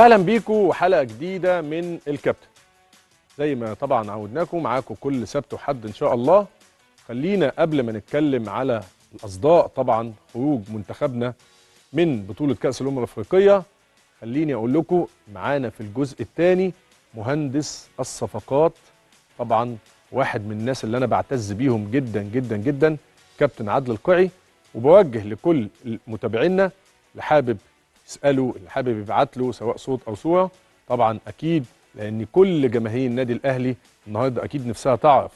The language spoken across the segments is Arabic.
اهلا بيكم وحلقه جديده من الكابتن زي ما طبعا عودناكم معاكم كل سبت وحد ان شاء الله خلينا قبل ما نتكلم على الاصداء طبعا خروج منتخبنا من بطوله كاس الامم الافريقيه خليني اقول لكم معانا في الجزء الثاني مهندس الصفقات طبعا واحد من الناس اللي انا بعتز بيهم جدا جدا جدا كابتن عادل القعي وبوجه لكل متابعينا اللي حابب اساله اللي حابب يبعت له سواء صوت او صوره طبعا اكيد لان كل جماهير النادي الاهلي النهارده اكيد نفسها تعرف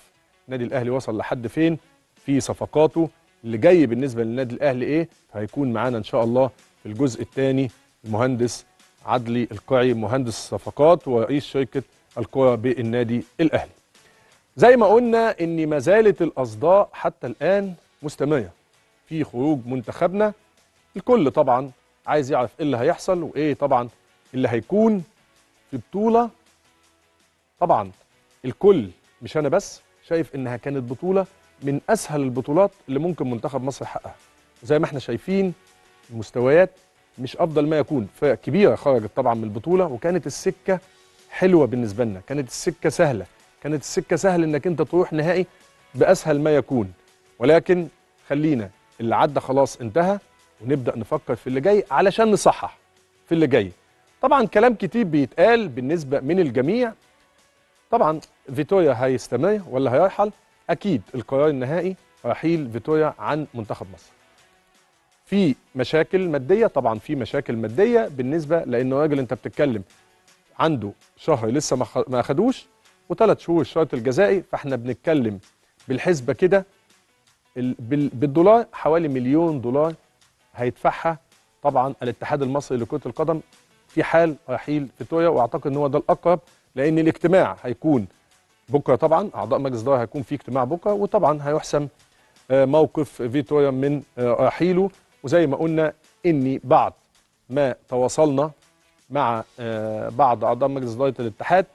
النادي الاهلي وصل لحد فين في صفقاته اللي جاي بالنسبه للنادي الاهلي ايه هيكون معانا ان شاء الله في الجزء الثاني المهندس عدلي القعي مهندس الصفقات ورئيس شركه الكره بالنادي الاهلي زي ما قلنا ان ما زالت الاصداء حتى الان مستمره في خروج منتخبنا الكل طبعا عايز يعرف ايه اللي هيحصل وايه طبعا اللي هيكون في بطوله طبعا الكل مش انا بس شايف انها كانت بطوله من اسهل البطولات اللي ممكن منتخب مصر يحققها زي ما احنا شايفين المستويات مش افضل ما يكون فرق كبيره خرجت طبعا من البطوله وكانت السكه حلوه بالنسبه لنا كانت السكه سهله كانت السكه سهل انك انت تروح نهائي باسهل ما يكون ولكن خلينا اللي عدى خلاص انتهى ونبدا نفكر في اللي جاي علشان نصحح في اللي جاي طبعا كلام كتير بيتقال بالنسبه من الجميع طبعا فيتوريا هيستمر ولا هيرحل اكيد القرار النهائي رحيل فيتوريا عن منتخب مصر في مشاكل ماديه طبعا في مشاكل ماديه بالنسبه لانه راجل انت بتتكلم عنده شهر لسه ما اخدوش وثلاث شهور الشرط الجزائي فاحنا بنتكلم بالحسبه كده بالدولار حوالي مليون دولار هيدفعها طبعا الاتحاد المصري لكرة القدم في حال رحيل فيتوريا واعتقد ان هو ده الاقرب لان الاجتماع هيكون بكره طبعا اعضاء مجلس الاداره هيكون في اجتماع بكره وطبعا هيحسم آه، موقف فيتوريا من آه، رحيله وزي ما قلنا اني بعد ما تواصلنا مع آه، بعض اعضاء مجلس اداره الاتحاد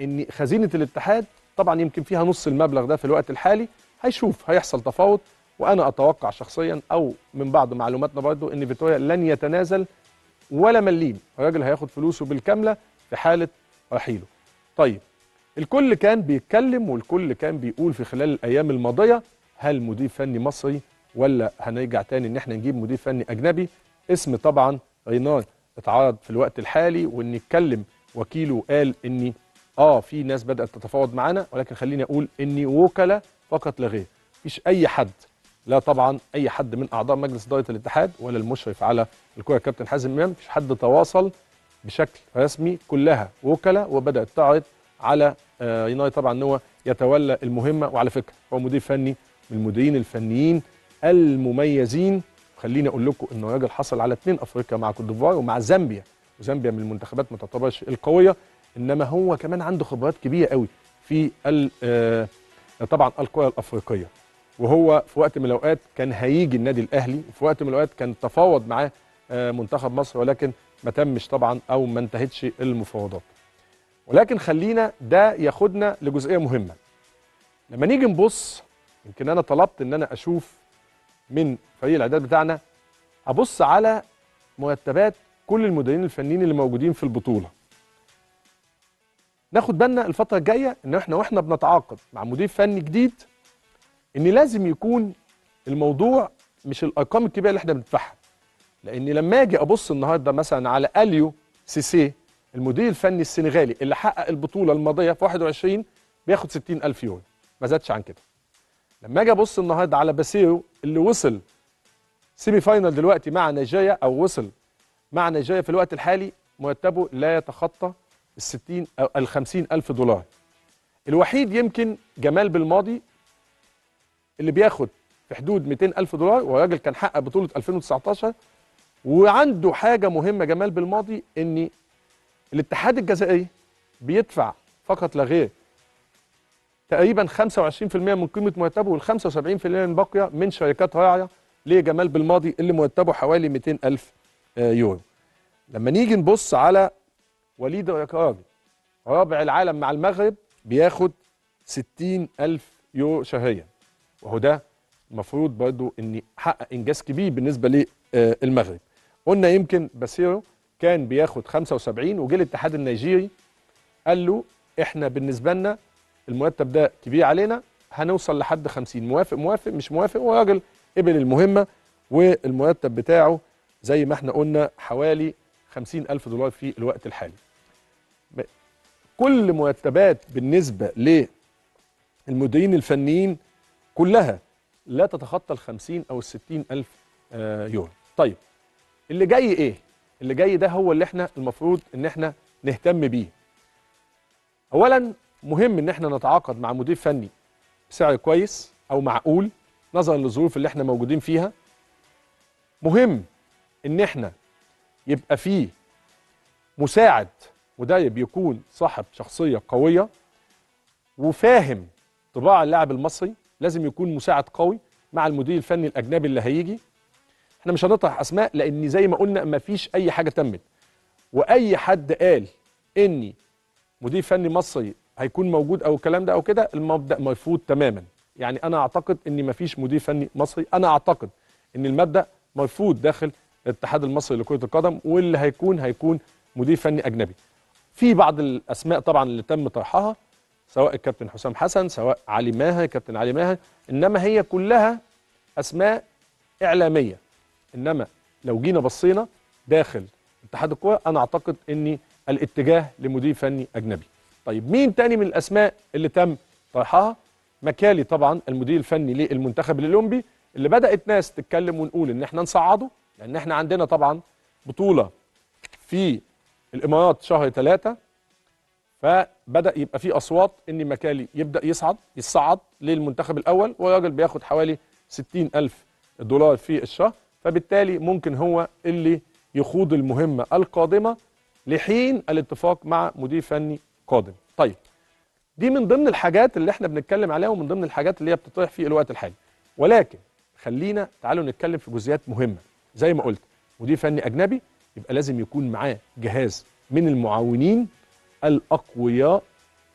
ان خزينه الاتحاد طبعا يمكن فيها نص المبلغ ده في الوقت الحالي هيشوف هيحصل تفاوض وانا اتوقع شخصيا او من بعض معلوماتنا برضه ان فيتوريا لن يتنازل ولا مليم الراجل هياخد فلوسه بالكامله في حاله رحيله طيب الكل كان بيتكلم والكل كان بيقول في خلال الايام الماضيه هل مدير فني مصري ولا هنرجع تاني ان احنا نجيب مدير فني اجنبي اسم طبعا رينار اتعرض في الوقت الحالي وان اتكلم وكيله قال ان اه في ناس بدات تتفاوض معانا ولكن خليني اقول اني وكلاء فقط لا غير مفيش اي حد لا طبعا اي حد من اعضاء مجلس اداره الاتحاد ولا المشرف على الكوره كابتن حازم امام مفيش حد تواصل بشكل رسمي كلها وكلاء وبدات تعرض على آه، يناير طبعا ان هو يتولى المهمه وعلى فكره هو مدير فني من المديرين الفنيين المميزين خليني اقول لكم انه راجل حصل على اثنين افريقيا مع كوت ديفوار ومع زامبيا وزامبيا من المنتخبات ما تعتبرش القويه انما هو كمان عنده خبرات كبيره قوي في آه، طبعا الكره الافريقيه وهو في وقت من الاوقات كان هيجي النادي الاهلي وفي وقت من الاوقات كان تفاوض معاه آه، منتخب مصر ولكن ما تمش طبعا او ما انتهتش المفاوضات ولكن خلينا ده ياخدنا لجزئيه مهمه لما نيجي نبص يمكن انا طلبت ان انا اشوف من فريق الاعداد بتاعنا ابص على مرتبات كل المديرين الفنيين اللي موجودين في البطوله ناخد بالنا الفتره الجايه ان احنا واحنا بنتعاقد مع مدير فني جديد ان لازم يكون الموضوع مش الارقام الكبيره اللي احنا بندفعها لان لما اجي ابص النهارده مثلا على اليو سيسي المدير الفني السنغالي اللي حقق البطوله الماضيه في 21 بياخد 60000 يورو ما زادش عن كده لما اجي ابص النهارده على باسيرو اللي وصل سيمي فاينل دلوقتي مع نيجيريا او وصل مع نيجيريا في الوقت الحالي مرتبه لا يتخطى ال 60 او ال 50 الف دولار الوحيد يمكن جمال بالماضي اللي بياخد في حدود 200 ألف دولار والراجل كان حقق بطولة 2019 وعنده حاجة مهمة جمال بالماضي إن الاتحاد الجزائري بيدفع فقط لا غير تقريبا 25% من قيمة مرتبه وال 75% الباقية من شركات راعية لجمال بالماضي اللي مرتبه حوالي 200 ألف آه، يورو لما نيجي نبص على وليد الركراجي رابع العالم مع المغرب بياخد 60 ألف يورو شهريا وهو ده المفروض برضو ان حقق انجاز كبير بالنسبه للمغرب آه، قلنا يمكن باسيرو كان بياخد 75 وجه الاتحاد النيجيري قال له احنا بالنسبه لنا المرتب ده كبير علينا هنوصل لحد 50 موافق موافق مش موافق وراجل قبل المهمه والمرتب بتاعه زي ما احنا قلنا حوالي 50 ألف دولار في الوقت الحالي كل مرتبات بالنسبة للمديرين الفنيين كلها لا تتخطى ال 50 او ال 60 الف آه، يورو طيب اللي جاي ايه اللي جاي ده هو اللي احنا المفروض ان احنا نهتم بيه اولا مهم ان احنا نتعاقد مع مدير فني بسعر كويس او معقول نظرا للظروف اللي احنا موجودين فيها مهم ان احنا يبقى فيه مساعد مدرب يكون صاحب شخصيه قويه وفاهم طباع اللاعب المصري لازم يكون مساعد قوي مع المدير الفني الاجنبي اللي هيجي احنا مش هنطرح اسماء لان زي ما قلنا مفيش اي حاجه تمت واي حد قال ان مدير فني مصري هيكون موجود او الكلام ده او كده المبدا مرفوض تماما يعني انا اعتقد ان مفيش مدير فني مصري انا اعتقد ان المبدا مرفوض داخل الاتحاد المصري لكره القدم واللي هيكون هيكون مدير فني اجنبي في بعض الاسماء طبعا اللي تم طرحها سواء الكابتن حسام حسن سواء علي ماهر كابتن علي ماهر انما هي كلها اسماء اعلاميه انما لو جينا بصينا داخل اتحاد الكوره انا اعتقد ان الاتجاه لمدير فني اجنبي طيب مين تاني من الاسماء اللي تم طرحها مكالي طبعا المدير الفني للمنتخب الاولمبي اللي بدات ناس تتكلم ونقول ان احنا نصعده لان احنا عندنا طبعا بطوله في الامارات شهر ثلاثة فبدا يبقى في اصوات ان مكالي يبدا يصعد يصعد للمنتخب الاول وراجل بياخد حوالي 60000 دولار في الشهر فبالتالي ممكن هو اللي يخوض المهمه القادمه لحين الاتفاق مع مدير فني قادم طيب دي من ضمن الحاجات اللي احنا بنتكلم عليها ومن ضمن الحاجات اللي هي بتطرح في الوقت الحالي ولكن خلينا تعالوا نتكلم في جزئيات مهمه زي ما قلت مدير فني اجنبي يبقى لازم يكون معاه جهاز من المعاونين الاقوياء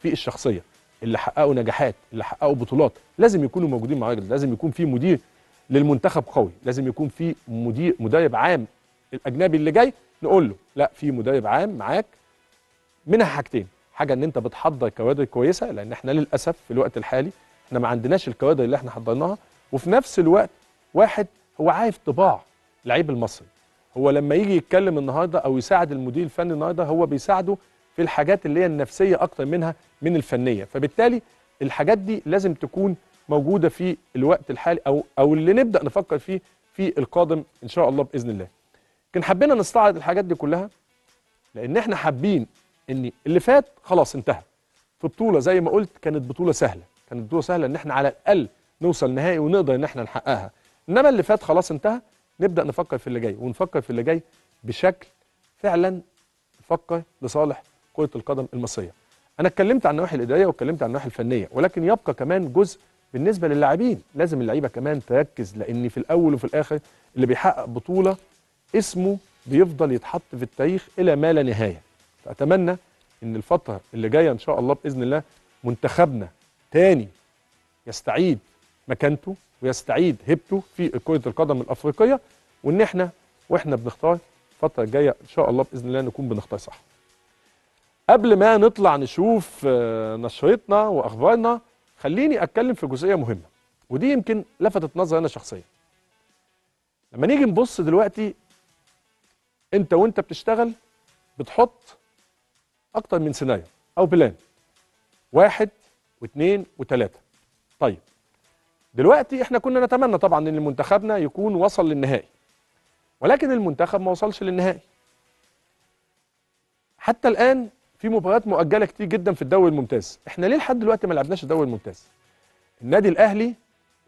في الشخصيه اللي حققوا نجاحات اللي حققوا بطولات لازم يكونوا موجودين معايا لازم يكون في مدير للمنتخب قوي لازم يكون في مدير مدرب عام الاجنبي اللي جاي نقول له لا في مدرب عام معاك منها حاجتين حاجه ان انت بتحضر كوادر كويسه لان احنا للاسف في الوقت الحالي احنا ما عندناش الكوادر اللي احنا حضرناها وفي نفس الوقت واحد هو عارف طباع لعيب المصري هو لما يجي يتكلم النهارده او يساعد المدير الفني النهارده هو بيساعده في الحاجات اللي هي النفسيه اكتر منها من الفنيه فبالتالي الحاجات دي لازم تكون موجوده في الوقت الحالي او او اللي نبدا نفكر فيه في القادم ان شاء الله باذن الله كان حبينا نستعرض الحاجات دي كلها لان احنا حابين ان اللي فات خلاص انتهى في بطوله زي ما قلت كانت بطوله سهله كانت بطوله سهله ان احنا على الاقل نوصل نهائي ونقدر ان احنا نحققها انما اللي فات خلاص انتهى نبدا نفكر في اللي جاي ونفكر في اللي جاي بشكل فعلا نفكر لصالح كره القدم المصريه انا اتكلمت عن النواحي الاداريه واتكلمت عن النواحي الفنيه ولكن يبقى كمان جزء بالنسبه للاعبين لازم اللعيبه كمان تركز لان في الاول وفي الاخر اللي بيحقق بطوله اسمه بيفضل يتحط في التاريخ الى ما لا نهايه فاتمنى ان الفتره اللي جايه ان شاء الله باذن الله منتخبنا تاني يستعيد مكانته ويستعيد هيبته في كره القدم الافريقيه وان احنا واحنا بنختار الفتره الجايه ان شاء الله باذن الله نكون بنختار صح قبل ما نطلع نشوف آه، نشرتنا واخبارنا خليني اتكلم في جزئيه مهمه ودي يمكن لفتت نظري انا شخصيا لما نيجي نبص دلوقتي انت وانت بتشتغل بتحط اكتر من سيناريو او بلان واحد واثنين وثلاثه طيب دلوقتي احنا كنا نتمنى طبعا ان منتخبنا يكون وصل للنهائي ولكن المنتخب ما وصلش للنهائي حتى الان في مباريات مؤجله كتير جدا في الدوري الممتاز احنا ليه لحد دلوقتي ما لعبناش الدوري الممتاز النادي الاهلي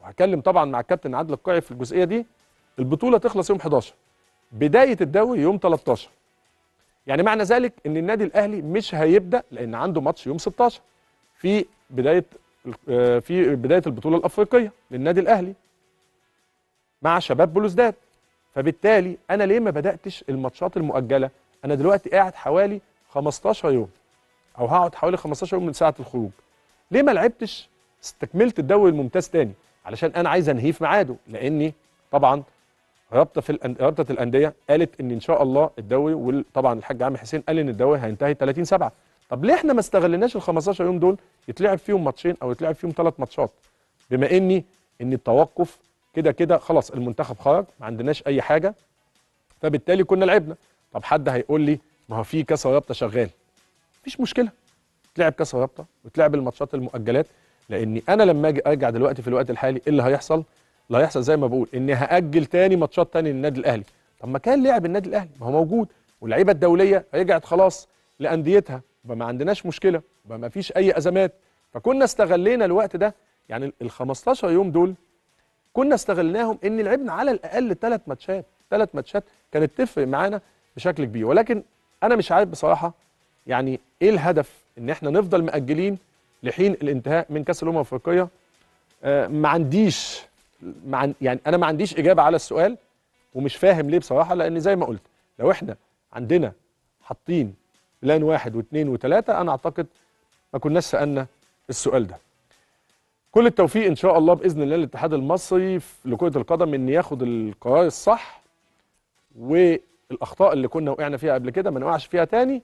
وهكلم طبعا مع الكابتن عادل القيعي في الجزئيه دي البطوله تخلص يوم 11 بدايه الدوري يوم 13 يعني معنى ذلك ان النادي الاهلي مش هيبدا لان عنده ماتش يوم 16 في بدايه آه، في بدايه البطوله الافريقيه للنادي الاهلي مع شباب بلوزداد فبالتالي انا ليه ما بداتش الماتشات المؤجله انا دلوقتي قاعد حوالي 15 يوم او هقعد حوالي 15 يوم من ساعه الخروج ليه ما لعبتش استكملت الدوري الممتاز تاني علشان انا عايز انهيه في ميعاده لاني طبعا رابطه في الأن... رابطه الانديه قالت ان ان شاء الله الدوري وطبعا الحاج عامر حسين قال ان الدوري هينتهي 30 7 طب ليه احنا ما استغلناش ال 15 يوم دول يتلعب فيهم ماتشين او يتلعب فيهم ثلاث ماتشات بما اني ان التوقف كده كده خلاص المنتخب خرج ما عندناش اي حاجه فبالتالي كنا لعبنا طب حد هيقول لي ما هو في كاس رابطه شغال مفيش مشكله تلعب كاس رابطه وتلعب الماتشات المؤجلات لاني انا لما اجي ارجع دلوقتي في الوقت الحالي ايه اللي هيحصل؟ اللي هيحصل زي ما بقول اني هاجل تاني ماتشات تاني للنادي الاهلي طب ما كان لعب النادي الاهلي ما هو موجود واللعيبه الدوليه رجعت خلاص لانديتها يبقى ما عندناش مشكله يبقى ما فيش اي ازمات فكنا استغلينا الوقت ده يعني ال 15 يوم دول كنا استغلناهم ان لعبنا على الاقل ثلاث ماتشات ثلاث ماتشات كانت تفرق معانا بشكل كبير ولكن انا مش عارف بصراحه يعني ايه الهدف ان احنا نفضل مأجلين لحين الانتهاء من كاس الامم الافريقيه آه ما عنديش عن يعني انا ما عنديش اجابه على السؤال ومش فاهم ليه بصراحه لان زي ما قلت لو احنا عندنا حاطين بلان واحد واثنين وثلاثه انا اعتقد ما كناش سالنا السؤال ده. كل التوفيق ان شاء الله باذن الله للاتحاد المصري لكره القدم ان ياخد القرار الصح و الاخطاء اللي كنا وقعنا فيها قبل كده ما نقعش فيها تاني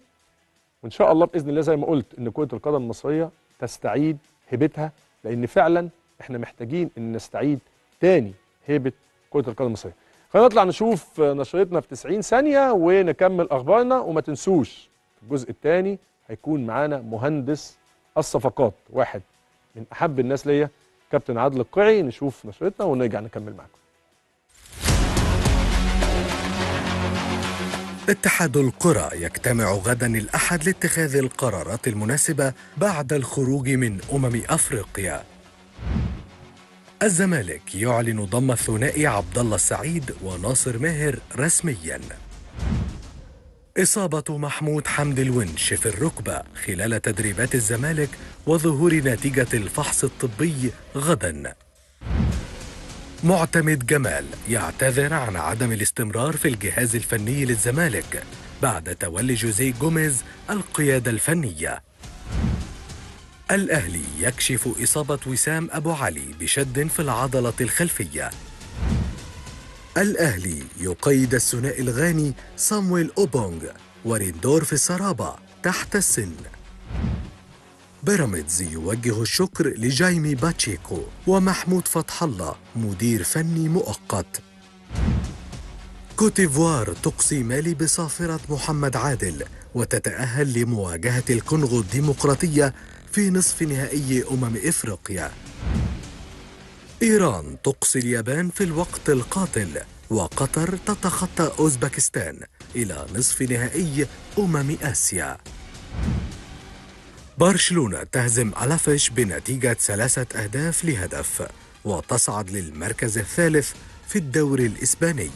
وان شاء الله باذن الله زي ما قلت ان كره القدم المصريه تستعيد هيبتها لان فعلا احنا محتاجين ان نستعيد تاني هيبه كره القدم المصريه خلينا نطلع نشوف نشرتنا في 90 ثانيه ونكمل اخبارنا وما تنسوش الجزء الثاني هيكون معانا مهندس الصفقات واحد من احب الناس ليا كابتن عادل القعي نشوف نشرتنا ونرجع نكمل معاكم اتحاد القرى يجتمع غدا الأحد لاتخاذ القرارات المناسبة بعد الخروج من أمم أفريقيا الزمالك يعلن ضم الثنائي عبد الله السعيد وناصر ماهر رسمياً إصابة محمود حمد الونش في الركبة خلال تدريبات الزمالك وظهور نتيجة الفحص الطبي غداً معتمد جمال يعتذر عن عدم الاستمرار في الجهاز الفني للزمالك بعد تولي جوزيه جوميز القيادة الفنية الأهلي يكشف إصابة وسام أبو علي بشد في العضلة الخلفية الأهلي يقيد الثنائي الغاني صامويل أوبونغ وريندور في السرابة تحت السن بيراميدز يوجه الشكر لجايمي باتشيكو ومحمود فتح الله مدير فني مؤقت كوتيفوار تقصي مالي بصافرة محمد عادل وتتأهل لمواجهة الكونغو الديمقراطية في نصف نهائي أمم إفريقيا إيران تقصي اليابان في الوقت القاتل وقطر تتخطى أوزبكستان إلى نصف نهائي أمم آسيا برشلونة تهزم ألافيش بنتيجة ثلاثة أهداف لهدف وتصعد للمركز الثالث في الدوري الإسباني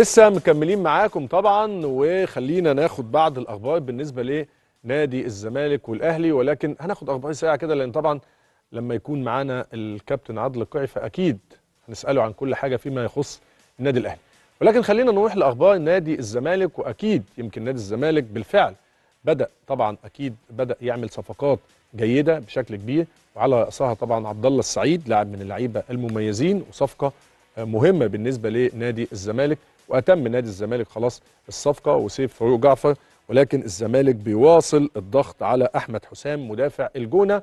لسه مكملين معاكم طبعا وخلينا ناخد بعض الاخبار بالنسبه لنادي الزمالك والاهلي ولكن هناخد اخبار سريعه كده لان طبعا لما يكون معانا الكابتن عادل القيعي فاكيد هنساله عن كل حاجه فيما يخص النادي الاهلي ولكن خلينا نروح لاخبار نادي الزمالك واكيد يمكن نادي الزمالك بالفعل بدا طبعا اكيد بدا يعمل صفقات جيده بشكل كبير وعلى راسها طبعا عبد الله السعيد لاعب من اللعيبه المميزين وصفقه مهمه بالنسبه لنادي الزمالك واتم نادي الزمالك خلاص الصفقه وسيف فاروق جعفر ولكن الزمالك بيواصل الضغط على احمد حسام مدافع الجونه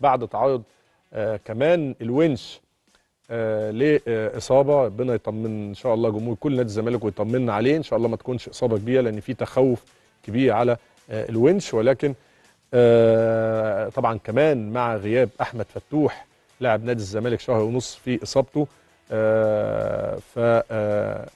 بعد تعرض آه كمان الونش آه لاصابه آه ربنا يطمن ان شاء الله جمهور كل نادي الزمالك ويطمنا عليه ان شاء الله ما تكونش اصابه كبيره لان في تخوف كبير على آه الونش ولكن آه طبعا كمان مع غياب احمد فتوح لاعب نادي الزمالك شهر ونص في اصابته آه ف آه،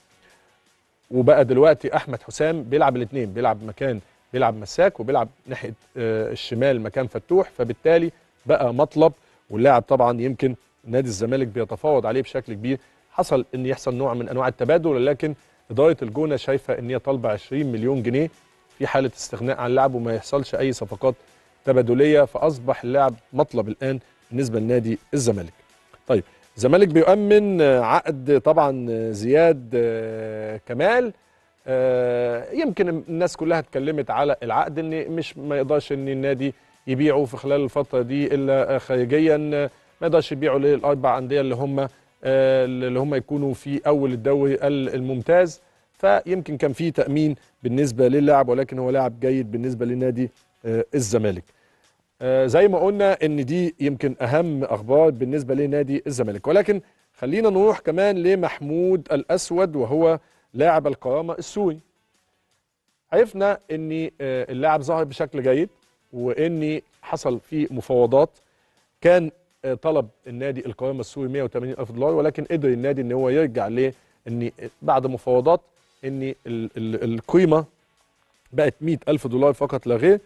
وبقى دلوقتي احمد حسام بيلعب الاثنين بيلعب مكان بيلعب مساك وبيلعب ناحيه آه، الشمال مكان فتوح فبالتالي بقى مطلب واللاعب طبعا يمكن نادي الزمالك بيتفاوض عليه بشكل كبير حصل ان يحصل نوع من انواع التبادل ولكن اداره الجونه شايفه ان هي طالبه 20 مليون جنيه في حاله استغناء عن اللاعب وما يحصلش اي صفقات تبادليه فاصبح اللاعب مطلب الان بالنسبه لنادي الزمالك. طيب الزمالك بيؤمن آه، عقد طبعا آه، زياد آه، كمال يمكن الناس كلها اتكلمت على العقد ان مش ما يقدرش ان النادي يبيعه في خلال الفتره دي الا خارجيا ما يقدرش يبيعه للاربع انديه اللي هم اللي هم يكونوا في اول الدوري الممتاز فيمكن كان في تامين بالنسبه للاعب ولكن هو لاعب جيد بالنسبه لنادي الزمالك آه، زي ما قلنا ان دي يمكن اهم اخبار بالنسبه لنادي الزمالك ولكن خلينا نروح كمان لمحمود الاسود وهو لاعب الكرامه السوري عرفنا ان آه، اللاعب ظهر بشكل جيد وان حصل في مفاوضات كان آه، طلب النادي الكرامه السوري 180 الف دولار ولكن قدر النادي ان هو يرجع ليه ان بعد مفاوضات ان القيمه بقت 100 الف دولار فقط لا غير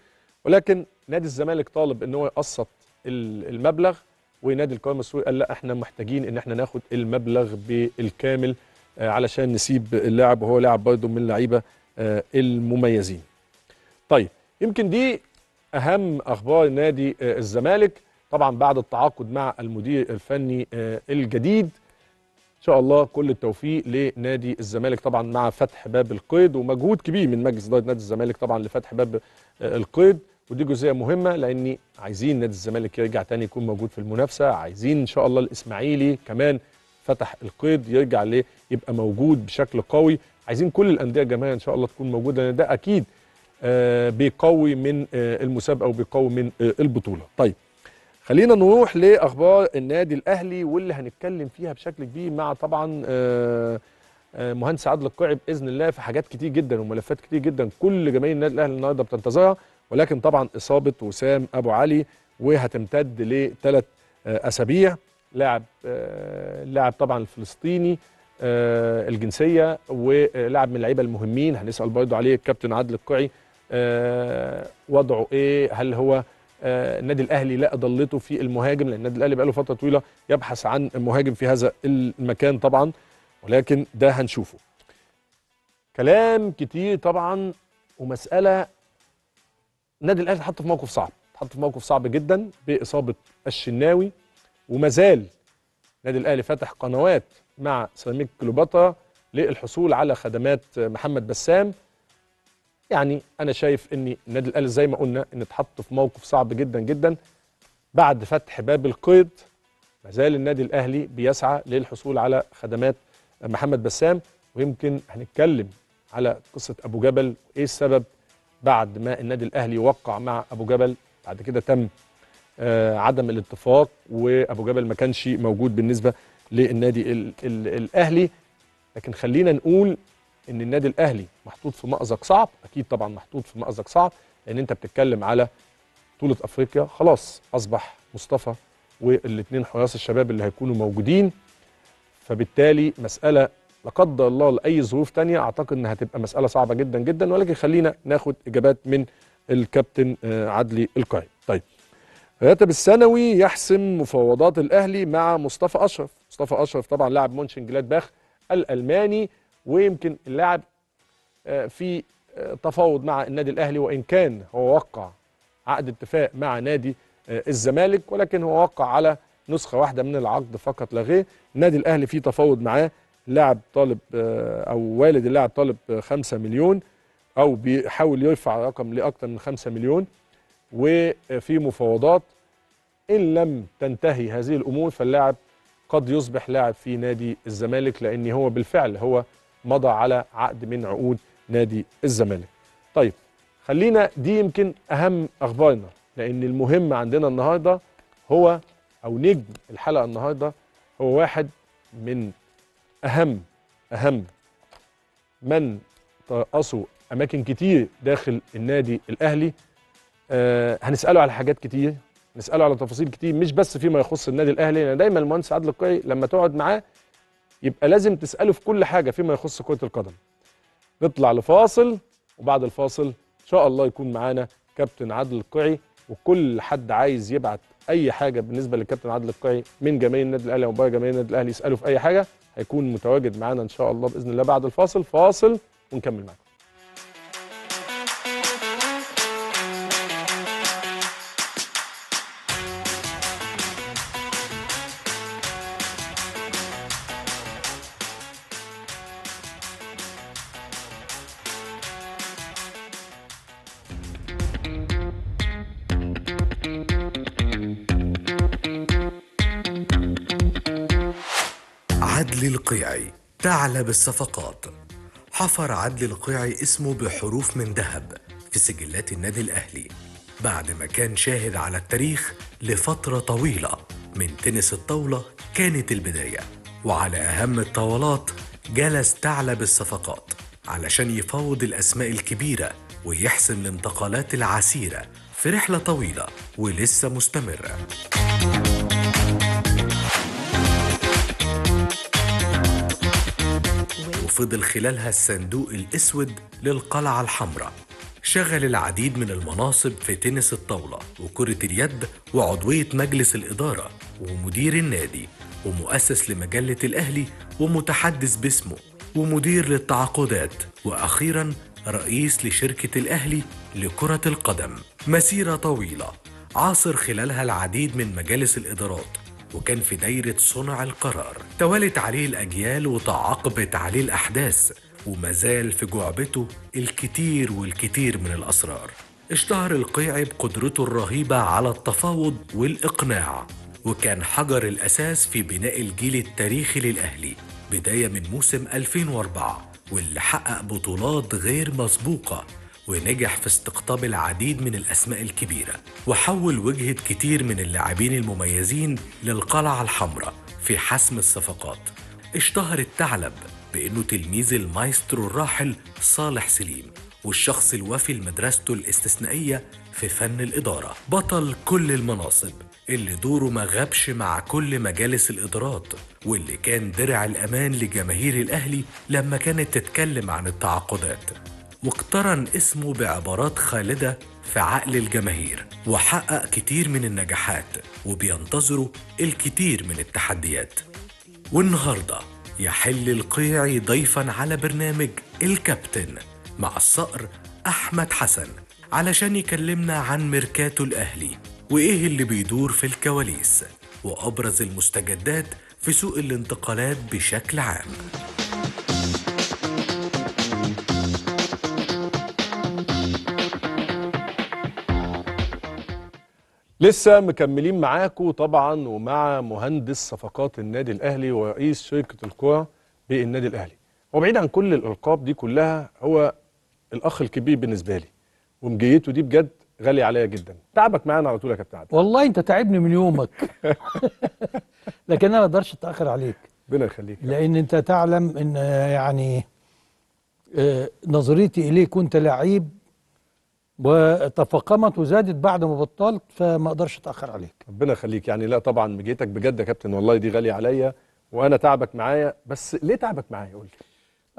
ولكن نادي الزمالك طالب ان هو يقسط المبلغ ونادي القوام السوري قال لا احنا محتاجين ان احنا ناخد المبلغ بالكامل آه، علشان نسيب اللاعب وهو لاعب برضه من اللعيبه آه، المميزين. طيب يمكن دي اهم اخبار نادي آه، الزمالك طبعا بعد التعاقد مع المدير الفني الجديد ان شاء الله كل التوفيق لنادي الزمالك طبعا مع فتح باب القيد ومجهود كبير من مجلس اداره نادي الزمالك طبعا لفتح باب القيد ودي جزئيه مهمه لان عايزين نادي الزمالك يرجع تاني يكون موجود في المنافسه عايزين ان شاء الله الاسماعيلي كمان فتح القيد يرجع ليه يبقى موجود بشكل قوي عايزين كل الانديه جماعه ان شاء الله تكون موجوده لان ده اكيد آه، بيقوي من آه، المسابقه وبيقوي من آه، البطوله طيب خلينا نروح لاخبار النادي الاهلي واللي هنتكلم فيها بشكل كبير مع طبعا مهندس عادل القعب باذن الله في حاجات كتير جدا وملفات كتير جدا كل جماهير النادي الاهلي النهارده بتنتظرها ولكن طبعا إصابة وسام أبو علي وهتمتد لثلاث آه، أسابيع لاعب آه، لاعب طبعا الفلسطيني آه، الجنسية ولاعب من اللعيبة المهمين هنسأل برضه عليه الكابتن عادل القعي وضعه إيه هل هو النادي الاهلي لا ضلته في المهاجم لان النادي الاهلي بقاله فتره طويله يبحث عن مهاجم في هذا المكان طبعا ولكن ده هنشوفه كلام كتير طبعا ومساله النادي الاهلي اتحط في موقف صعب اتحط في موقف صعب جدا باصابه الشناوي وما زال النادي الاهلي فتح قنوات مع سيراميك كليوباترا للحصول على خدمات محمد بسام يعني انا شايف ان النادي الاهلي زي ما قلنا ان اتحط في موقف صعب جدا جدا بعد فتح باب القيد ما زال النادي الاهلي بيسعى للحصول على خدمات محمد بسام ويمكن هنتكلم على قصه ابو جبل وايه السبب بعد ما النادي الاهلي وقع مع ابو جبل بعد كده تم آه، عدم الاتفاق وابو جبل ما كانش موجود بالنسبه للنادي الـ الـ الاهلي لكن خلينا نقول ان النادي الاهلي محطوط في مازق صعب اكيد طبعا محطوط في مازق صعب لان انت بتتكلم على بطوله افريقيا خلاص اصبح مصطفى والاثنين حراس الشباب اللي هيكونوا موجودين فبالتالي مساله لا قدر الله لاي ظروف تانية اعتقد انها هتبقى مساله صعبه جدا جدا ولكن خلينا ناخد اجابات من الكابتن آه، عدلي القايم طيب راتب السنوي يحسم مفاوضات الاهلي مع مصطفى اشرف مصطفى اشرف طبعا لاعب مونشن جلادباخ الالماني ويمكن اللاعب آه، في آه، تفاوض مع النادي الاهلي وان كان هو وقع عقد اتفاق مع نادي الزمالك ولكن هو وقع على نسخه واحده من العقد فقط لا غير النادي الاهلي في تفاوض معاه لاعب طالب آه، او والد اللاعب طالب 5 آه، مليون او بيحاول يرفع رقم لاكثر من 5 مليون وفي مفاوضات ان لم تنتهي هذه الامور فاللاعب قد يصبح لاعب في نادي الزمالك لان هو بالفعل هو مضى على عقد من عقود نادي الزمالك. طيب خلينا دي يمكن اهم اخبارنا لان المهم عندنا النهارده هو او نجم الحلقه النهارده هو واحد من أهم أهم من ترأسوا أماكن كتير داخل النادي الأهلي أه هنسأله على حاجات كتير نسأله على تفاصيل كتير مش بس فيما يخص النادي الأهلي لأن دايما المهندس عادل القيعي لما تقعد معاه يبقى لازم تسأله في كل حاجة فيما يخص كرة القدم نطلع لفاصل وبعد الفاصل إن شاء الله يكون معانا كابتن عادل القيعي وكل حد عايز يبعت اي حاجه بالنسبه للكابتن عادل القيعي من جماهير النادي الاهلي او بقى جماهير النادي الاهلي يسالوا في اي حاجه هيكون متواجد معانا ان شاء الله باذن الله بعد الفاصل فاصل ونكمل معاكم أعلى بالصفقات حفر عدلي القيعي اسمه بحروف من ذهب في سجلات النادي الأهلي بعد ما كان شاهد على التاريخ لفترة طويلة من تنس الطاولة كانت البداية وعلى أهم الطاولات جلس تعلى بالصفقات علشان يفاوض الأسماء الكبيرة ويحسم الانتقالات العسيرة في رحلة طويلة ولسه مستمرة وفضل خلالها الصندوق الأسود للقلعة الحمراء شغل العديد من المناصب في تنس الطاولة وكرة اليد وعضوية مجلس الإدارة ومدير النادي ومؤسس لمجلة الأهلي ومتحدث باسمه ومدير للتعاقدات وأخيرا رئيس لشركة الأهلي لكرة القدم مسيرة طويلة عاصر خلالها العديد من مجالس الإدارات وكان في دايرة صنع القرار توالت عليه الأجيال وتعاقبت عليه الأحداث ومازال في جعبته الكتير والكتير من الأسرار اشتهر القيعي بقدرته الرهيبة على التفاوض والإقناع وكان حجر الأساس في بناء الجيل التاريخي للأهلي بداية من موسم 2004 واللي حقق بطولات غير مسبوقة ونجح في استقطاب العديد من الأسماء الكبيرة وحول وجهة كتير من اللاعبين المميزين للقلعة الحمراء في حسم الصفقات اشتهر الثعلب بأنه تلميذ المايسترو الراحل صالح سليم والشخص الوفي لمدرسته الاستثنائية في فن الإدارة بطل كل المناصب اللي دوره ما غابش مع كل مجالس الإدارات واللي كان درع الأمان لجماهير الأهلي لما كانت تتكلم عن التعاقدات واقترن اسمه بعبارات خالدة في عقل الجماهير وحقق كتير من النجاحات وبينتظره الكتير من التحديات والنهاردة يحل القيعي ضيفا على برنامج الكابتن مع الصقر أحمد حسن علشان يكلمنا عن ميركاتو الأهلي وإيه اللي بيدور في الكواليس وأبرز المستجدات في سوق الانتقالات بشكل عام لسه مكملين معاكم طبعا ومع مهندس صفقات النادي الاهلي ورئيس شركه الكره بالنادي الاهلي وبعيد عن كل الالقاب دي كلها هو الاخ الكبير بالنسبه لي ومجيته دي بجد غالي عليا جدا تعبك معانا على طول يا كابتن عادل والله انت تعبني من يومك لكن انا ما اقدرش اتاخر عليك ربنا يخليك لان انت تعلم ان يعني آه، نظريتي اليك وانت لعيب وتفاقمت وزادت بعد ما بطلت فما اقدرش اتاخر عليك ربنا يخليك يعني لا طبعا جيتك بجد يا كابتن والله دي غاليه عليا وانا تعبك معايا بس ليه تعبك معايا قول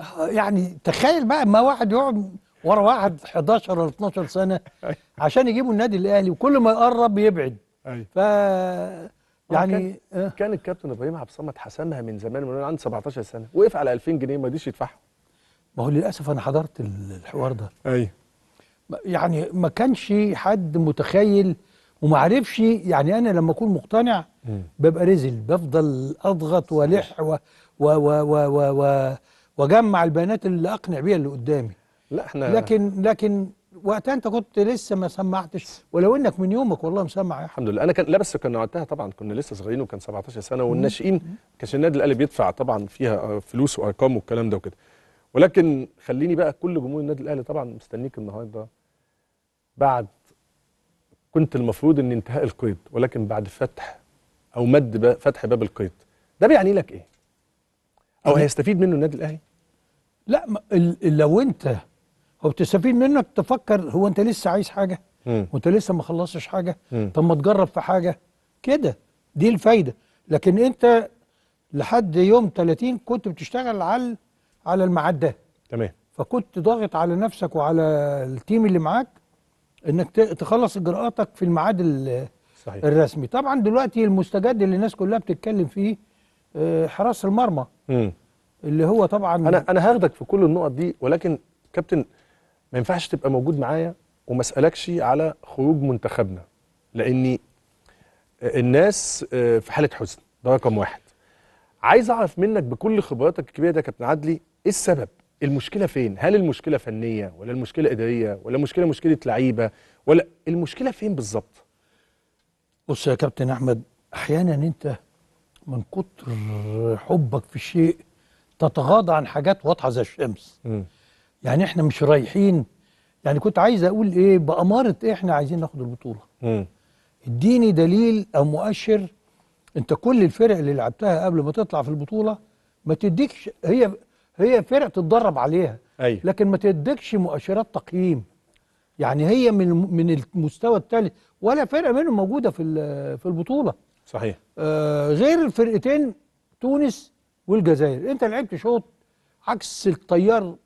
آه، يعني تخيل بقى ما واحد يقعد ورا واحد 11 ولا 12 سنه أيوه. عشان يجيبوا النادي الاهلي وكل ما يقرب يبعد ايوه ف يعني كان, آه. كان الكابتن ابراهيم عبد الصمد حسمها من زمان من عند 17 سنه وقف على 2000 جنيه ما يديش يدفعها ما هو للاسف انا حضرت الحوار ده ايوه يعني ما كانش حد متخيل وما عرفش يعني انا لما اكون مقتنع ببقى رزل بفضل اضغط والح و و و و و و واجمع البيانات اللي اقنع بيها اللي قدامي لا احنا لكن لكن وقتها انت كنت لسه ما سمعتش ولو انك من يومك والله مسمع يا الحمد لله انا كان لا بس كان وقتها طبعا كنا لسه صغيرين وكان 17 سنه والناشئين كانش النادي الاهلي بيدفع طبعا فيها آه، فلوس وارقام والكلام ده وكده ولكن خليني بقى كل جمهور النادي الاهلي طبعا مستنيك النهارده بعد كنت المفروض ان انتهاء القيد ولكن بعد فتح او مد فتح باب القيد ده بيعني لك ايه او هيستفيد منه النادي الاهلي لا لو انت او تستفيد منك تفكر هو انت لسه عايز حاجه وانت لسه ما خلصتش حاجه طب ما تجرب في حاجه كده دي الفايده لكن انت لحد يوم 30 كنت بتشتغل على على الميعاد ده تمام فكنت ضاغط على نفسك وعلى التيم اللي معاك انك تخلص اجراءاتك في الميعاد صحيح. الرسمي طبعا دلوقتي المستجد اللي الناس كلها بتتكلم فيه آه، حراسه المرمى م. اللي هو طبعا انا انا هاخدك في كل النقط دي ولكن كابتن ما ينفعش تبقى موجود معايا وما اسالكش على خروج منتخبنا لاني آه، الناس آه، في حاله حزن ده رقم واحد عايز اعرف منك بكل خبراتك الكبيره ده يا كابتن عدلي ايه السبب المشكله فين هل المشكله فنيه ولا المشكله اداريه ولا مشكله مشكله لعيبه ولا المشكله فين بالظبط بص يا كابتن احمد احيانا انت من كتر حبك في الشيء تتغاضى عن حاجات واضحه زي الشمس م. يعني احنا مش رايحين يعني كنت عايز اقول ايه باماره ايه احنا عايزين ناخد البطوله م. اديني دليل او مؤشر انت كل الفرق اللي لعبتها قبل ما تطلع في البطوله ما تديكش هي هي فرق تتدرب عليها أي. أيوة. لكن ما تدكش مؤشرات تقييم يعني هي من من المستوى الثالث ولا فرقه منهم موجوده في في البطوله صحيح آه غير الفرقتين تونس والجزائر انت لعبت شوط عكس التيار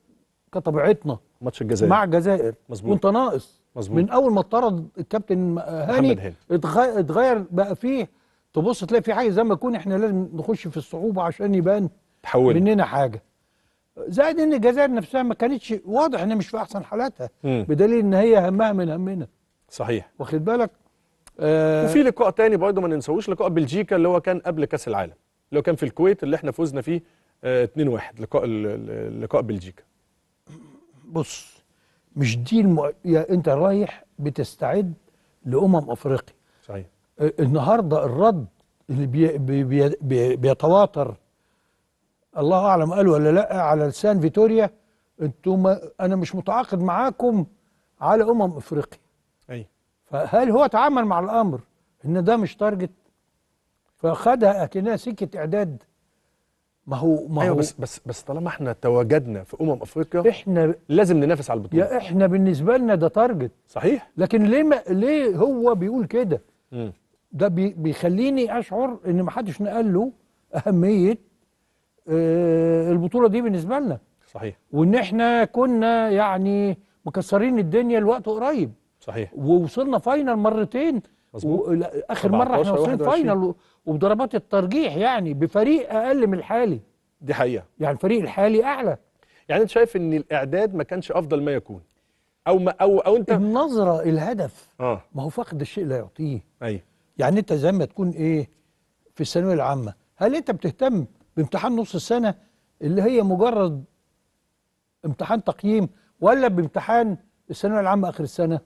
كطبيعتنا ماتش الجزائر مع الجزائر مظبوط وانت ناقص مظبوط من اول ما اتطرد الكابتن آه، هاني اتغير بقى فيه تبص تلاقي في حاجه زي ما يكون احنا لازم نخش في الصعوبه عشان يبان تحول مننا حاجه زائد ان الجزائر نفسها ما كانتش واضح انها مش في احسن حالاتها مم. بدليل ان هي همها من همنا صحيح واخد بالك آه وفي لقاء تاني برضه ما ننساهوش لقاء بلجيكا اللي هو كان قبل كاس العالم اللي هو كان في الكويت اللي احنا فزنا فيه 2-1 آه لقاء لقاء بلجيكا بص مش دي الم... يا انت رايح بتستعد لامم افريقيا صحيح آه، النهارده الرد اللي بي... بي... بي... بيتواتر الله اعلم قال ولا لا على لسان فيتوريا انتم انا مش متعاقد معاكم على امم افريقيا اي فهل هو تعامل مع الامر ان ده مش تارجت فخدها اكنها سكه اعداد ما هو ما أيوة هو بس بس بس طالما احنا تواجدنا في امم افريقيا احنا لازم ننافس على البطوله يا احنا بالنسبه لنا ده تارجت صحيح لكن ليه ما ليه هو بيقول كده ده بي بيخليني اشعر ان ما حدش نقل له اهميه آه، البطوله دي بالنسبه لنا صحيح وان احنا كنا يعني مكسرين الدنيا الوقت قريب صحيح ووصلنا فاينل مرتين و... اخر مره احنا وصلنا فاينل وبضربات الترجيح يعني بفريق اقل من الحالي دي حقيقه يعني الفريق الحالي اعلى يعني انت شايف ان الاعداد ما كانش افضل ما يكون او ما او او انت النظره الهدف آه. ما هو فقد الشيء لا يعطيه ايوه يعني انت زي ما تكون ايه في الثانويه العامه هل انت بتهتم بامتحان نص السنة اللي هي مجرد امتحان تقييم ولا بامتحان الثانوية العامة آخر السنة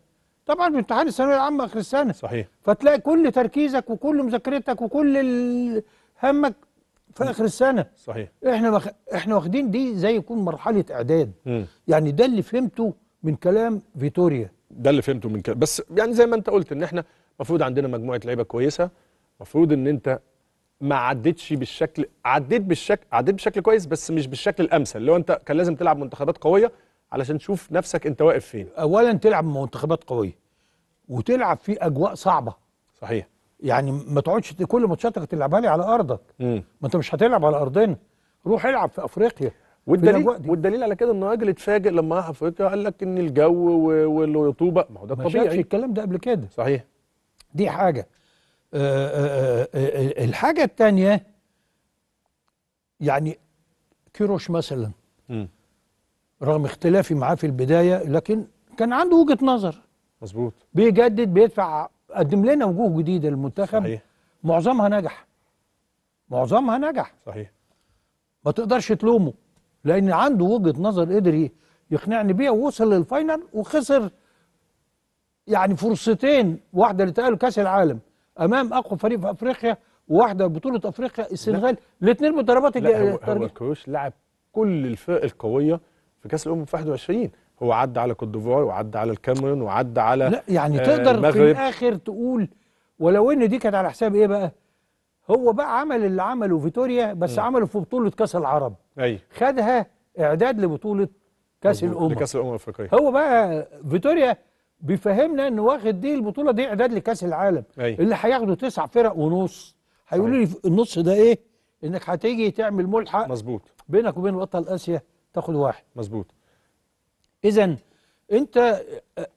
طبعا بامتحان الثانوية العامة آخر السنة صحيح فتلاقي كل تركيزك وكل مذاكرتك وكل همك في اخر السنه صحيح احنا مخ... احنا واخدين دي زي يكون مرحله اعداد م. يعني ده اللي فهمته من كلام فيتوريا ده اللي فهمته من كلام بس يعني زي ما انت قلت ان احنا المفروض عندنا مجموعه لعيبه كويسه المفروض ان انت ما عدتش بالشكل عديت بالشكل عديت بشكل كويس بس مش بالشكل الامثل اللي هو انت كان لازم تلعب منتخبات قويه علشان تشوف نفسك انت واقف فين اولا تلعب منتخبات قويه وتلعب في اجواء صعبه صحيح يعني ما تقعدش كل ماتشاتك تلعبها لي على ارضك ما انت مش هتلعب على ارضنا روح العب في افريقيا والدليل والدليل على كده ان راجل اتفاجئ لما راح افريقيا قال لك ان الجو والرطوبه ما هو ده طبيعي ما الكلام ده قبل كده صحيح دي حاجه آه، آه، آه، الحاجة التانية يعني كيروش مثلا م. رغم اختلافي معاه في البداية لكن كان عنده وجهة نظر مظبوط بيجدد بيدفع قدم لنا وجوه جديدة للمنتخب صحيح. معظمها نجح معظمها نجح صحيح ما تقدرش تلومه لأن عنده وجهة نظر قدر يقنعني بيها ووصل للفاينل وخسر يعني فرصتين واحدة اللي تقال كأس العالم امام اقوى فريق في افريقيا وواحده بطوله افريقيا السنغال الاثنين بضربات الترجيح كروش لعب كل الفرق القويه في كاس الامم في 21 هو عدى على كوت ديفوار وعدى على الكاميرون وعدى على لا يعني آه تقدر المغرب. في الاخر تقول ولو ان دي كانت على حساب ايه بقى هو بقى عمل اللي عمله فيتوريا بس م. عمله في بطوله كاس العرب أي. أيوه. خدها اعداد لبطوله كاس الامم لكاس الامم الافريقيه هو بقى فيتوريا بيفهمنا ان واخد دي البطوله دي اعداد لكاس العالم أي. اللي هياخدوا تسع فرق ونص هيقولوا لي النص ده ايه انك هتيجي تعمل ملحق مظبوط بينك وبين بطل اسيا تاخد واحد مظبوط اذا انت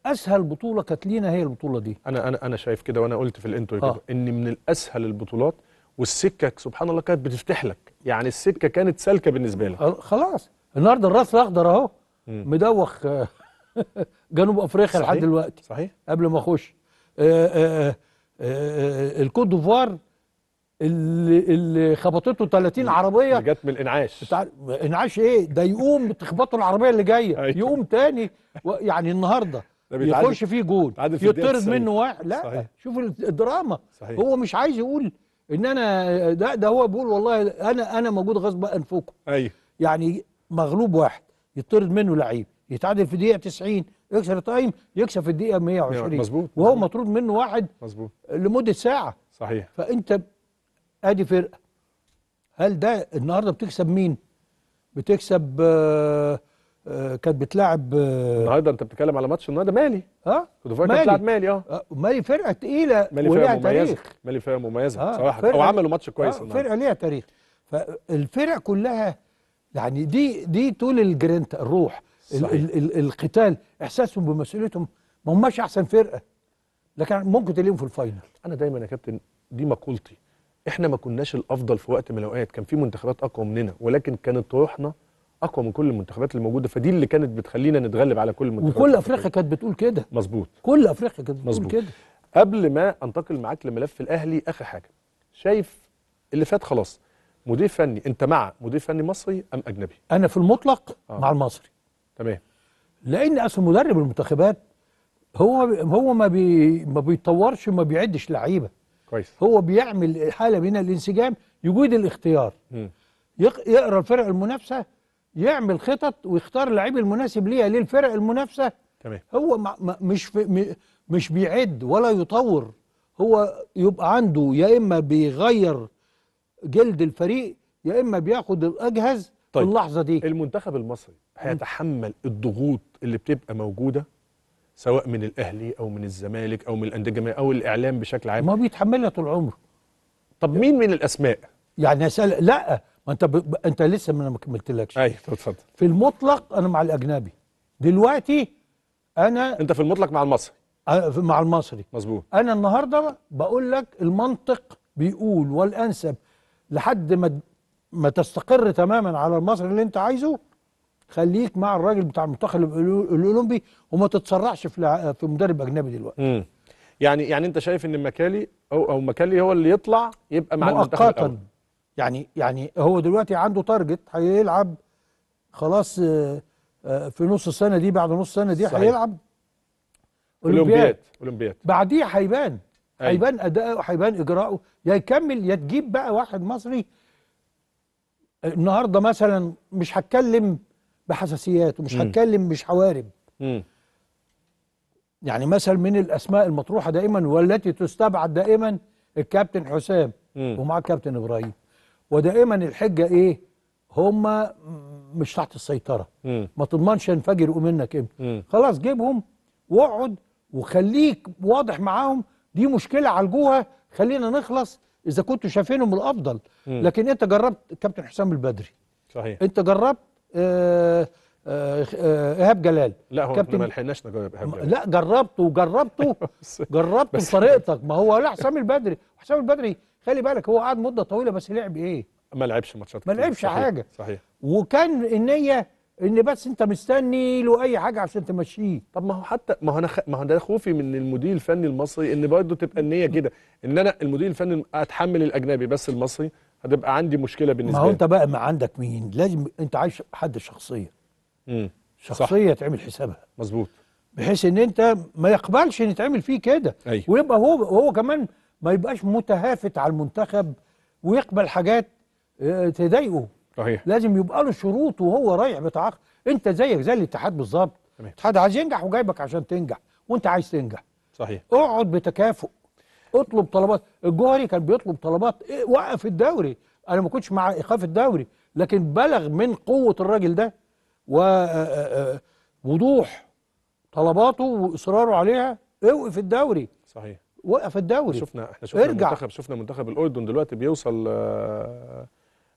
اسهل بطوله كانت لينا هي البطوله دي انا انا انا شايف كده وانا قلت في الانترو آه. ان من الاسهل البطولات والسكه سبحان الله كانت بتفتح لك يعني السكه كانت سالكه بالنسبه لك آه، خلاص النهارده الراس الاخضر اهو مدوخ آه، جنوب افريقيا لحد دلوقتي صحيح قبل ما اخش آه، آه، آه، الكوت ديفوار اللي اللي خبطته 30 عربيه جت من الانعاش انعاش ايه ده يقوم تخبطه العربيه اللي جايه أيوة. يقوم تاني يعني النهارده يخش فيه جول في يطرد منه واحد لا صحيح. شوف الدراما صحيح. هو مش عايز يقول ان انا ده ده هو بيقول والله انا انا موجود غصب انفكم ايوه يعني مغلوب واحد يطرد منه لعيب يتعادل في دقيقه 90 يكسر تايم يكسب في الدقيقه 120 أيوة، مظبوط وهو مطرود منه واحد مظبوط لمده ساعه صحيح فانت ادي فرقه هل ده النهارده بتكسب مين؟ بتكسب آه، آه، كانت بتلعب آه، النهارده انت بتتكلم على ماتش النهارده مالي ها كانت مالي اه مالي فرقه تقيله مالي فرقه مميزه تاريخ. مالي فرقه مميزه صراحه فرقة او عملوا ماتش كويس آه فرقه ليها تاريخ فالفرق كلها يعني دي دي طول الجرينت الروح صحيح. ال ال القتال احساسهم بمسؤوليتهم ما هماش احسن فرقه لكن ممكن تلاقيهم في الفاينل انا دايما يا كابتن دي مقولتي احنا ما كناش الافضل في وقت من الاوقات كان في منتخبات اقوى مننا ولكن كانت طروحنا اقوى من كل المنتخبات اللي موجوده فدي اللي كانت بتخلينا نتغلب على كل المنتخبات وكل افريقيا كانت بتقول كده مظبوط كل افريقيا كانت بتقول مزبوط. كده قبل ما انتقل معاك لملف الاهلي اخر حاجه شايف اللي فات خلاص مدير فني انت مع مدير فني مصري ام اجنبي انا في المطلق آه. مع المصري تمام لان اصل مدرب المنتخبات هو هو ما بي ما بيطورش وما بيعدش لعيبه كويس هو بيعمل حاله من الانسجام يجيد الاختيار يق يقرا الفرق المنافسه يعمل خطط ويختار اللعيب المناسب ليها للفرق المنافسه تمام هو ما مش في مش بيعد ولا يطور هو يبقى عنده يا اما بيغير جلد الفريق يا اما بياخد الاجهز طيب. في اللحظه دي المنتخب المصري هيتحمل الضغوط اللي بتبقى موجوده سواء من الاهلي او من الزمالك او من الانديه الجماهيريه او الاعلام بشكل عام ما بيتحملها طول عمره طب مين من الاسماء يعني اسال لا ما انت ب... انت لسه ما كملتلكش ايوه اتفضل في المطلق انا مع الاجنبي دلوقتي انا انت في المطلق مع المصري مع المصري مظبوط انا النهارده بقول لك المنطق بيقول والانسب لحد ما ما تستقر تماما على المصري اللي انت عايزه خليك مع الراجل بتاع المنتخب الاولمبي وما تتسرعش في في مدرب اجنبي دلوقتي امم يعني يعني انت شايف ان مكالي او او مكالي هو اللي يطلع يبقى مع المنتخب مؤقتا يعني يعني هو دلوقتي عنده تارجت هيلعب خلاص آه، آه، في نص السنه دي بعد نص السنه دي هيلعب اولمبياد اولمبياد بعديه هيبان هيبان اداؤه هيبان اجراؤه يا يكمل يا تجيب بقى واحد مصري النهارده مثلا مش هتكلم بحساسيات ومش هتكلم مش حوارب يعني مثل من الاسماء المطروحه دائما والتي تستبعد دائما الكابتن حسام ومعاه الكابتن ابراهيم ودائما الحجه ايه هما مش تحت السيطره مم. ما تضمنش ينفجروا منك امتى خلاص جيبهم واقعد وخليك واضح معاهم دي مشكله عالجوها خلينا نخلص اذا كنتوا شايفينهم الافضل مم. لكن انت جربت كابتن حسام البدري صحيح انت جربت آه، آه، آه، ايهاب جلال لا هو كابتن ما لحقناش نجرب ايهاب جلال لا جربته وجربته جربته بطريقتك ما هو لا حسام البدري حسام البدري خلي بالك هو قعد مده طويله بس لعب ايه؟ ما لعبش ماتشات ما لعبش صحيح. حاجه صحيح وكان النيه ان بس انت مستني له اي حاجه عشان تمشيه طب ما هو حتى ما هو انا خ... ما هو ده خوفي من المدير الفني المصري ان برضه تبقى النيه كده ان انا المدير الفني اتحمل الاجنبي بس المصري هتبقى عندي مشكله بالنسبه لي ما هو انت بقى ما عندك مين لازم انت عايش حد شخصيه امم شخصيه تعمل حسابها مظبوط بحيث ان انت ما يقبلش ان يتعمل فيه كده أيوه. ويبقى هو هو كمان ما يبقاش متهافت على المنتخب ويقبل حاجات آه، تضايقه صحيح لازم يبقى له شروط وهو رايح بتعاقد انت زيك زي الاتحاد بالظبط الاتحاد عايز ينجح وجايبك عشان تنجح وانت عايز تنجح صحيح اقعد بتكافؤ اطلب طلبات الجوهري كان بيطلب طلبات إيه وقف الدوري انا ما كنتش مع ايقاف الدوري لكن بلغ من قوه الراجل ده ووضوح آه، آه، آه، طلباته واصراره عليها اوقف الدوري صحيح وقف الدوري شفنا احنا شفنا ارجع. منتخب شفنا منتخب الاردن دلوقتي بيوصل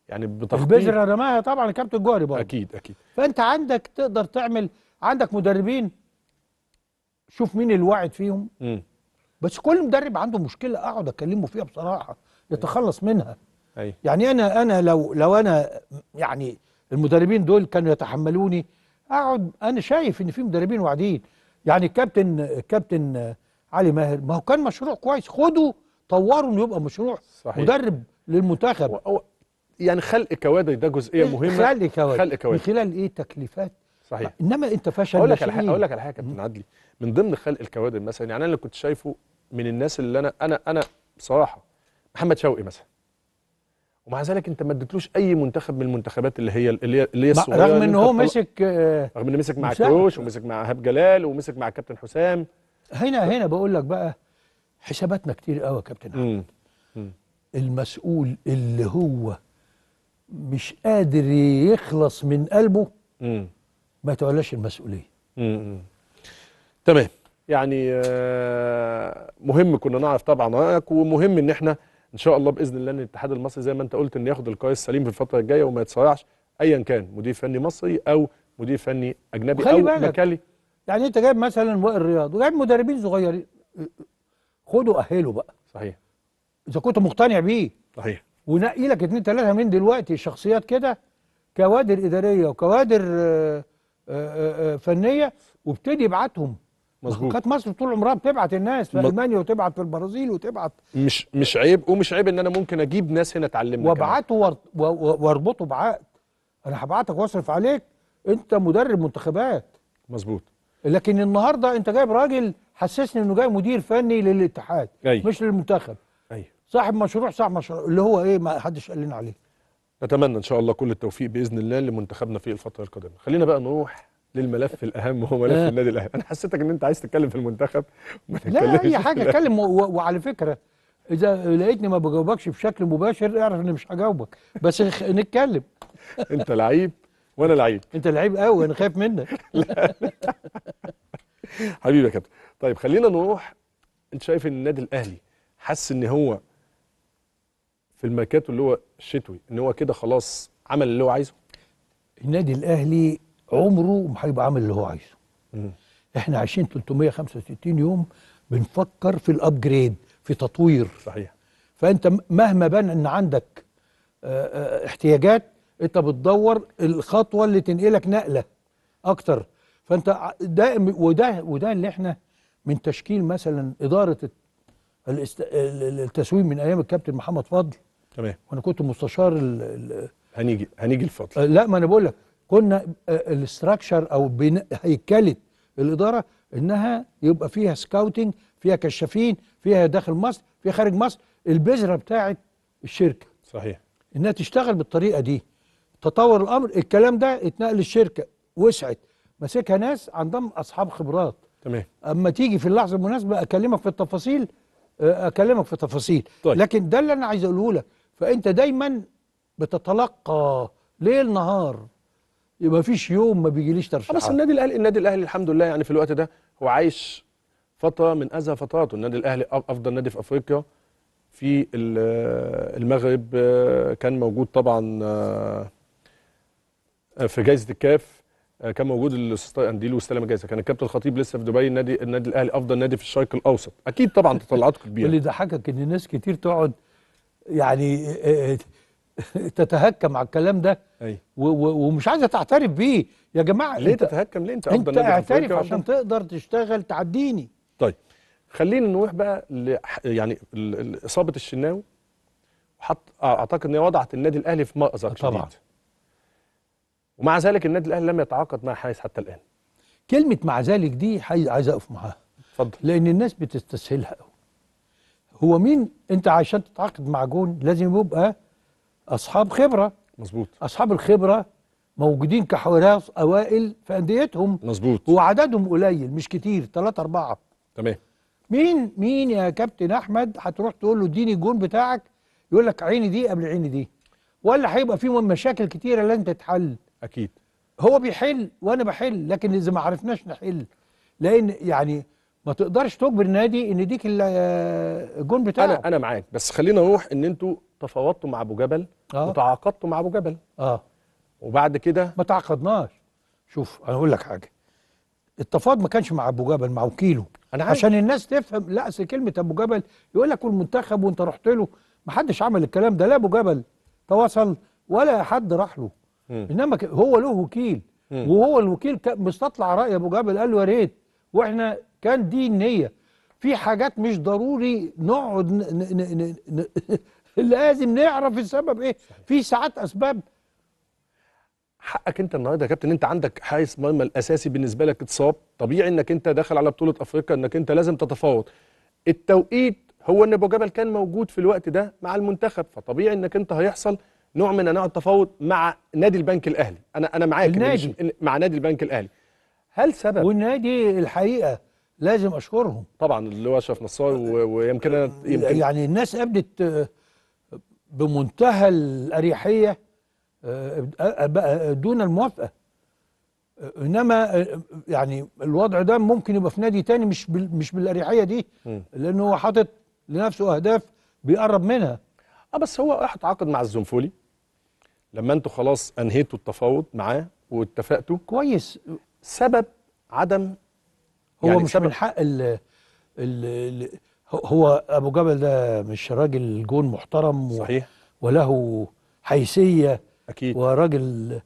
يعني بتخطيط البذره رماها طبعا كابتن الجوهري برضه اكيد اكيد فانت عندك تقدر تعمل عندك مدربين شوف مين الواعد فيهم بس كل مدرب عنده مشكله اقعد اكلمه فيها بصراحه أيوه. يتخلص منها أي. أيوه. يعني انا انا لو لو انا يعني المدربين دول كانوا يتحملوني اقعد انا شايف ان في مدربين واعدين يعني الكابتن الكابتن علي ماهر ما هو كان مشروع كويس خده طوروا انه يبقى مشروع صحيح. مدرب للمنتخب يعني خلق كوادر ده جزئيه إيه، مهمه خلق كوادر خلق كوادر من خلال ايه تكليفات صحيح انما انت فشل اقول لك على حاجه اقول لك على حاجه يا كابتن عدلي من ضمن خلق الكوادر مثلا يعني انا اللي كنت شايفه من الناس اللي انا انا انا بصراحه محمد شوقي مثلا ومع ذلك انت ما اديتلوش اي منتخب من المنتخبات اللي هي اللي هي اللي هي الصغيره رغم ان هو مسك آه، رغم انه مسك مع كروش ومسك مع هاب جلال ومسك مع كابتن حسام هنا هنا بقول لك بقى حساباتنا كتير قوي يا كابتن عدلي المسؤول اللي هو مش قادر يخلص من قلبه ما تعلاش المسؤوليه تمام يعني آه، مهم كنا نعرف طبعا رايك ومهم ان احنا ان شاء الله باذن الله ان الاتحاد المصري زي ما انت قلت ان ياخد القياس السليم في الفتره الجايه وما يتصارعش ايا كان مدير فني مصري او مدير فني اجنبي او مكالي يعني انت جايب مثلا وائل رياض وجايب مدربين صغيرين خدوا اهله بقى صحيح اذا كنت مقتنع بيه صحيح ونقي لك اثنين ثلاثه من دلوقتي شخصيات كده كوادر اداريه وكوادر آه آه، آه، آه، فنيه وابتدي يبعتهم مظبوط كانت مصر طول عمرها بتبعت الناس في المانيا وتبعت في البرازيل وتبعت مش مش عيب ومش عيب ان انا ممكن اجيب ناس هنا تعلمنا وابعته واربطه بعقد انا هبعتك واصرف عليك انت مدرب منتخبات مظبوط لكن النهارده انت جايب راجل حسسني انه جاي مدير فني للاتحاد أي. مش للمنتخب ايوه صاحب مشروع صاحب مشروع اللي هو ايه ما حدش قال لنا عليه نتمنى ان شاء الله كل التوفيق باذن الله لمنتخبنا في الفتره القادمه خلينا بقى نروح للملف الاهم وهو ملف النادي الاهلي انا حسيتك ان انت عايز تتكلم في المنتخب ما لا اي حاجه اتكلم وعلى فكره اذا لقيتني ما بجاوبكش بشكل مباشر اعرف اني مش هجاوبك بس نتكلم انت لعيب وانا لعيب انت لعيب قوي انا خايف منك حبيبي يا كابتن طيب خلينا نروح انت شايف ان النادي الاهلي حس ان هو في الميركاتو اللي هو الشتوي ان هو كده خلاص عمل اللي هو عايزه النادي الاهلي عمره ما هيبقى عامل اللي هو عايزه مم. احنا عايشين 365 يوم بنفكر في الابجريد في تطوير صحيح فانت مهما بان ان عندك اه اه احتياجات انت بتدور الخطوه اللي تنقلك نقله اكتر فانت دائم وده وده اللي احنا من تشكيل مثلا اداره التسويق من ايام الكابتن محمد فضل تمام وانا كنت مستشار الـ الـ هنيجي هنيجي الفضل آه، لا ما انا بقول لك كنا آه، الاستراكشر او بناء هيكله الاداره انها يبقى فيها سكاوتنج فيها كشافين فيها داخل مصر فيها خارج مصر البذره بتاعه الشركه صحيح انها تشتغل بالطريقه دي تطور الامر الكلام ده اتنقل للشركه وسعت ماسكها ناس عندهم اصحاب خبرات تمام اما تيجي في اللحظه المناسبه اكلمك في التفاصيل آه، اكلمك في تفاصيل طيب. لكن ده اللي انا عايز اقوله لك فأنت دايما بتتلقى ليل نهار يبقى فيش يوم ما بيجيليش ترشيحات بس النادي الاهلي النادي الاهلي الحمد لله يعني في الوقت ده هو عايش فتره من اذى فتراته النادي الاهلي افضل نادي في افريقيا في المغرب آه، كان موجود طبعا آه، آه، في جائزه الكاف كان موجود الاستاذ انديل واستلم الجائزه كان الكابتن الخطيب لسه في دبي النادي النادي الاهلي افضل نادي في الشرق الاوسط اكيد طبعا تطلعاته كبيره اللي ضحكك ان ناس كتير تقعد يعني آه، آه، تتهكم على الكلام ده ايوه ومش عايزه تعترف بيه يا جماعه ليه انت تتهكم ليه انت انت اعترف عشان تقدر تشتغل تعديني طيب خلينا نروح بقى ل... يعني اصابه الشناوي حط اعتقد ان هي وضعت النادي الاهلي في مأزق طبعا شديد. ومع ذلك النادي الاهلي لم يتعاقد مع حارس حتى الان كلمه مع ذلك دي عايز اقف معاها اتفضل لان الناس بتستسهلها قوي هو مين انت عشان تتعاقد مع جون لازم يبقى اصحاب خبره مظبوط اصحاب الخبره موجودين كحراس اوائل في انديتهم مظبوط وعددهم قليل مش كتير ثلاثة أربعة تمام مين مين يا كابتن احمد هتروح تقول له اديني الجون بتاعك يقول لك عيني دي قبل عيني دي ولا هيبقى في مشاكل كتيره لن تتحل اكيد هو بيحل وانا بحل لكن اذا ما عرفناش نحل لان يعني ما تقدرش تجبر نادي ان يديك آه، الجون بتاعه انا انا معاك بس خلينا نروح ان انتوا تفاوضتوا مع ابو جبل آه. وتعاقدتوا مع ابو جبل اه وبعد كده ما تعاقدناش شوف انا اقول لك حاجه التفاوض ما كانش مع ابو جبل مع وكيله أنا عارف. عشان الناس تفهم لا اصل كلمه ابو جبل يقول لك والمنتخب وانت رحت له ما حدش عمل الكلام ده لا ابو جبل تواصل ولا حد راح له م. انما هو له وكيل م. وهو الوكيل مستطلع راي ابو جبل قال له يا ريت واحنا كان دي النية في حاجات مش ضروري نقعد ن... ن... ن... لازم نعرف السبب ايه في ساعات اسباب حقك انت النهارده يا كابتن انت عندك حارس مرمى الاساسي بالنسبه لك اتصاب طبيعي انك انت داخل على بطوله افريقيا انك انت لازم تتفاوض التوقيت هو ان ابو جبل كان موجود في الوقت ده مع المنتخب فطبيعي انك انت هيحصل نوع من انواع التفاوض مع نادي البنك الاهلي انا انا معاك النادي. مع نادي البنك الاهلي هل سبب والنادي الحقيقه لازم اشكرهم طبعا اللي هو اشرف نصار ويمكن انا يمكن يعني الناس ابدت آه، بمنتهى الاريحيه آه، آه، دون الموافقه انما يعني الوضع ده ممكن يبقى في نادي تاني مش مش بالاريحيه دي لانه هو حاطط لنفسه اهداف بيقرب منها اه بس هو راح اتعاقد مع الزنفولي لما انتوا خلاص انهيتوا التفاوض معاه واتفقتوا كويس سبب عدم هو يعني مش من حق ال ال هو ابو جبل ده مش راجل جون محترم صحيح وله حيثيه اكيد وراجل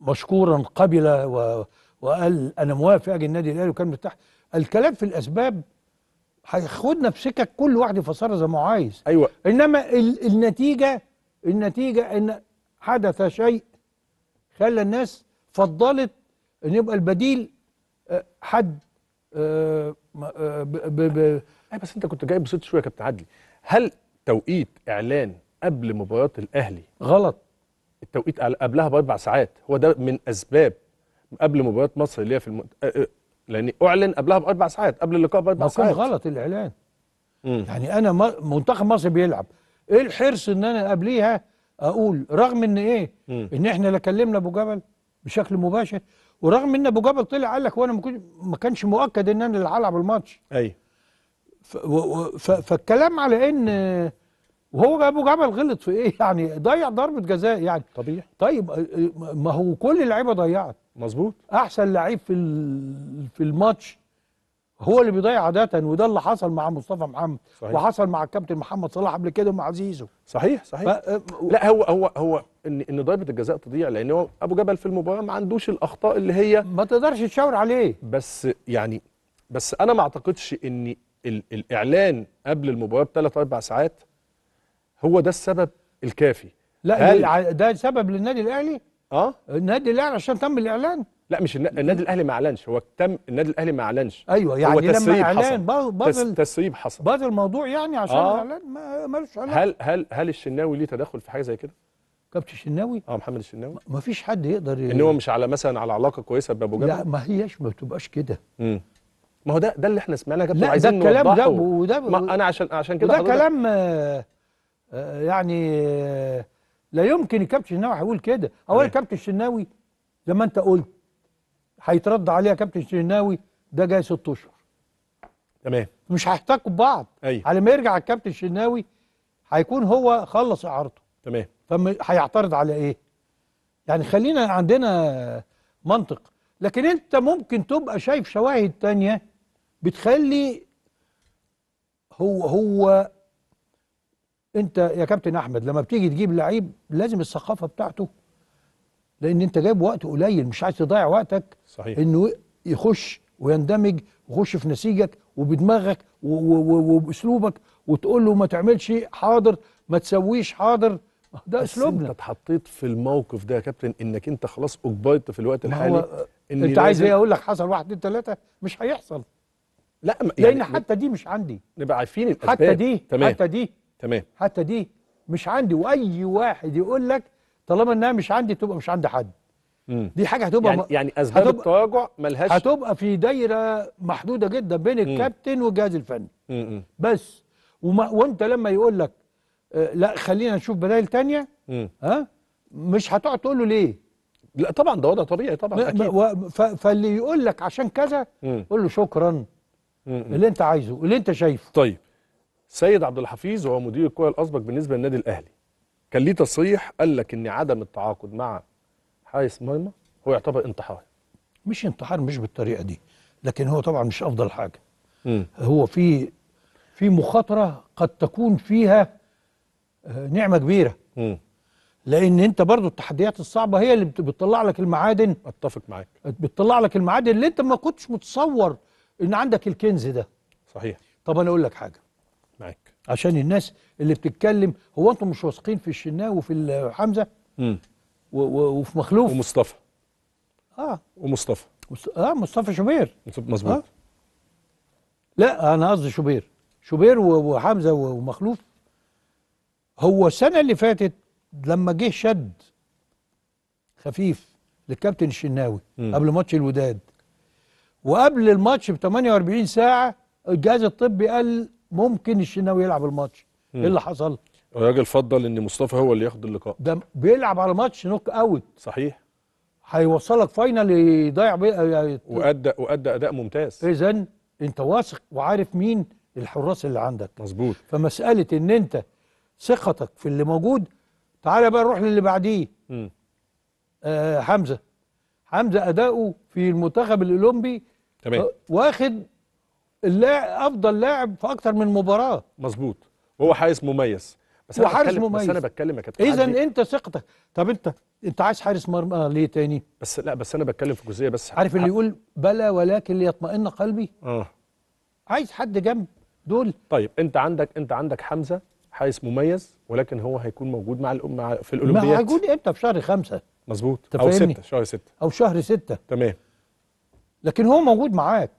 مشكورا قبل و وقال انا موافق اجي النادي الاهلي وكان مرتاح الكلام في الاسباب هياخدنا في سكك كل واحد يفسرها زي ما هو عايز ايوه انما ال النتيجه النتيجه ان حدث شيء خلى الناس فضلت ان يبقى البديل حد آه،, آه ب ب ب بس انت كنت جاي بصوت شويه يا كابتن عدلي هل توقيت اعلان قبل مباريات الاهلي غلط التوقيت قبلها باربع ساعات هو ده من اسباب قبل مباراه مصر اللي هي في الم... لان آه، آه، يعني اعلن قبلها باربع ساعات قبل اللقاء باربع ساعات ما كان غلط الاعلان مم. يعني انا منتخب مصر بيلعب ايه الحرص ان انا قبليها اقول رغم ان ايه مم. ان احنا لا كلمنا ابو جبل بشكل مباشر ورغم ان ابو جبل طلع قال لك وانا ما كانش مؤكد ان انا اللي هلعب الماتش ايوه فالكلام على ان وهو ابو جبل غلط في ايه يعني ضيع ضربه جزاء يعني طبيعي طيب ما هو كل اللعيبه ضيعت مظبوط احسن لعيب في في الماتش هو اللي بيضيع عاده وده اللي حصل مع مصطفى محمد صحيح. وحصل مع الكابتن محمد صلاح قبل كده ومع زيزو صحيح صحيح ف... لا هو هو هو ان ان ضربه الجزاء تضيع لان هو ابو جبل في المباراه ما عندوش الاخطاء اللي هي ما تقدرش تشاور عليه بس يعني بس انا ما اعتقدش ان الاعلان قبل المباراه بثلاث اربع ساعات هو ده السبب الكافي لا هل... ده سبب للنادي الاهلي اه النادي الاهلي عشان تم الاعلان لا مش النادي الاهلي ما اعلنش هو تم النادي الاهلي ما اعلنش ايوه يعني هو تسريب لما اعلان باظ تسريب حصل باظ الموضوع يعني عشان آه الاعلان مالوش علاقه هل هل هل الشناوي ليه تدخل في حاجه زي كده؟ كابتن الشناوي اه محمد الشناوي ما فيش حد يقدر ان هو مش على مثلا على علاقه كويسه بابو جابر لا ما هيش ما بتبقاش كده امم ما هو ده ده اللي احنا سمعناه يا كابتن عايزين ده الكلام ده وده ما انا عشان عشان كده ده كلام آه, آه، يعني آه، لا يمكن الكابتن الشناوي هيقول كده اولا الكابتن الشناوي زي ما انت قلت هيترد عليها كابتن الشناوي ده جاي ست اشهر تمام مش هيحتكوا ببعض أيوه. على ما يرجع الكابتن الشناوي هيكون هو خلص اعارته تمام هيعترض على ايه يعني خلينا عندنا منطق لكن انت ممكن تبقى شايف شواهد تانية بتخلي هو هو انت يا كابتن احمد لما بتيجي تجيب لعيب لازم الثقافه بتاعته لان انت جايب وقت قليل مش عايز تضيع وقتك صحيح انه يخش ويندمج ويخش في نسيجك وبدماغك وباسلوبك وتقول له ما تعملش حاضر ما تسويش حاضر ده اسلوبنا انت اتحطيت في الموقف ده يا كابتن انك انت خلاص اجبرت في الوقت الحالي ان انت عايز ايه اقول لك حصل واحد اتنين تلاته مش هيحصل لا يعني لان حتى دي مش عندي نبقى عارفين الاسباب حتى دي تمام حتى دي تمام حتى دي مش عندي واي واحد يقول لك طالما انها مش عندي تبقى مش عند حد مم. دي حاجه هتبقى يعني, م... يعني اسباب هتبقى التراجع ملهاش هتبقى في دايره محدوده جدا بين الكابتن والجهاز الفني بس وما وانت لما يقول لك آه، لا خلينا نشوف بدائل تانية ها مش هتقعد تقول له ليه لا طبعا ده وضع طبيعي طبعا فاللي يقول لك عشان كذا قول له شكرا مم. اللي انت عايزه اللي انت شايفه طيب سيد عبد الحفيظ وهو مدير الكره الاسبق بالنسبه للنادي الاهلي كان ليه تصريح قال لك ان عدم التعاقد مع حارس مرمى هو يعتبر انتحار مش انتحار مش بالطريقه دي لكن هو طبعا مش افضل حاجه مم. هو في في مخاطره قد تكون فيها نعمه كبيره م. لان انت برضو التحديات الصعبه هي اللي بتطلع لك المعادن اتفق معاك بتطلع لك المعادن اللي انت ما كنتش متصور ان عندك الكنز ده صحيح طب انا اقول لك حاجه معاك عشان الناس اللي بتتكلم هو انتم مش واثقين في الشناوي وفي حمزه وفي مخلوف ومصطفى اه ومصطفى اه مصطفى شوبير مظبوط آه. لا انا قصدي شوبير شوبير وحمزه ومخلوف هو السنه اللي فاتت لما جه شد خفيف للكابتن الشناوي م. قبل ماتش الوداد وقبل الماتش ب 48 ساعه الجهاز الطبي قال ممكن الشناوي يلعب الماتش ايه اللي حصل؟ الراجل فضل ان مصطفى هو اللي ياخد اللقاء ده بيلعب على ماتش نوك اوت صحيح هيوصلك فاينل يضيع بي... يعني وادى وادى اداء ممتاز اذا انت واثق وعارف مين الحراس اللي عندك مظبوط فمساله ان انت ثقتك في اللي موجود تعالى بقى نروح للي بعديه آه حمزه حمزه اداؤه في المنتخب الاولمبي تمام آه، واخد اللاعب افضل لاعب في اكتر من مباراه مظبوط وهو حارس مميز بس انا حارس مميز بس انا بتكلم يا اذا انت ثقتك طب انت انت عايز حارس مرمى آه، ليه تاني بس لا بس انا بتكلم في جزئيه بس عارف اللي يقول بلى ولكن ليطمئن قلبي اه عايز حد جنب دول طيب انت عندك انت عندك حمزه حارس مميز ولكن هو هيكون موجود مع الأم في الاولمبياد ما هيكون امتى في شهر خمسة مظبوط او ستة شهر ستة او شهر ستة تمام لكن هو موجود معاك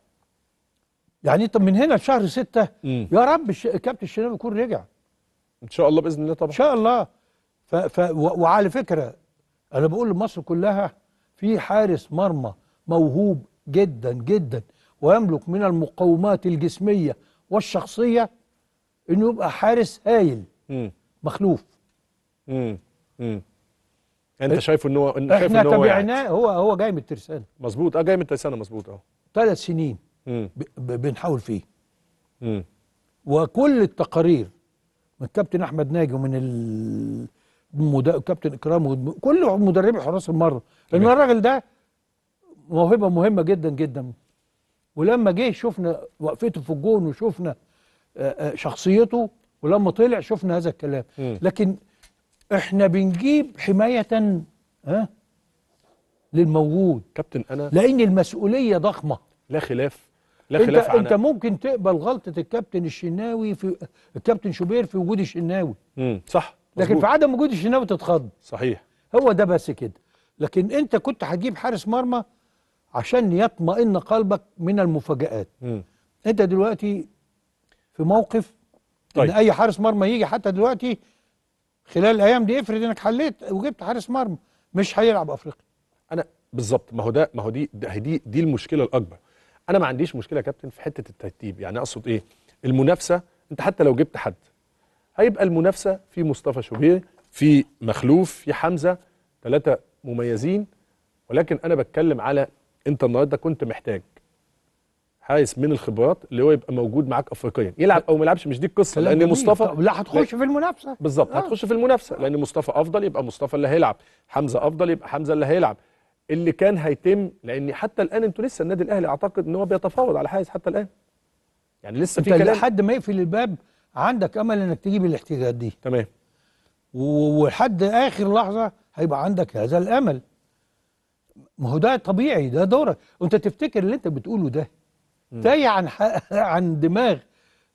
يعني طب من هنا لشهر ستة مم. يا رب الش... كابتن الشناوي يكون رجع ان شاء الله باذن الله طبعا ان شاء الله ف... ف... و... وعلى فكره انا بقول لمصر كلها في حارس مرمى موهوب جدا جدا ويملك من المقومات الجسميه والشخصيه انه يبقى حارس هايل مخلوف امم انت إيه؟ شايفه ان هو إن شايف ان هو تبعناه هو هو جاي من الترسانه مظبوط اه جاي من الترسانه مظبوط اه ثلاث سنين مم. بنحاول فيه مم. وكل التقارير من كابتن احمد ناجي ومن ال... كابتن اكرام ودم... كل مدربي حراس المرمى لان الراجل ده موهبه مهمه جدا جدا ولما جه شفنا وقفته في الجون وشفنا آه، آه، شخصيته ولما طلع شفنا هذا الكلام لكن احنا بنجيب حماية ها للموجود كابتن انا لان المسؤولية ضخمة لا خلاف لا خلاف انت, انت ممكن تقبل غلطة الكابتن الشناوي في الكابتن شوبير في وجود الشناوي امم صح مزبوط. لكن في عدم وجود الشناوي تتخض صحيح هو ده بس كده لكن انت كنت هتجيب حارس مرمى عشان يطمئن قلبك من المفاجآت م. انت دلوقتي في موقف طيب. ان اي حارس مرمى يجي حتى دلوقتي خلال الايام دي افرض انك حليت وجبت حارس مرمى مش هيلعب افريقيا انا بالظبط ما هو ده ما هو دي دي دي المشكله الاكبر انا ما عنديش مشكله يا كابتن في حته الترتيب يعني اقصد ايه المنافسه انت حتى لو جبت حد هيبقى المنافسه في مصطفى شوبير في مخلوف في حمزه ثلاثه مميزين ولكن انا بتكلم على انت النهارده كنت محتاج حارس من الخبرات اللي هو يبقى موجود معاك افريقيا يلعب او ما يلعبش مش دي القصه لان مصطفى لا هتخش في المنافسه بالظبط آه. هتخش في المنافسه لان مصطفى افضل يبقى مصطفى اللي هيلعب حمزه افضل يبقى حمزه اللي هيلعب اللي كان هيتم لان حتى الان انتوا لسه النادي الاهلي اعتقد ان هو بيتفاوض على حارس حتى الان يعني لسه في كلام لحد ما يقفل الباب عندك امل انك تجيب الاحتياجات دي تمام ولحد اخر لحظه هيبقى عندك هذا الامل ما هو ده طبيعي ده دورك وانت تفتكر اللي انت بتقوله ده تايه عن عن دماغ آه،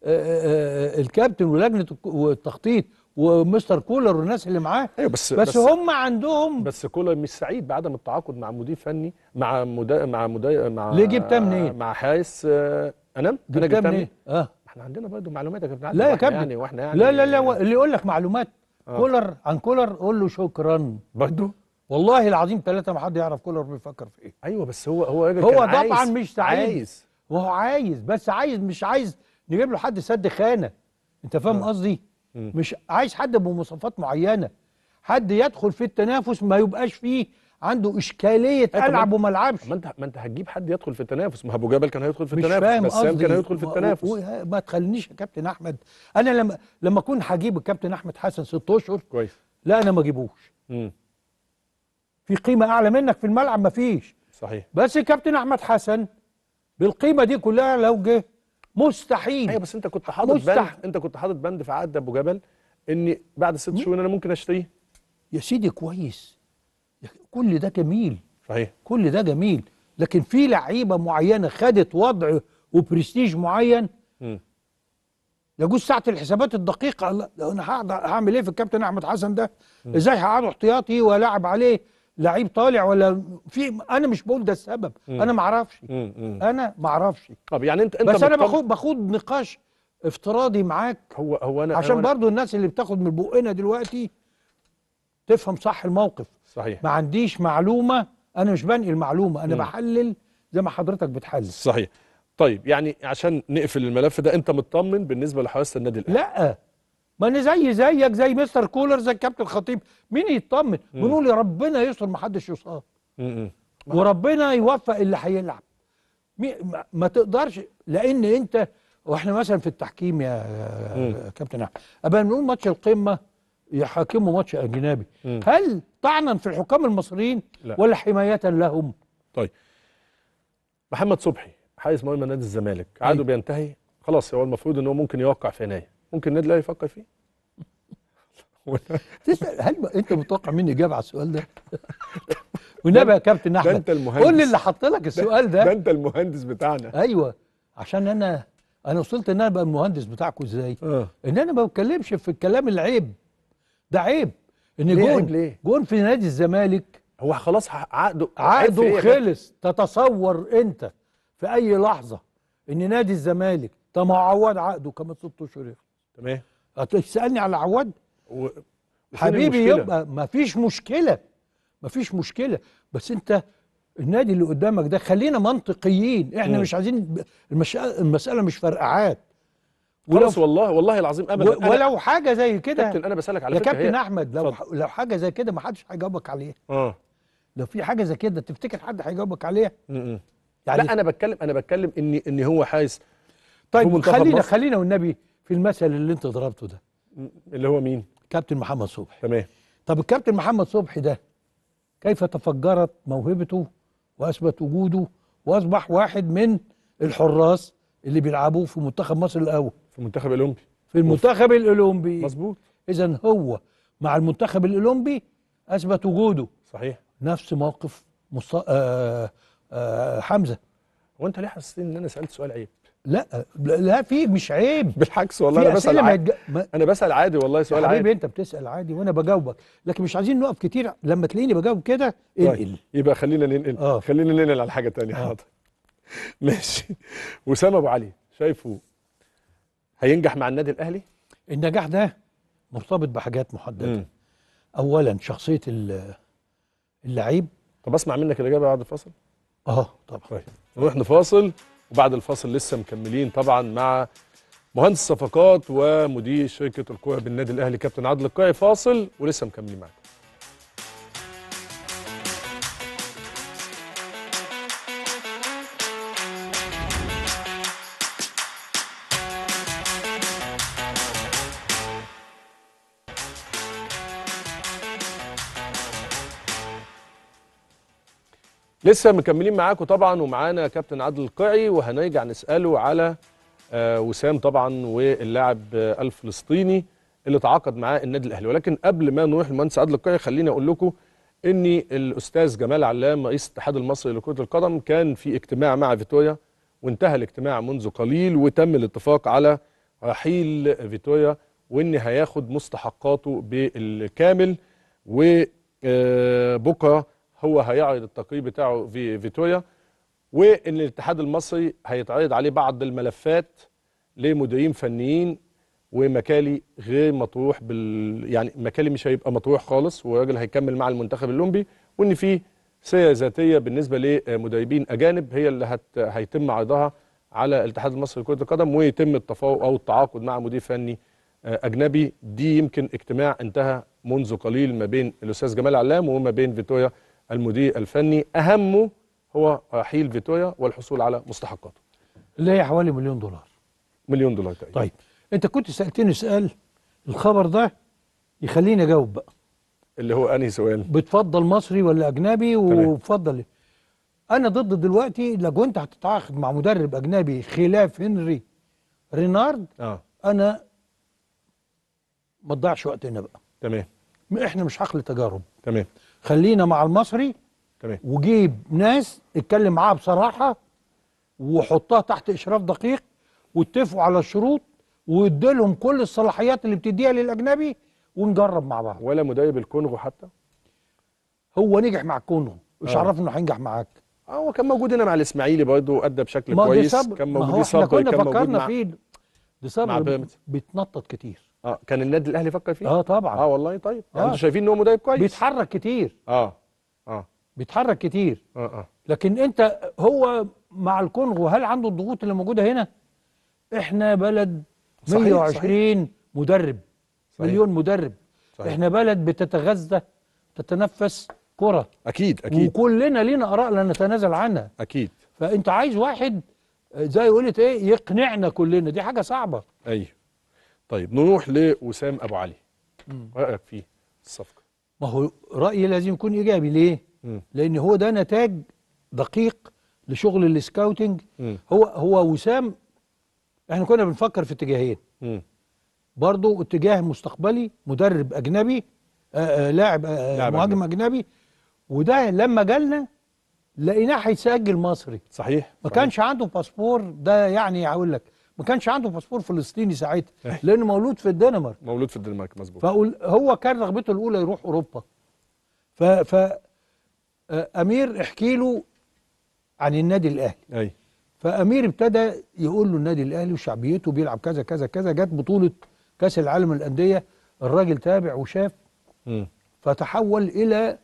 آه، آه، الكابتن ولجنه والتخطيط ومستر كولر والناس اللي معاه ايوه بس بس, بس هم عندهم بس كولر مش سعيد بعدم التعاقد مع مدير فني مع مدا مع مدا مع ليه جبتها منين؟ مع حارس انا انا جبتها منين؟ اه احنا عندنا برضه معلومات يا كابتن لا يا كابتن يعني واحنا يعني لا لا لا اللي يقول لك معلومات آه. كولر عن كولر قول له شكرا برضه والله العظيم ثلاثة ما حد يعرف كولر بيفكر في ايه ايوه بس هو هو هو طبعا مش سعيد عايز وهو عايز بس عايز مش عايز نجيب له حد سد خانه انت فاهم قصدي مش عايز حد بمواصفات معينه حد يدخل في التنافس ما يبقاش فيه عنده اشكاليه العب وما العبش ما انت ما انت هتجيب حد يدخل في التنافس ما ابو جبل كان هيدخل في التنافس بسام كان هيدخل في التنافس و... ما تخلينيش يا كابتن احمد انا لما لما اكون هجيب الكابتن احمد حسن ست اشهر كويس لا انا ما اجيبوش في قيمه اعلى منك في الملعب ما فيش صحيح بس الكابتن احمد حسن بالقيمه دي كلها لو جه مستحيل ايوه بس انت كنت حاطط بند انت كنت حاطط بند في عقد ابو جبل ان بعد ست شهور انا ممكن اشتريه يا سيدي كويس كل ده جميل صحيح كل ده جميل لكن في لعيبه معينه خدت وضع وبرستيج معين يجوز ساعه الحسابات الدقيقه لا انا هعمل ايه في الكابتن احمد حسن ده ازاي هقعده احتياطي والاعب عليه لعيب طالع ولا في انا مش بقول ده السبب مم. انا ما اعرفش انا ما اعرفش طب يعني انت انت بس انا باخد بخوض نقاش افتراضي معاك هو هو انا عشان أنا برضو الناس اللي بتاخد من بقنا دلوقتي تفهم صح الموقف صحيح ما عنديش معلومه انا مش بنقل معلومه انا مم. بحلل زي ما حضرتك بتحلل صحيح طيب يعني عشان نقفل الملف ده انت مطمن بالنسبه لحراسه النادي الاهلي لا ما انا زي زيك زي مستر كولر زي الكابتن خطيب مين يطمن بنقول يا ربنا يستر ما حدش يصاب وربنا يوفق اللي هيلعب ما تقدرش لان انت واحنا مثلا في التحكيم يا كابتن احمد قبل نقول ماتش القمه يحاكموا ماتش اجنبي مم. هل طعنا في الحكام المصريين لا. ولا حمايه لهم طيب محمد صبحي حارس مهم نادي الزمالك عقده أيوه. بينتهي خلاص هو المفروض ان هو ممكن يوقع في يناير ممكن النادي الاهلي يفكر فيه تسال هل انت متوقع مني اجابه على السؤال ده؟ والنبي يا كابتن احمد ده انت المهندس قول لي اللي حط لك السؤال ده ده انت المهندس بتاعنا ايوه عشان انا انا وصلت ان انا بقى المهندس بتاعكم ازاي؟ آه. ان انا ما بتكلمش في الكلام العيب ده عيب ان ليه جون ليه؟ جون في نادي الزمالك هو خلاص عقده عقده إيه خلص تتصور انت في اي لحظه ان نادي الزمالك طب ما عوض عقده كمان ست اشهر تمام هتسالني على عواد و... حبيبي يبقى ما فيش مشكله ما فيش مشكله بس انت النادي اللي قدامك ده خلينا منطقيين احنا مم. مش عايزين المش... المساله مش فرقعات خلاص والله والله العظيم ابدا و... ولو حاجه زي كده كابتن انا بسالك على يا يا كابتن هي... احمد لو ح... لو حاجه زي كده ما حدش هيجاوبك عليها اه لو في حاجه زي كده تفتكر حد هيجاوبك عليها يعني لا انا بتكلم انا بتكلم ان ان هو حاسس طيب خلينا خلينا والنبي في المثل اللي انت ضربته ده اللي هو مين كابتن محمد صبحي تمام طب الكابتن محمد صبحي ده كيف تفجرت موهبته واثبت وجوده واصبح واحد من الحراس اللي بيلعبوه في منتخب مصر الاول في المنتخب الاولمبي في المنتخب الاولمبي مظبوط اذا هو مع المنتخب الاولمبي اثبت وجوده صحيح نفس موقف مص... آه آه حمزه هو انت ليه حسيت ان انا سالت سؤال عيب لا لا في مش عيب بالعكس والله انا بسال عادي ما انا بسال عادي والله سؤال عادي حبيبي انت بتسال عادي وانا بجاوبك لكن مش عايزين نقف كتير لما تلاقيني بجاوب كده طيب، انقل طيب. يبقى خلينا ننقل آه. خلينا ننقل على حاجه ثانيه آه. حاضر ماشي وسام ابو علي شايفه هينجح مع النادي الاهلي النجاح ده مرتبط بحاجات محدده م. اولا شخصيه اللعيب طب اسمع منك الاجابه بعد الفاصل اه طبعا طيب نروح نفاصل وبعد الفاصل لسه مكملين طبعا مع مهندس الصفقات ومدير شركه القوى بالنادي الاهلي كابتن عادل القاعي فاصل ولسه مكملين معاكم لسه مكملين معاكم طبعا ومعانا كابتن عادل القيعي وهنرجع نساله على آه، وسام طبعا واللاعب آه، الفلسطيني اللي تعاقد معاه النادي الاهلي ولكن قبل ما نروح للمهندس عادل القيعي خليني اقول لكم ان الاستاذ جمال علام رئيس الاتحاد المصري لكره القدم كان في اجتماع مع فيتوريا وانتهى الاجتماع منذ قليل وتم الاتفاق على رحيل فيتوريا وان هياخد مستحقاته بالكامل وبكره هو هيعرض التقرير بتاعه في فيتوريا وان الاتحاد المصري هيتعرض عليه بعض الملفات لمديرين فنيين ومكالي غير مطروح بال يعني مكالي مش هيبقى مطروح خالص والراجل هيكمل مع المنتخب الاولمبي وان في سيره ذاتيه بالنسبه لمدربين اجانب هي اللي هت... هيتم عرضها على الاتحاد المصري لكره القدم ويتم التفاوض او التعاقد مع مدير فني آه، اجنبي دي يمكن اجتماع انتهى منذ قليل ما بين الاستاذ جمال علام وما بين فيتوريا المدير الفني أهمه هو رحيل فيتويا والحصول على مستحقاته اللي هي حوالي مليون دولار مليون دولار تقريبا طيب انت كنت سالتني سؤال الخبر ده يخليني اجاوب بقى اللي هو انهي سؤال بتفضل مصري ولا اجنبي وبفضل إيه؟ انا ضد دلوقتي لو انت هتتعاقد مع مدرب اجنبي خلاف هنري رينارد آه. انا ما تضيعش وقتنا بقى تمام احنا مش عقل تجارب تمام خلينا مع المصري تمام وجيب ناس اتكلم معاها بصراحه وحطها تحت اشراف دقيق واتفقوا على الشروط وادي لهم كل الصلاحيات اللي بتديها للاجنبي ونجرب مع بعض ولا مدرب الكونغو حتى هو نجح مع الكونغو مش آه. عرفنا انه هينجح معاك اه هو كان موجود هنا مع الاسماعيلي برضه ادى بشكل كويس دي كان موجود صبري كان موجود مع فيه دي صبري بيتنطط كتير اه كان النادي الاهلي فكر فيه اه طبعا اه والله طيب يعني آه. انتوا شايفين ان هو مدرب كويس بيتحرك كتير اه اه بيتحرك كتير اه اه لكن انت هو مع الكونغو هل عنده الضغوط اللي موجوده هنا احنا بلد صحيح 120 صحيح. مدرب صحيح. مليون مدرب صحيح. احنا بلد بتتغذى تتنفس كره اكيد اكيد وكلنا لينا اراء لا نتنازل عنها اكيد فانت عايز واحد زي قلت ايه يقنعنا كلنا دي حاجه صعبه ايوه طيب نروح لوسام ابو علي إيه رايك فيه الصفقه ما هو رايي لازم يكون ايجابي ليه مم. لان هو ده نتاج دقيق لشغل السكاوتنج هو هو وسام احنا كنا بنفكر في اتجاهين برضه اتجاه مستقبلي مدرب اجنبي آه، آه، لاعب آه، مهاجم أجنبي. اجنبي وده لما جالنا لقيناه هيسجل مصري صحيح ما صحيح. كانش عنده باسبور ده يعني هقول لك ما كانش عنده باسبور فلسطيني ساعتها أيوه. لانه مولود في الدنمارك مولود في الدنمارك مظبوط فهو كان رغبته الاولى يروح اوروبا ف ف آه، امير احكي له عن النادي الاهلي اي فامير ابتدى يقول له النادي الاهلي وشعبيته بيلعب كذا كذا كذا جت بطوله كاس العالم للانديه الراجل تابع وشاف م. فتحول الى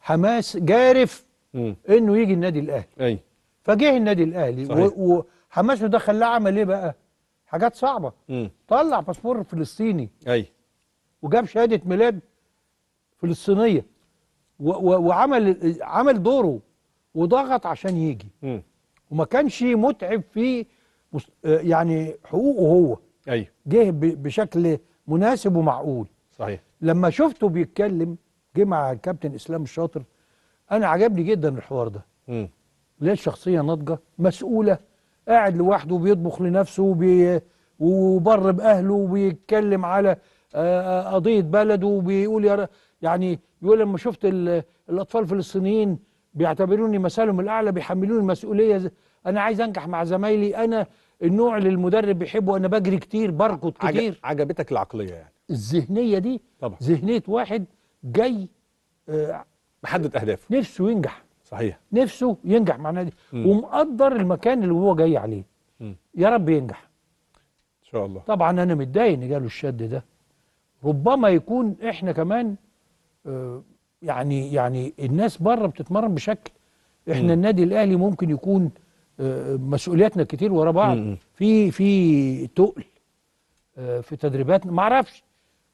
حماس جارف م. انه يجي النادي الاهلي اي فجه النادي الاهلي صحيح. و... و... حماس ده خلاه عمل ايه بقى حاجات صعبه مم. طلع باسبور فلسطيني اي وجاب شهاده ميلاد فلسطينيه وعمل عمل دوره وضغط عشان يجي مم. وما كانش متعب في يعني حقوقه هو ايوه جه بشكل مناسب ومعقول صحيح لما شفته بيتكلم جه مع الكابتن اسلام الشاطر انا عجبني جدا الحوار ده امم ليه شخصيه ناضجه مسؤوله قاعد لوحده بيطبخ لنفسه وبي وبر باهله وبيتكلم على آه، آه، قضيه بلده وبيقول يا يعني يقول لما شفت الاطفال الفلسطينيين بيعتبروني مثلهم الاعلى بيحملوني المسؤوليه انا عايز انجح مع زمايلي انا النوع اللي المدرب بيحبه انا بجري كتير بركض كتير عجبتك العقليه يعني الذهنيه دي طبعا ذهنيه واحد جاي آه، محدد اهدافه نفسه ينجح صحيح نفسه ينجح مع النادي ومقدر المكان اللي هو جاي عليه يا رب ينجح ان شاء الله طبعا انا متضايق ان جاله الشد ده ربما يكون احنا كمان آه، يعني يعني الناس بره بتتمرن بشكل احنا مم. النادي الاهلي ممكن يكون آه، مسؤولياتنا كتير ورا بعض في في تقل آه، في تدريباتنا ما اعرفش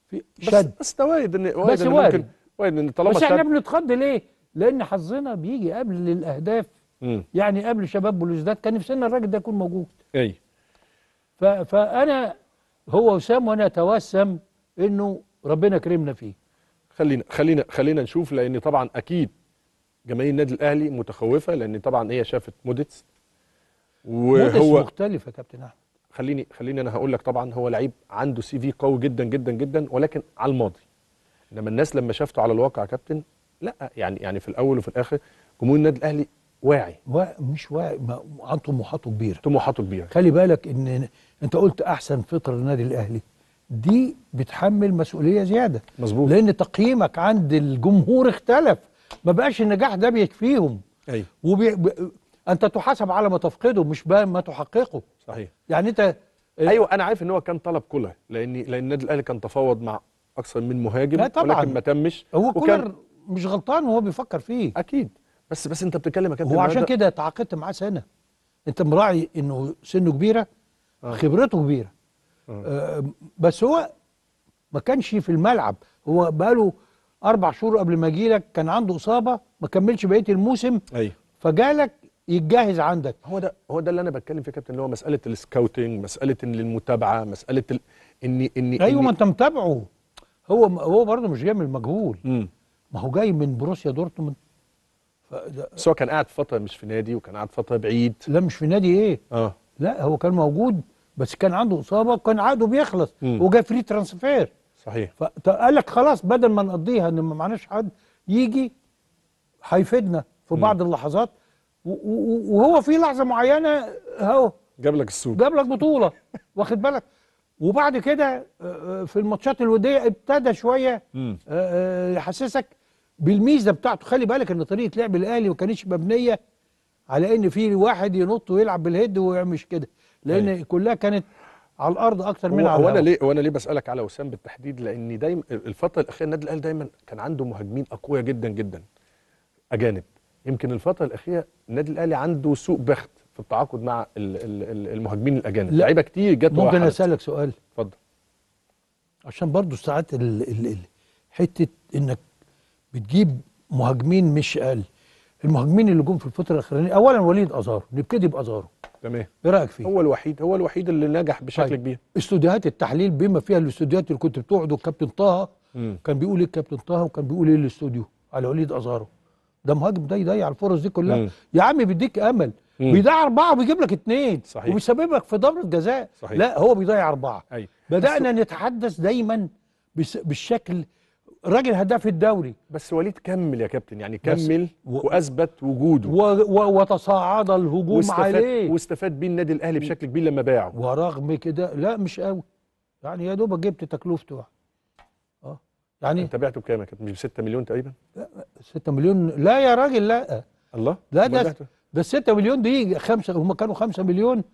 في شد بس بس وايد وارد ان وارد بس وارد ان طالما بس احنا بنتخض ليه؟ لان حظنا بيجي قبل الاهداف م. يعني قبل شباب بلوزداد كان نفسنا الراجل ده يكون موجود اي فانا هو وسام وانا اتوسم انه ربنا كرمنا فيه خلينا خلينا خلينا نشوف لان طبعا اكيد جماهير النادي الاهلي متخوفه لان طبعا هي شافت موديتس وهو مختلف يا كابتن احمد خليني خليني انا هقول لك طبعا هو لعيب عنده سي في قوي جدا جدا جدا ولكن على الماضي انما الناس لما شافته على الواقع يا كابتن لا يعني يعني في الاول وفي الاخر جمهور النادي الاهلي واعي وا... مش واعي ما... عن طموحاته كبيره طموحاته كبيره خلي بالك ان انت قلت احسن فطر النادي الاهلي دي بتحمل مسؤوليه زياده مظبوط لان تقييمك عند الجمهور اختلف ما بقاش النجاح ده بيكفيهم ايوه وبي... ب... انت تحاسب على ما تفقده مش ما تحققه صحيح يعني انت آه، ايوه انا عارف ان هو كان طلب كولر لان لان النادي الاهلي كان تفاوض مع اكثر من مهاجم لا طبعا ولكن ما تمش هو كولر مش غلطان وهو بيفكر فيه اكيد بس بس انت بتتكلم يا هو عشان كده تعاقدت معاه سنه انت مراعي انه سنه كبيره آه. خبرته كبيره آه. آه بس هو ما كانش في الملعب هو بقاله اربع شهور قبل ما يجي لك كان عنده اصابه ما كملش بقيه الموسم ايوه فجالك يتجهز عندك هو ده هو ده اللي انا بتكلم فيه يا كابتن اللي هو مساله السكاوتنج مساله المتابعه مساله ال... اني اني ايوه ما انت متابعه هو هو برضه مش جاي من المجهول ما هو جاي من بروسيا دورتموند بس هو كان قاعد فتره مش في نادي وكان قاعد فتره بعيد لا مش في نادي ايه اه لا هو كان موجود بس كان عنده اصابه وكان عقده بيخلص وجا فري ترانسفير صحيح فقال لك خلاص بدل ما نقضيها ان ما معناش حد يجي هيفيدنا في بعض م. اللحظات وهو في لحظه معينه اهو جاب لك السوق جاب لك بطوله واخد بالك وبعد كده آه، آه، في الماتشات الوديه ابتدى شويه آه، يحسسك بالميزه بتاعته خلي بالك ان طريقه لعب الاهلي ما كانتش مبنيه على ان في واحد ينط ويلعب بالهيد ومش كده لان أيه. كلها كانت على الارض اكتر من على وانا ليه وانا ليه بسالك على وسام بالتحديد لان دايما الفتره الاخيره النادي الاهلي دايما كان عنده مهاجمين اقوياء جدا جدا اجانب يمكن الفتره الاخيره النادي الاهلي عنده سوء بخت في التعاقد مع المهاجمين الاجانب لعيبه كتير جت ممكن اسالك سؤال اتفضل عشان برضو ساعات حته انك بتجيب مهاجمين مش اقل المهاجمين اللي جم في الفتره الاخرانيه اولا وليد ازارو نبتدي بازارو تمام ايه رايك فيه هو الوحيد هو الوحيد اللي نجح بشكل طيب. كبير استوديوهات التحليل بما فيها الاستوديوهات اللي كنت بتقعد الكابتن طه كان بيقول ايه الكابتن طه وكان بيقول ايه الاستوديو على وليد ازارو ده مهاجم ده يضيع الفرص دي كلها مم. يا عم بيديك امل بيضيع اربعه وبيجيب لك اثنين صحيح وبيسببك في ضربه جزاء صحيح. لا هو بيضيع اربعه أيوة. بدانا بس... نتحدث دايما بس... بالشكل راجل هداف الدوري بس وليد كمل يا كابتن يعني كمل و... واثبت وجوده و... و... وتصاعد الهجوم واستفاد... عليه واستفاد بيه النادي الاهلي بشكل كبير لما باعه ورغم كده لا مش قوي يعني يا دوبك جبت تكلفته اه يعني انت بعته بكام يا كابتن مش ب 6 مليون تقريبا 6 مليون لا يا راجل لا الله لا ده ده ال 6 مليون دي خمسة هم كانوا 5 مليون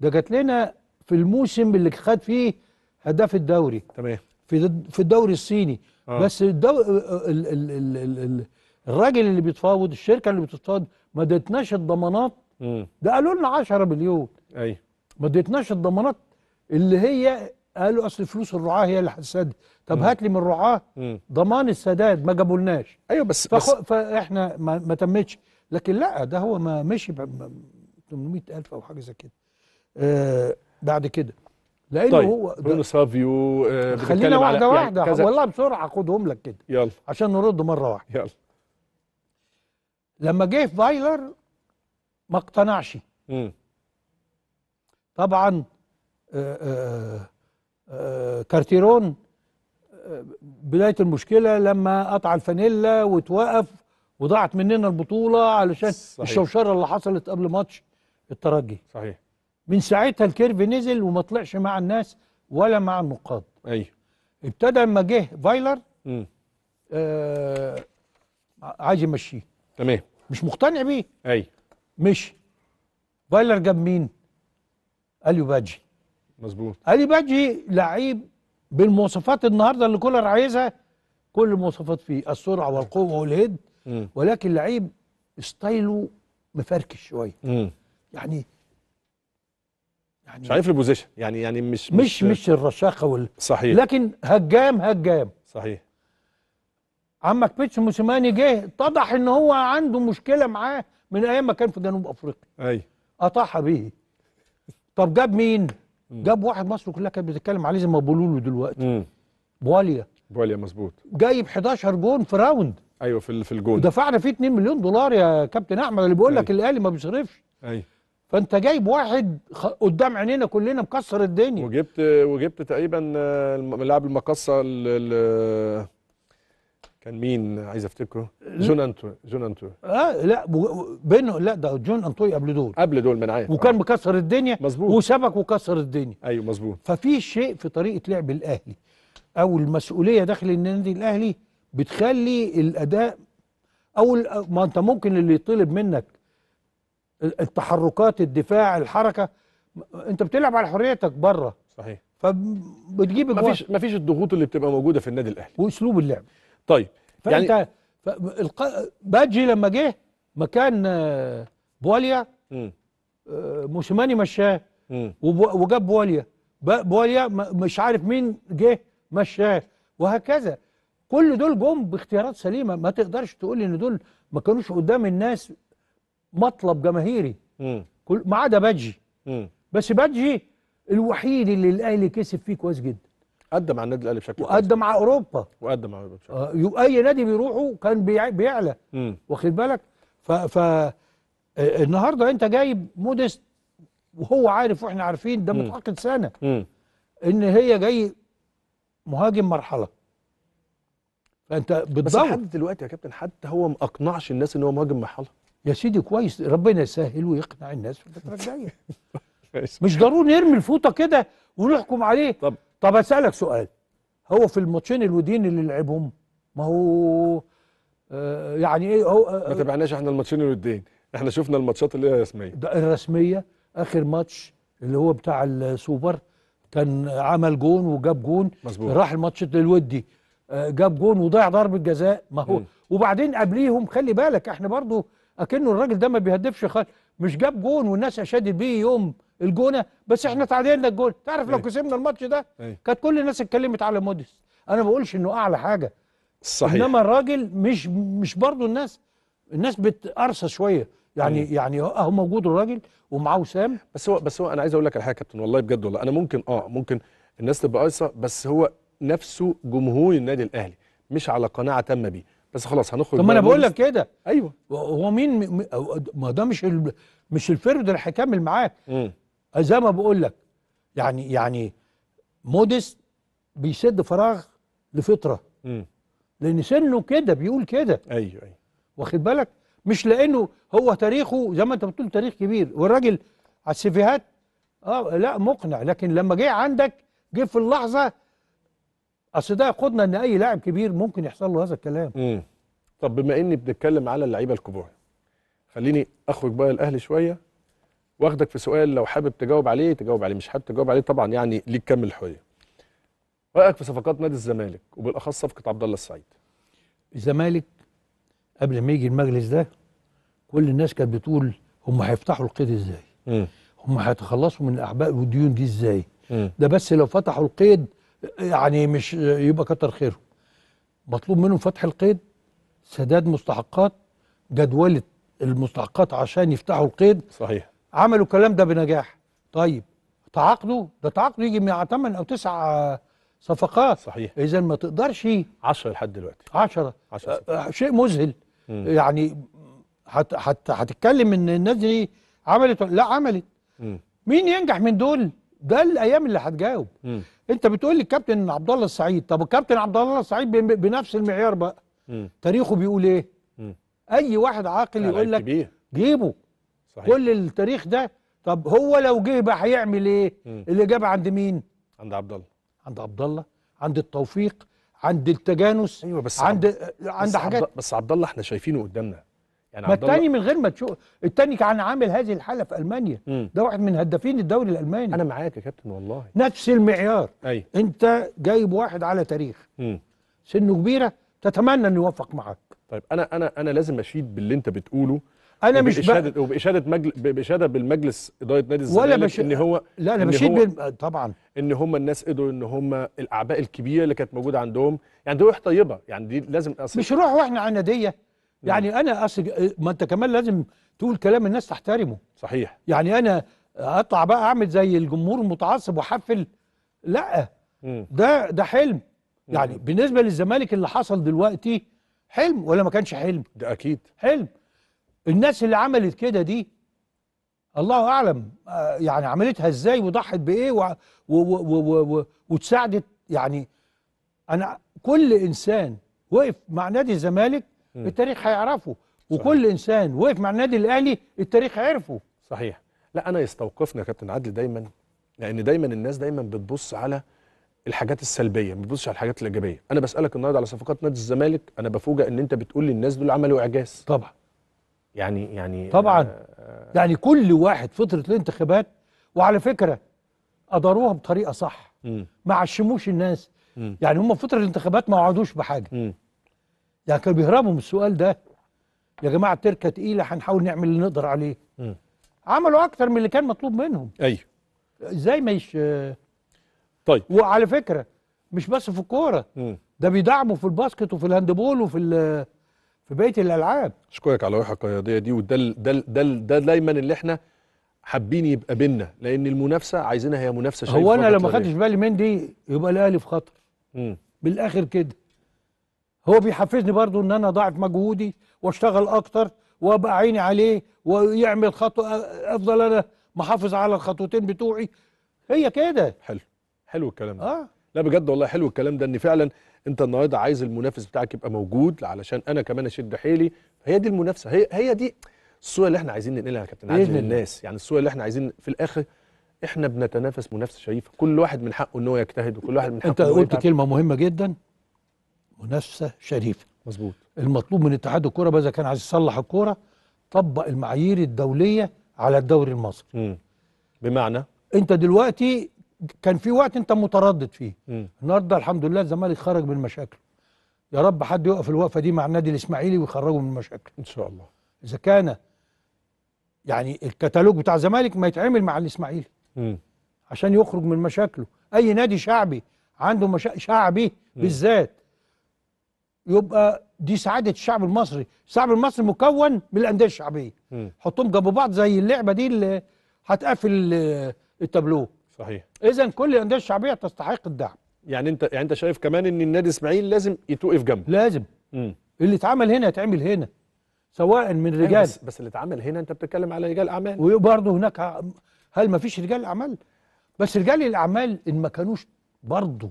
ده جات لنا في الموسم اللي خد فيه هداف الدوري تمام في في الدوري الصيني آه. بس الدو... ال... ال... ال... ال... الراجل اللي بيتفاوض الشركه اللي بتتفاوض ما ادتناش الضمانات مم. ده قالوا لنا 10 مليون ايوه ما ادتناش الضمانات اللي هي قالوا اصل فلوس الرعاه هي اللي هتسدد طب هات لي من الرعاه ضمان السداد ما جابولناش ايوه بس, فخ... بس فاحنا ما, ما تمتش لكن لا ده هو ما مشي ب 800000 او حاجه زي كده آه بعد كده لانه طيب. هو برونو سافيو آه خلينا واحده واحده يعني والله بسرعه خدهم لك كده يلا عشان نرد مره واحده يلا لما جه فايلر ما اقتنعش طبعا آآ آه، آآ آه، آآ آه، كارتيرون بدايه المشكله لما قطع الفانيلا وتوقف وضاعت مننا البطوله علشان صحيح. الشوشره اللي حصلت قبل ماتش الترجي صحيح من ساعتها الكيرف نزل وما طلعش مع الناس ولا مع النقاد ايوه ابتدى لما جه فايلر آه عايز يمشيه تمام مش مقتنع بيه ايوه مشي فايلر جاب مين؟ اليو باجي مظبوط اليو باجي لعيب بالمواصفات النهارده اللي كولر عايزها كل المواصفات فيه السرعه والقوه والهيد ولكن لعيب ستايله مفركش شويه يعني- يعني-, يعني يعني مش عارف البوزيشن يعني يعني مش مش مش الرشاقه وال صحيح لكن هجام هجام صحيح عمك بيتش موسيماني جه اتضح ان هو عنده مشكله معاه من ايام ما كان في جنوب افريقيا ايوه قطعها بيه طب جاب مين؟ مم. جاب واحد مصر كلها كانت بتتكلم عليه زي ما بقولوا دلوقتي مم. بواليا بواليا مظبوط جايب 11 جون في راوند ايوه في في الجون ودفعنا فيه 2 مليون دولار يا كابتن احمد اللي بيقول لك أيوة. الاهلي ما بيصرفش ايوه فانت جايب واحد قدام عينينا كلنا مكسر الدنيا وجبت وجبت تقريبا لاعب المقصه كان مين عايز افتكره جون انتو جون انتو اه لا بينه لا ده جون انتوي قبل دول قبل دول من عارف وكان آه. مكسر الدنيا مظبوط وسبك وكسر الدنيا ايوه مظبوط ففي شيء في طريقه لعب الاهلي او المسؤوليه داخل النادي الاهلي بتخلي الاداء او ما انت ممكن اللي يطلب منك التحركات الدفاع الحركه انت بتلعب على حريتك بره صحيح فبتجيب مفيش مفيش الضغوط اللي بتبقى موجوده في النادي الاهلي واسلوب اللعب طيب فانت يعني الق... باجي لما جه مكان آه، بواليا آه، موسيماني مشاه وجاب بواليا بواليا مش عارف مين جه مشاه وهكذا كل دول جم باختيارات سليمه ما تقدرش تقول ان دول ما كانوش قدام الناس مطلب جماهيري كل ما عدا بادجي بس بادجي الوحيد اللي الاهلي كسب فيه كويس جدا قدم على النادي الاهلي بشكل وقدم مع اوروبا وقدم مع اوروبا بشكل آه اي نادي بيروحه كان بيعلى واخد بالك ف, ف النهارده انت جايب موديست وهو عارف واحنا عارفين ده متعاقد سنه ان هي جاي مهاجم مرحله فانت بتدور بس لحد دلوقتي يا كابتن حتى هو ما اقنعش الناس ان هو مهاجم محله يا سيدي كويس ربنا يسهل ويقنع الناس في الفتره الجايه مش ضروري نرمي الفوطه كده ونحكم عليه طب طب اسالك سؤال هو في الماتشين الودين اللي لعبهم ما هو آه، يعني ايه هو آه، ما تابعناش احنا الماتشين الودين احنا شفنا الماتشات اللي هي رسميه الرسميه اخر ماتش اللي هو بتاع السوبر كان عمل جون وجاب جون مزبوط. راح الماتش الودي آه، جاب جون وضيع ضربه جزاء ما هو م. وبعدين قبليهم خلي بالك احنا برضو اكنه الراجل ده ما بيهدفش خالص مش جاب جون والناس اشادت بيه يوم الجونه بس احنا تعادلنا الجون تعرف لو ايه. كسبنا الماتش ده ايه. كانت كل الناس اتكلمت على موديس انا ما بقولش انه اعلى حاجه صحيح انما الراجل مش مش برضو الناس الناس بتقرصه شويه يعني مم. ايه. يعني اهو موجود الراجل ومعاه وسام بس هو بس هو انا عايز اقول لك على حاجه يا كابتن والله بجد والله انا ممكن اه ممكن الناس تبقى قايصه بس هو نفسه جمهور النادي الاهلي مش على قناعه تامه بيه بس خلاص هنخرج طب ما انا بقول لك كده ايوه هو مين ما ده مش ال... مش الفرد اللي هيكمل معاك زي ما بقول لك يعني يعني موديس بيسد فراغ لفتره م. لان سنه كده بيقول كده ايوه ايوه واخد بالك مش لانه هو تاريخه زي ما انت بتقول تاريخ كبير والراجل على السيفيهات اه لا مقنع لكن لما جه عندك جه في اللحظه اصل ده يقودنا ان اي لاعب كبير ممكن يحصل له هذا الكلام مم. طب بما اني بنتكلم على اللعيبه الكبار خليني اخرج بقى الاهلي شويه واخدك في سؤال لو حابب تجاوب عليه تجاوب عليه مش حابب تجاوب عليه طبعا يعني ليك كم الحريه رايك في صفقات نادي الزمالك وبالاخص صفقه عبد الله السعيد الزمالك قبل ما يجي المجلس ده كل الناس كانت بتقول هم هيفتحوا القيد ازاي هم هيتخلصوا من الاعباء والديون دي ازاي ده بس لو فتحوا القيد يعني مش يبقى كتر خيرهم مطلوب منهم فتح القيد سداد مستحقات جدولة المستحقات عشان يفتحوا القيد صحيح عملوا الكلام ده بنجاح طيب تعاقدوا ده تعاقد يجي مع 8 او 9 صفقات صحيح اذا ما تقدرش 10 لحد دلوقتي 10 10 آه، شيء مذهل يعني هت حت هتتكلم ان الناس دي عملت لا عملت مم. مين ينجح من دول ده الايام اللي هتجاوب انت بتقول لي الكابتن عبد الله السعيد طب الكابتن عبد الله السعيد بنفس المعيار بقى مم. تاريخه بيقول ايه مم. اي واحد عاقل يعني يقول لك جيبه صحيح. كل التاريخ ده طب هو لو جه بقى هيعمل ايه مم. الاجابه عند مين عند عبد الله عند عبد الله عند التوفيق عند التجانس ايوه بس عند عند بس حاجات بس عبد الله احنا شايفينه قدامنا يعني ما الثاني من غير ما تشوف الثاني كان عامل هذه الحاله في المانيا مم. ده واحد من هدافين الدوري الالماني انا معاك يا كابتن والله نفس المعيار أي. انت جايب واحد على تاريخ مم. سنه كبيره تتمنى انه يوفق معاك طيب انا انا انا لازم اشيد باللي انت بتقوله انا مش بشهاده وباشاده مجل... باشاده بالمجلس اداره نادي الزمالك ولا بش... ان هو لا انا بشيد هو... بال... طبعا ان هم الناس قدروا ان هم الاعباء الكبيره اللي كانت موجوده عندهم يعني دي روح طيبه يعني دي لازم أصل... مش روح واحنا عناديه نعم. يعني انا اصل ما انت كمان لازم تقول كلام الناس تحترمه صحيح يعني انا اطلع بقى اعمل زي الجمهور المتعصب واحفل لا مم. ده ده حلم يعني مم. بالنسبه للزمالك اللي حصل دلوقتي حلم ولا ما كانش حلم ده اكيد حلم الناس اللي عملت كده دي الله اعلم آه، يعني عملتها ازاي وضحت بايه و... و... و... و... وتساعدت يعني انا كل انسان وقف مع نادي الزمالك التاريخ هيعرفه وكل صحيح. انسان وقف مع النادي الاهلي التاريخ عرفه صحيح لا انا يستوقفنا يا كابتن عدل دايما لان دايما الناس دايما بتبص على الحاجات السلبيه ما بتبصش على الحاجات الايجابيه انا بسالك النهارده على صفقات نادي الزمالك انا بفوجئ ان انت بتقول للناس دول عملوا اعجاز طبعا يعني يعني طبعا آه, آه. يعني كل واحد فتره الانتخابات وعلى فكره اداروها بطريقه صح ما عشموش الناس م. يعني هم فتره الانتخابات ما وعدوش بحاجه م. يعني كانوا بيهربوا من السؤال ده يا جماعه التركه تقيله هنحاول نعمل اللي نقدر عليه م. عملوا اكتر من اللي كان مطلوب منهم ايوه ازاي ما يش طيب وعلى فكره مش بس في الكوره ده بيدعموا في الباسكت وفي الهاندبول وفي في بقيه الالعاب اشكرك على روحك القياديه دي وده ده ده ده دايما اللي احنا حابين يبقى بينا لان المنافسه عايزينها هي منافسه شايفه هو انا لو ما خدتش بالي من دي يبقى الاهلي في خطر بالاخر كده هو بيحفزني برضو ان انا اضاعف مجهودي واشتغل اكتر وابقى عيني عليه ويعمل خطوه افضل انا محافظ على الخطوتين بتوعي هي كده حلو حلو الكلام ده آه. لا بجد والله حلو الكلام ده ان فعلا انت النهارده عايز المنافس بتاعك يبقى موجود علشان انا كمان اشد حيلي هي دي المنافسه هي هي دي الصوره اللي احنا عايزين ننقلها يا كابتن عادل للناس يعني الصوره اللي احنا عايزين في الاخر احنا بنتنافس منافسه شريفه كل واحد من حقه ان هو يجتهد وكل واحد من حقه انت قلت كلمه مهمه جدا منافسه شريفه مظبوط المطلوب من اتحاد الكوره بقى اذا كان عايز يصلح الكوره طبق المعايير الدوليه على الدوري المصري مم. بمعنى انت دلوقتي كان في وقت انت متردد فيه مم. النهارده الحمد لله الزمالك خرج من مشاكله يا رب حد يقف الوقفه دي مع النادي الاسماعيلي ويخرجه من مشاكله ان شاء الله اذا كان يعني الكتالوج بتاع الزمالك ما يتعمل مع الاسماعيلي عشان يخرج من مشاكله اي نادي شعبي عنده مشا... شعبي بالذات يبقى دي سعاده الشعب المصري الشعب المصري مكون من الانديه الشعبيه حطهم جنب بعض زي اللعبه دي اللي هتقفل آه، التابلوه صحيح اذا كل الانديه الشعبيه تستحق الدعم يعني انت يعني انت شايف كمان ان النادي اسماعيل لازم يتوقف جنبه لازم مم. اللي اتعمل هنا يتعمل هنا سواء من أيوة، رجال بس, بس اللي اتعمل هنا انت بتتكلم على رجال اعمال وبرضه هناك هل ما فيش رجال اعمال بس رجال الاعمال ان ما كانوش برضه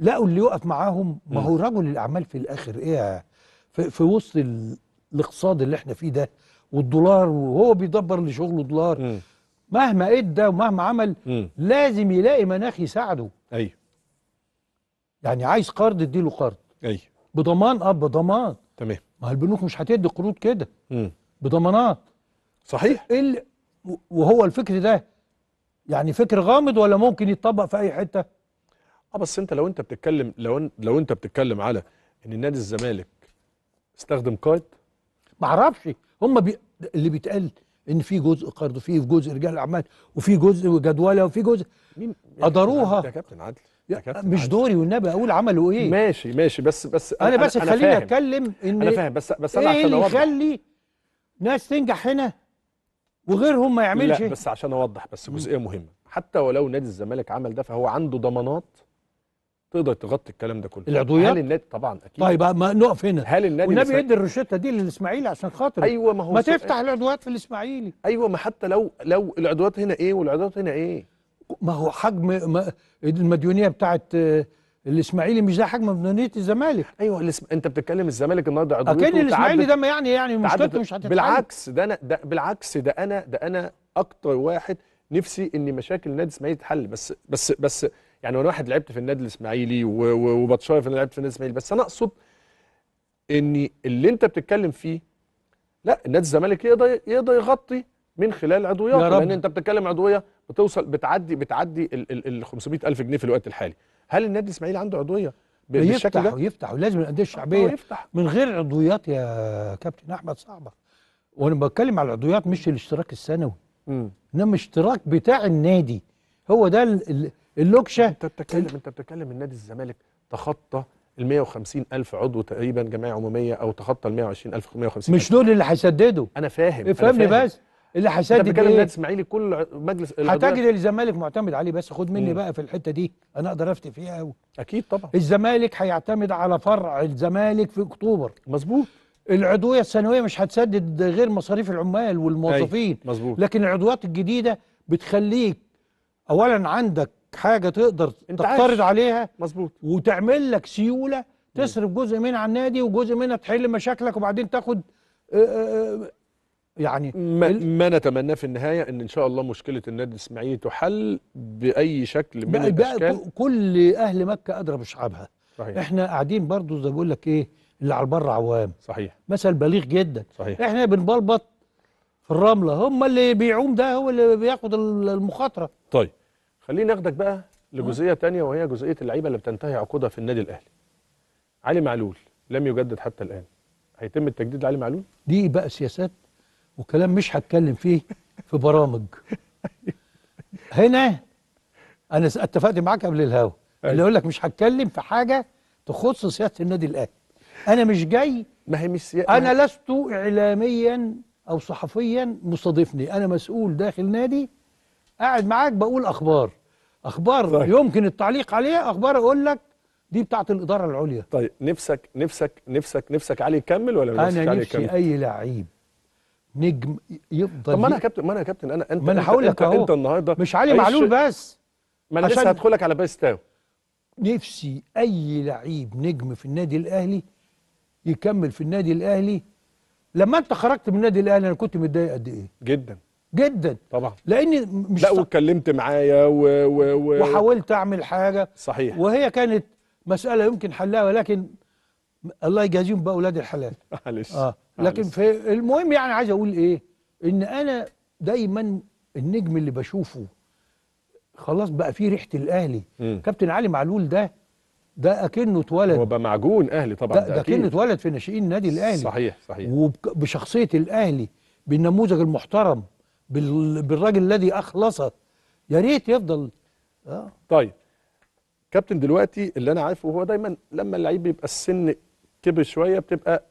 لقوا اللي يقف معاهم ما هو رجل الاعمال في الاخر ايه في, في وسط الاقتصاد اللي احنا فيه ده والدولار وهو بيدبر لشغله دولار م. مهما ادى ومهما عمل م. لازم يلاقي مناخ يساعده ايوه يعني عايز قرض اديله قرض ايوه بضمان اه بضمان تمام ما البنوك مش هتدي قروض كده بضمانات صحيح إيه ال... وهو الفكر ده يعني فكر غامض ولا ممكن يتطبق في اي حته اه بس انت لو انت بتتكلم لو لو انت بتتكلم على ان نادي الزمالك استخدم قائد ما اعرفش هم بي... اللي بيتقال ان في جزء قرض وفي جزء رجال اعمال وفي جزء جدوله وفي جزء قدروها يا كابتن عادل مش دوري والنبي اقول عملوا ايه ماشي ماشي بس بس انا, أنا بس خليني اتكلم ان انا فاهم بس بس انا إيه عشان اوضح يخلي ناس تنجح هنا وغيرهم ما يعملش لا بس عشان اوضح بس جزئيه مهمه حتى ولو نادي الزمالك عمل ده فهو عنده ضمانات تقدر تغطي الكلام ده كله العضويات هل النادي طبعا اكيد طيب ما نقف هنا هل النادي والنبي يدي الروشته دي للاسماعيلي عشان خاطر ايوه ما هو ما تفتح ايه؟ العضويات في الاسماعيلي ايوه ما حتى لو لو العضويات هنا ايه والعضويات هنا ايه ما هو حجم ما المديونيه بتاعت آه، الاسماعيلي مش ده حجم مديونيه الزمالك ايوه الاسم... انت بتتكلم الزمالك النهارده عضويته اكيد الاسماعيلي ده ما يعني يعني مشكلته مش هتتحل بالعكس ده انا ده بالعكس ده انا ده انا اكتر واحد نفسي ان مشاكل نادي الاسماعيلي تتحل بس بس بس يعني وانا واحد لعبت في النادي الاسماعيلي وبتشرف انا لعبت في النادي الاسماعيلي بس انا اقصد ان اللي انت بتتكلم فيه لا نادي الزمالك يقدر يقدر يغطي من خلال عضوياته لان انت بتتكلم عضويه بتوصل بتعدي بتعدي ال 500000 جنيه في الوقت الحالي هل النادي الاسماعيلي عنده عضويه بالشكل ده يفتح ولازم الانديه آه، الشعبيه يفتح من غير عضويات يا كابتن احمد صعبه وانا بتكلم على العضويات مش الاشتراك السنوي انما اشتراك بتاع النادي هو ده اللوكشه انت بتتكلم انت بتتكلم النادي الزمالك تخطى ال 150 ألف عضو تقريبا جمعيه عموميه او تخطى ال 120 ألف 150 مش دول اللي هيسددوا انا فاهم افهمني بس اللي هيسدد ايه؟ بتكلم النادي الاسماعيلي كل مجلس هتجد الزمالك معتمد عليه بس خد مني مم. بقى في الحته دي انا اقدر افتي فيها قوي اكيد طبعا الزمالك هيعتمد على فرع الزمالك في اكتوبر مظبوط العضويه السنويه مش هتسدد غير مصاريف العمال والموظفين مظبوط لكن العضويات الجديده بتخليك اولا عندك حاجه تقدر انت تقترض عليها مظبوط وتعمل لك سيوله تصرف جزء منها على النادي وجزء منها تحل مشاكلك وبعدين تاخد آه، آه، آه، يعني ما, ما نتمناه في النهايه ان ان شاء الله مشكله النادي الاسماعيلي تحل باي شكل من الاشكال كل اهل مكه ادرى بشعابها صحيح احنا قاعدين برضو زي بقول لك ايه اللي على البر عوام صحيح مثل بليغ جدا صحيح احنا بنبلبط في الرمله هم اللي بيعوم ده هو اللي بياخد المخاطره طيب خليني ناخدك بقى لجزئيه تانية وهي جزئيه اللعيبه اللي بتنتهي عقودها في النادي الاهلي علي معلول لم يجدد حتى الان هيتم التجديد لعلي معلول دي بقى سياسات وكلام مش هتكلم فيه في برامج هنا انا اتفقت معاك قبل الهوا أيوة. اللي اقول لك مش هتكلم في حاجه تخص سياسه النادي الاهلي انا مش جاي ما هي مش سيا... انا لست اعلاميا او صحفيا مستضيفني انا مسؤول داخل نادي قاعد معاك بقول اخبار اخبار طيب. يمكن التعليق عليها اخبار اقول لك دي بتاعت الاداره العليا طيب نفسك نفسك نفسك نفسك علي يكمل ولا ما نفسك علي يكمل انا نفسي اي لعيب نجم يفضل طب ما انا يا كابتن ما انا يا كابتن انا انت ما انا هقول لك انت النهارده مش علي معلول بس ما انا لسه هدخلك على تاو نفسي اي لعيب نجم في النادي الاهلي يكمل في النادي الاهلي لما انت خرجت من النادي الاهلي انا كنت متضايق قد ايه جدا جدا طبعا لان مش لا واتكلمت معايا و... و... و... وحاولت اعمل حاجه صحيح وهي كانت مساله يمكن حلها ولكن الله يجازيهم بقى اولاد الحلال معلش اه لكن في المهم يعني عايز اقول ايه ان انا دايما النجم اللي بشوفه خلاص بقى فيه ريحه الاهلي كابتن علي معلول ده ده اكنه اتولد هو بقى معجون اهلي طبعا ده, ده اكنه اتولد في ناشئين النادي الاهلي صحيح صحيح وبشخصيه الاهلي بالنموذج المحترم بالراجل الذي اخلصه يا ريت يفضل اه طيب كابتن دلوقتي اللي انا عارفه هو دايما لما اللعيب بيبقى السن كبر شويه بتبقى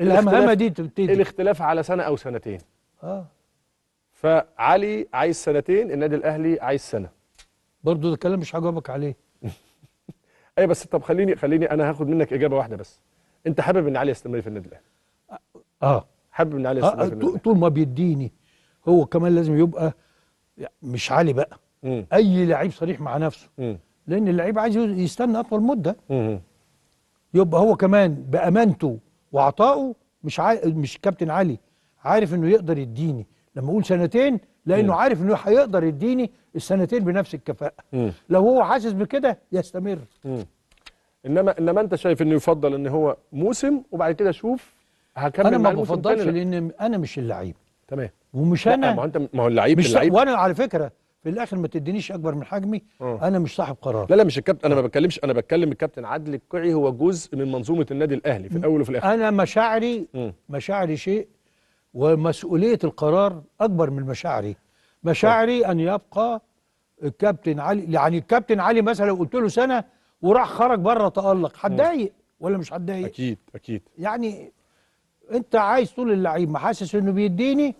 الهمهمه دي تبتدي الاختلاف على سنه او سنتين اه فعلي عايز سنتين النادي الاهلي عايز سنه برضه ده كلام مش هجاوبك عليه ايوه بس طب خليني خليني انا هاخد منك اجابه واحده بس انت حابب ان علي يستمر في النادي الاهلي اه حابب ان علي آه، يستمر آه في النادي الاهلي طول ما بيديني هو كمان لازم يبقى مش عالي بقى مم. اي لعيب صريح مع نفسه مم. لان اللعيب عايز يستنى اطول مده مم. يبقى هو كمان بامانته وعطائه مش عا... مش كابتن علي عارف انه يقدر يديني لما اقول سنتين لانه مم. عارف انه هيقدر يديني السنتين بنفس الكفاءه مم. لو هو حاسس بكده يستمر مم. انما انما انت شايف انه يفضل ان هو موسم وبعد كده شوف هكمل انا ما بفضلش لان انا مش اللعيب تمام ومش انا ما هو انت ما هو اللعيب مش اللعيب وانا على فكره في الاخر ما تدينيش اكبر من حجمي أوه. انا مش صاحب قرار لا لا مش الكابتن انا ما بتكلمش انا بتكلم الكابتن عادل القيعي هو جزء من منظومه النادي الاهلي في الاول وفي الاخر انا مشاعري م. مشاعري شيء ومسؤوليه القرار اكبر من مشاعري مشاعري أوه. طيب. ان يبقى الكابتن علي يعني الكابتن علي مثلا قلت له سنه وراح خرج بره تالق هتضايق ولا مش هتضايق اكيد اكيد يعني انت عايز طول اللعيب ما حاسس انه بيديني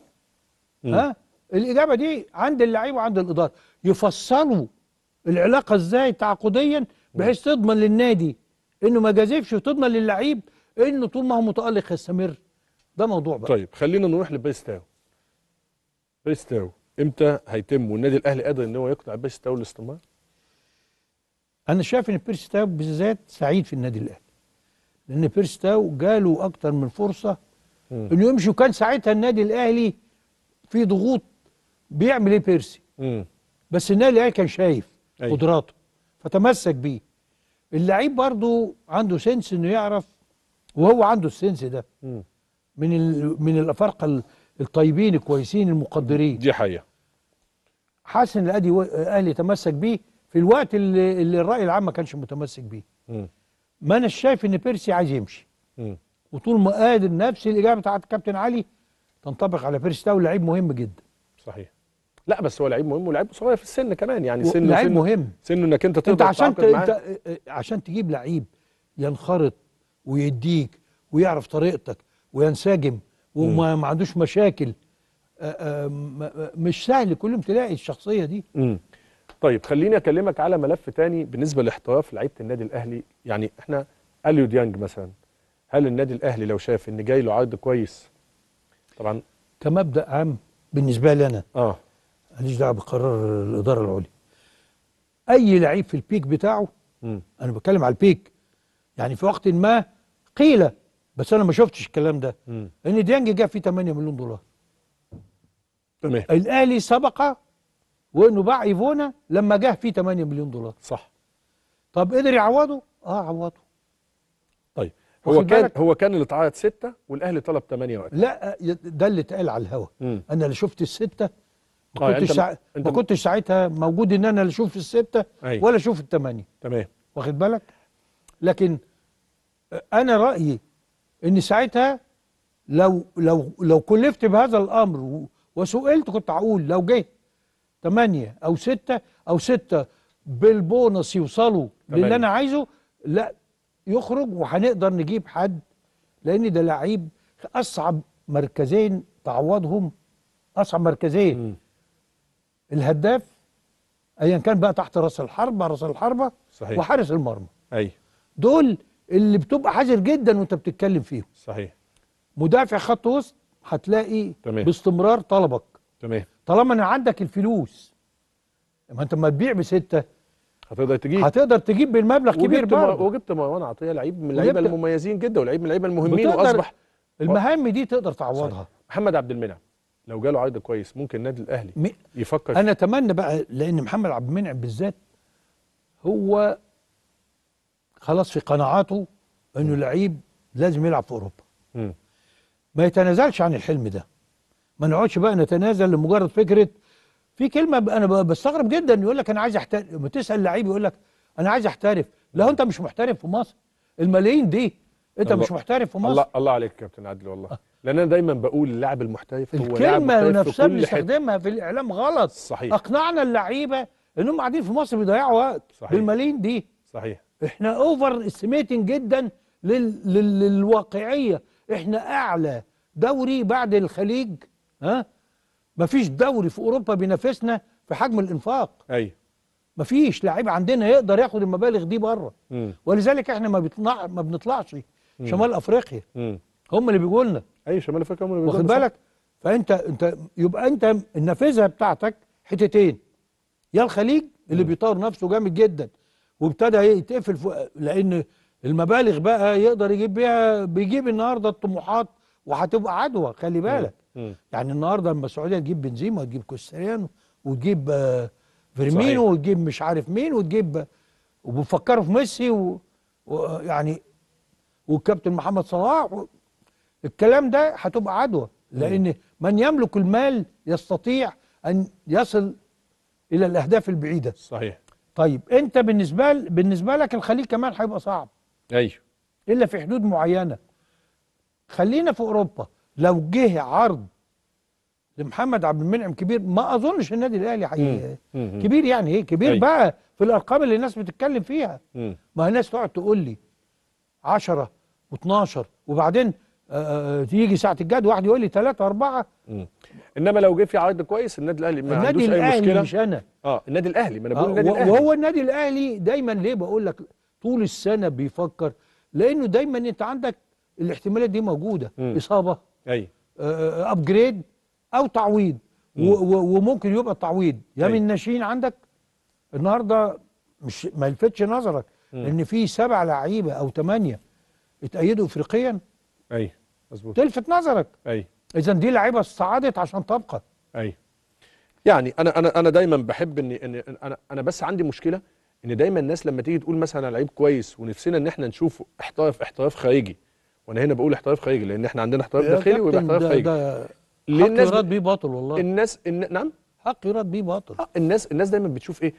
ها الاجابه دي عند اللعيب وعند الاداره يفصلوا العلاقه ازاي تعاقديا بحيث تضمن للنادي انه ما جازفش وتضمن للعيب انه طول ما هو متالق هيستمر ده موضوع بقى طيب خلينا نروح لبيستاو بيستاو امتى هيتم والنادي الاهلي قادر ان هو يقنع بيستاو للاستمرار؟ انا شايف ان تاو بالذات سعيد في النادي الاهلي لان تاو جاله اكتر من فرصه انه يمشي وكان ساعتها النادي الاهلي في ضغوط بيعمل ايه بيرسي مم. بس النادي الاهلي كان شايف أيوة. قدراته فتمسك بيه اللعيب برضو عنده سنس انه يعرف وهو عنده السنس ده مم. من ال... من الافارقه الطيبين الكويسين المقدرين دي حقيقه حاسس ان الادي الاهلي تمسك بيه في الوقت اللي, اللي الراي العام ما كانش متمسك بيه مم. ما انا شايف ان بيرسي عايز يمشي مم. وطول ما قادر نفس الاجابه بتاعت كابتن علي تنطبق على فيرست ده لعيب مهم جدا صحيح لا بس هو لعيب مهم ولعيب صغير في السن كمان يعني سنه لعيب مهم سنه انك انت تقدر انت عشان ت... انت عشان تجيب لعيب ينخرط ويديك ويعرف طريقتك وينسجم وما ما عندوش مشاكل مش سهل كل يوم تلاقي الشخصيه دي مم. طيب خليني اكلمك على ملف تاني بالنسبه لاحتراف لعيبه النادي الاهلي يعني احنا اليو ديانج مثلا هل النادي الاهلي لو شاف ان جاي له عرض كويس طبعا كمبدا عام بالنسبه لي انا اه ماليش دعوه بقرار الاداره العليا اي لعيب في البيك بتاعه م. انا بتكلم على البيك يعني في وقت ما قيل بس انا ما شفتش الكلام ده م. ان ديانج جاب فيه 8 مليون دولار تمام الاهلي سبق وانه باع ايفونا لما جه فيه 8 مليون دولار صح طب قدر يعوضه اه عوضه طيب هو كان هو كان اللي اتعيط سته والاهلي طلب ثمانيه وقت لا ده اللي اتقال على الهوا انا اللي شفت السته ما آه، يعني كنتش ما كنتش ساعتها موجود ان انا لا اشوف السته أي. أيوه. ولا اشوف الثمانيه تمام واخد بالك لكن انا رايي ان ساعتها لو لو لو كلفت بهذا الامر وسئلت كنت هقول لو جه 8 او 6 او 6 بالبونص يوصلوا للي انا عايزه لا يخرج وهنقدر نجيب حد لان ده لعيب اصعب مركزين تعوضهم اصعب مركزين م. الهداف ايا كان بقى تحت راس الحربه راس الحربه صحيح وحارس المرمى اي دول اللي بتبقى حذر جدا وانت بتتكلم فيهم صحيح مدافع خط وسط هتلاقي تمام. باستمرار طلبك تمام طالما ان عندك الفلوس ما انت ما تبيع بسته هتقدر تجيب هتقدر تجيب بالمبلغ كبير برضه وجبت مروان عطيه لعيب من اللعيبه المميزين جدا ولعيب من اللعيبه المهمين واصبح المهام دي تقدر تعوضها صحيح. محمد عبد المنعم لو جاله عرض كويس ممكن النادي الاهلي م... يفكر انا اتمنى بقى لان محمد عبد المنعم بالذات هو خلاص في قناعاته انه لعيب لازم يلعب في اوروبا م. ما يتنازلش عن الحلم ده ما نقعدش بقى نتنازل لمجرد فكره في كلمه انا بستغرب جدا يقول لك انا عايز احترف لما تسال لعيب يقول لك انا عايز احترف لا انت مش محترف في مصر الملايين دي انت الله. مش محترف في مصر الله الله عليك يا كابتن عادل والله لان انا دايما بقول اللاعب المحترف هو لاعب الكلمه نفسها بنستخدمها في الاعلام غلط صحيح اقنعنا اللعيبه انهم قاعدين في مصر بيضيعوا وقت صحيح. بالملايين دي صحيح احنا اوفر استيميتنج جدا لل... لل... للواقعيه احنا اعلى دوري بعد الخليج ها مفيش دوري في اوروبا بينافسنا في حجم الانفاق ايوه مفيش لعيب عندنا يقدر ياخد المبالغ دي بره ولذلك احنا ما بيطلع ما بنطلعش مم. شمال افريقيا مم. هم اللي بيجوا لنا ايوه شمال افريقيا هم اللي بيجوا واخد بالك فانت انت يبقى انت النافذه بتاعتك حتتين يا الخليج اللي مم. بيطور نفسه جامد جدا وابتدى يتقفل فوق لان المبالغ بقى يقدر يجيب بيها بيجيب النهارده الطموحات وهتبقى عدوى خلي بالك يعني النهارده لما السعوديه تجيب بنزيما وتجيب كوستريانو وتجيب آه، فيرمينو وتجيب مش عارف مين وتجيب وبفكروا في ميسي و... ويعني والكابتن محمد صلاح و... الكلام ده هتبقى عدوى لان من يملك المال يستطيع ان يصل الى الاهداف البعيده صحيح طيب انت بالنسبه ل... بالنسبه لك الخليج كمان هيبقى صعب ايوه الا في حدود معينه خلينا في اوروبا لو جه عرض لمحمد عبد المنعم كبير ما اظنش النادي الاهلي حقيقي كبير يعني ايه كبير أي. بقى في الارقام اللي الناس بتتكلم فيها مم. ما الناس تقعد تقول لي 10 و12 وبعدين تيجي آه، آه، آه، يجي ساعه الجد واحد يقول لي 3 4 انما لو جه في عرض كويس النادي الاهلي ما النادي عندوش اي مشكله مش انا اه النادي الاهلي ما انا بقول آه النادي الاهلي وهو النادي الاهلي دايما ليه بقول لك طول السنه بيفكر لانه دايما انت عندك الاحتمالات دي موجوده م. اصابه ايوه آه، ابجريد او تعويض وممكن يبقى تعويض يا من ناشئين عندك النهارده مش ما يلفتش نظرك م. ان في سبع لعيبه او ثمانيه اتأيدوا افريقيا ايوه مظبوط تلفت نظرك ايوه اذا دي لعيبه صعدت عشان تبقى ايوه يعني انا انا انا دايما بحب ان ان انا انا بس عندي مشكله ان دايما الناس لما تيجي تقول مثلا لعيب كويس ونفسنا ان احنا نشوفه احتراف احتراف خارجي وانا هنا بقول احتراف خارجي لان احنا عندنا احتراف داخلي ويبقى احتراف خارجي ده حق يراد بيه باطل والله الناس إن... نعم حق يراد بيه باطل الناس الناس دايما بتشوف ايه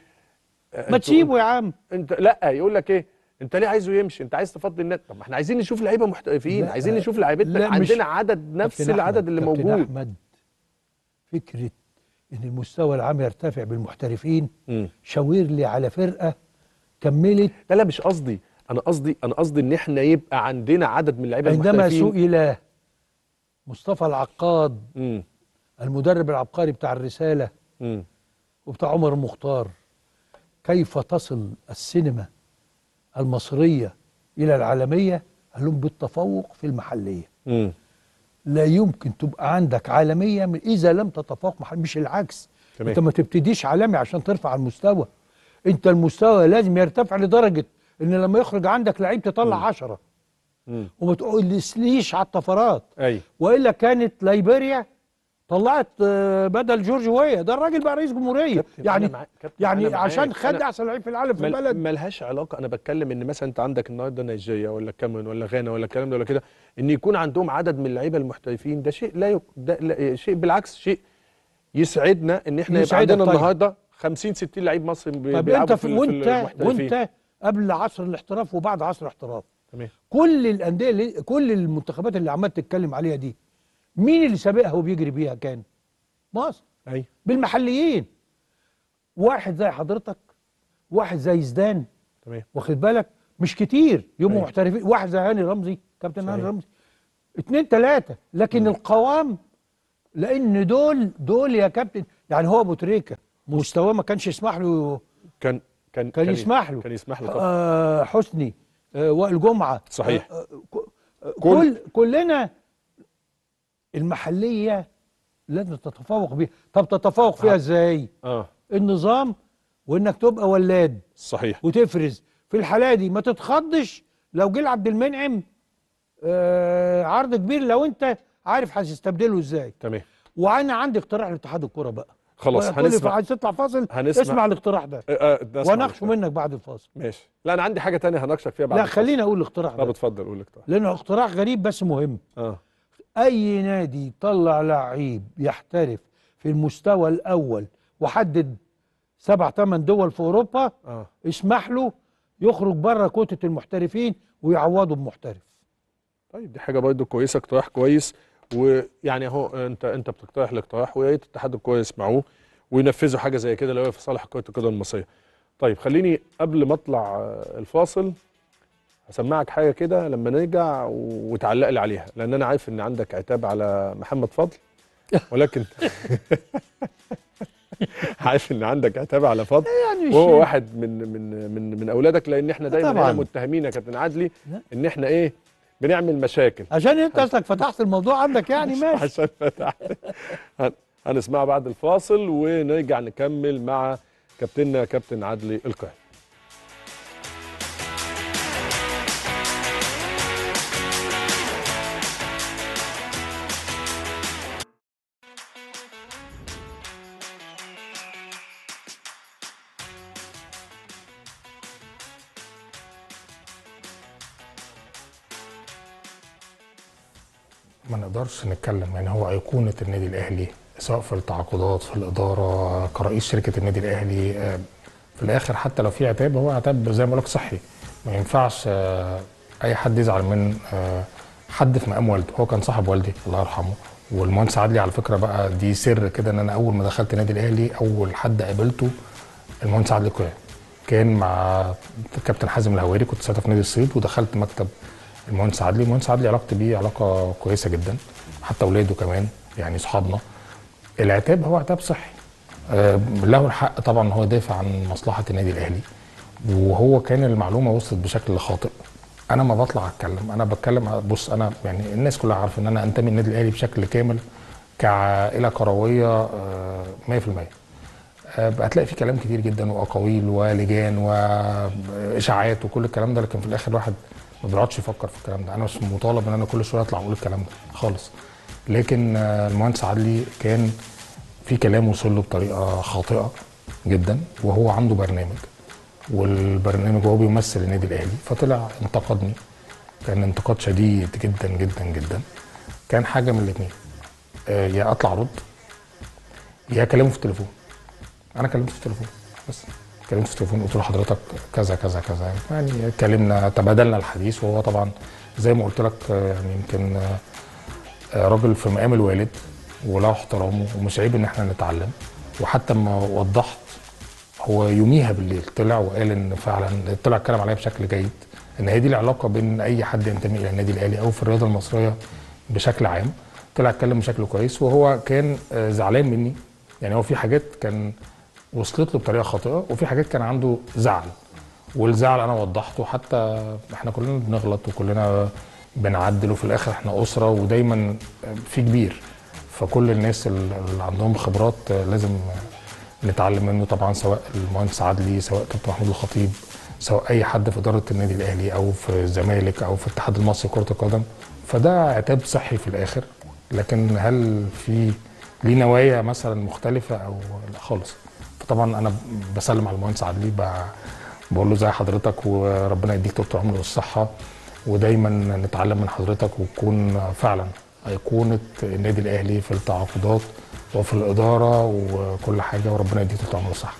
آه، ما تسيبه يا عم انت لا يقول لك ايه انت ليه عايزه يمشي انت عايز تفضي الناس طب ما احنا عايزين نشوف لعيبه محترفين عايزين نشوف لعيبتنا عندنا عدد نفس العدد اللي موجود احمد فكره ان المستوى العام يرتفع بالمحترفين شاور لي على فرقه كملت لا لا مش قصدي انا قصدي انا قصدي ان احنا يبقى عندنا عدد من اللعيبه عندما سئل مصطفى العقاد م. المدرب العبقري بتاع الرساله م. وبتاع عمر المختار كيف تصل السينما المصريه الى العالميه قال لهم بالتفوق في المحليه م. لا يمكن تبقى عندك عالميه من اذا لم تتفوق مش العكس تمام. انت ما تبتديش عالمي عشان ترفع المستوى انت المستوى لازم يرتفع لدرجه ان لما يخرج عندك لعيب تطلع 10 وما تقوليش على الطفرات ايوه والا كانت ليبيريا طلعت آه، بدل جورج ويا ده الراجل بقى رئيس جمهوريه يعني مع... يعني عشان خد احسن لعيب في العالم في مل... البلد ملهاش علاقه انا بتكلم ان مثلا انت عندك النهارده نيجيريا ولا كاميرون ولا غانا ولا الكلام ده ولا كده ان يكون عندهم عدد من اللعيبه المحترفين ده شيء لا, ي... ده لا شيء بالعكس شيء يسعدنا ان احنا يبقى عندنا طيب. النهارده 50 60 لعيب مصري طيب، بيلعبوا في وانت في وانت قبل عصر الاحتراف وبعد عصر الاحتراف تمام كل الانديه اللي كل المنتخبات اللي عمال تتكلم عليها دي مين اللي سابقها وبيجري بيها كان مصر ايوه بالمحليين واحد زي حضرتك واحد زي زدان تمام واخد بالك مش كتير يبقوا أيوة. محترفين واحد زي هاني رمزي كابتن هاني رمزي اتنين تلاته لكن مم. القوام لان دول دول يا كابتن يعني هو ابو تريكه مستواه ما كانش يسمح له كان كان كان يسمح له كان يسمح له طبعا آه حسني آه وائل جمعه صحيح آه, آه،, آه، كل كلنا المحليه لازم تتفوق بيها طب تتفوق فيها ازاي آه. النظام وانك تبقى ولاد صحيح وتفرز في الحاله دي ما تتخضش لو جه عبد المنعم آه عرض كبير لو انت عارف هتستبدله ازاي تمام وانا عندي اقتراح لاتحاد الكوره بقى خلاص هنسمع عايز تطلع فاصل هنسمع اسمع الاقتراح ده أه, آه، واناقشه منك بعد الفاصل ماشي لا انا عندي حاجه تانية هناقشك فيها بعد لا خليني اقول الاقتراح ده طب اتفضل قول الاقتراح لانه اقتراح غريب بس مهم اه اي نادي طلع لعيب يحترف في المستوى الاول وحدد سبع ثمان دول في اوروبا آه. اسمح له يخرج بره كوته المحترفين ويعوضه بمحترف طيب دي حاجه برضه كويسه اقتراح كويس ويعني اهو انت انت بتقترح الاقتراح ويا ريت الاتحاد الكوره يسمعوه وينفذوا حاجه زي كده لو هي في صالح كره القدم المصريه. طيب خليني قبل ما اطلع آه، الفاصل اسمعك حاجه كده لما نرجع وتعلق لي عليها لان انا عارف ان عندك عتاب على محمد فضل ولكن عارف ان عندك عتاب على فضل إيه يعني وهو واحد من من من من اولادك لان احنا دايما متهمين يا كابتن عدلي ان احنا ايه بنعمل مشاكل عشان انت اصلك فتحت الموضوع عندك يعني ماشي عشان فتحت هنسمع بعد الفاصل ونرجع نكمل مع كابتننا كابتن عدلي القاهري نقدرش نتكلم يعني هو ايقونه النادي الاهلي سواء في التعاقدات في الاداره كرئيس شركه النادي الاهلي آه، في الاخر حتى لو في عتاب هو عتاب زي ما بقول صحي ما ينفعش آه، اي حد يزعل من آه، حد في مقام والده هو كان صاحب والدي الله يرحمه والمهندس عدلي على فكره بقى دي سر كده ان انا اول ما دخلت النادي الاهلي اول حد قابلته المهندس عدلي كويان كان مع كابتن حازم الهواري كنت ساعتها في نادي الصيد ودخلت مكتب المهندس عدلي المهندس عدلي علاقتي بيه علاقه كويسه جدا حتى اولاده كمان يعني اصحابنا العتاب هو عتاب صحي آه، له الحق طبعا ان هو يدافع عن مصلحه النادي الاهلي وهو كان المعلومه وصلت بشكل خاطئ انا ما بطلع اتكلم انا بتكلم بص انا يعني الناس كلها عارفه ان انا انتمي للنادي الاهلي بشكل كامل كعائله كرويه 100% آه، آه، هتلاقي في كلام كتير جدا واقاويل ولجان واشاعات وكل الكلام ده لكن في الاخر الواحد ما بيقعدش يفكر في الكلام ده انا مش مطالب ان انا كل شويه اطلع اقول الكلام ده خالص لكن آه، المهندس عدلي كان في كلام وصل له بطريقه خاطئه جدا وهو عنده برنامج والبرنامج هو بيمثل النادي الاهلي فطلع انتقدني كان انتقاد شديد جدا جدا جدا كان حاجه من الاثنين آه، يا اطلع ارد يا كلامه في التليفون انا كلمته في التليفون بس كلمته في التليفون قلت له حضرتك كذا كذا كذا يعني اتكلمنا تبادلنا الحديث وهو طبعا زي ما قلت لك آه، يعني يمكن آه، راجل في مقام الوالد وله احترامه ومش عيب ان احنا نتعلم وحتى ما وضحت هو يوميها بالليل طلع وقال ان فعلا طلع اتكلم عليا بشكل جيد ان هي دي العلاقه بين اي حد ينتمي الى النادي الاهلي او في الرياضه المصريه بشكل عام طلع اتكلم بشكل كويس وهو كان آه، زعلان مني يعني هو في حاجات كان وصلت له بطريقه خاطئه وفي حاجات كان عنده زعل والزعل انا وضحته حتى احنا كلنا بنغلط وكلنا بنعدل وفي الاخر احنا اسره ودايما في كبير فكل الناس اللي عندهم خبرات لازم نتعلم منه طبعا سواء المهندس عدلي سواء كابتن محمود الخطيب سواء اي حد في اداره النادي الاهلي او في الزمالك او في الاتحاد المصري لكره القدم فده عتاب صحي في الاخر لكن هل في ليه نوايا مثلا مختلفه او لا خالص فطبعا انا بسلم على المهندس عدلي بقول له زي حضرتك وربنا يديك طول عمره والصحه ودايما نتعلم من حضرتك وتكون فعلا ايقونه النادي الاهلي في التعاقدات وفي الاداره وكل حاجه وربنا يديك طول عمرك صح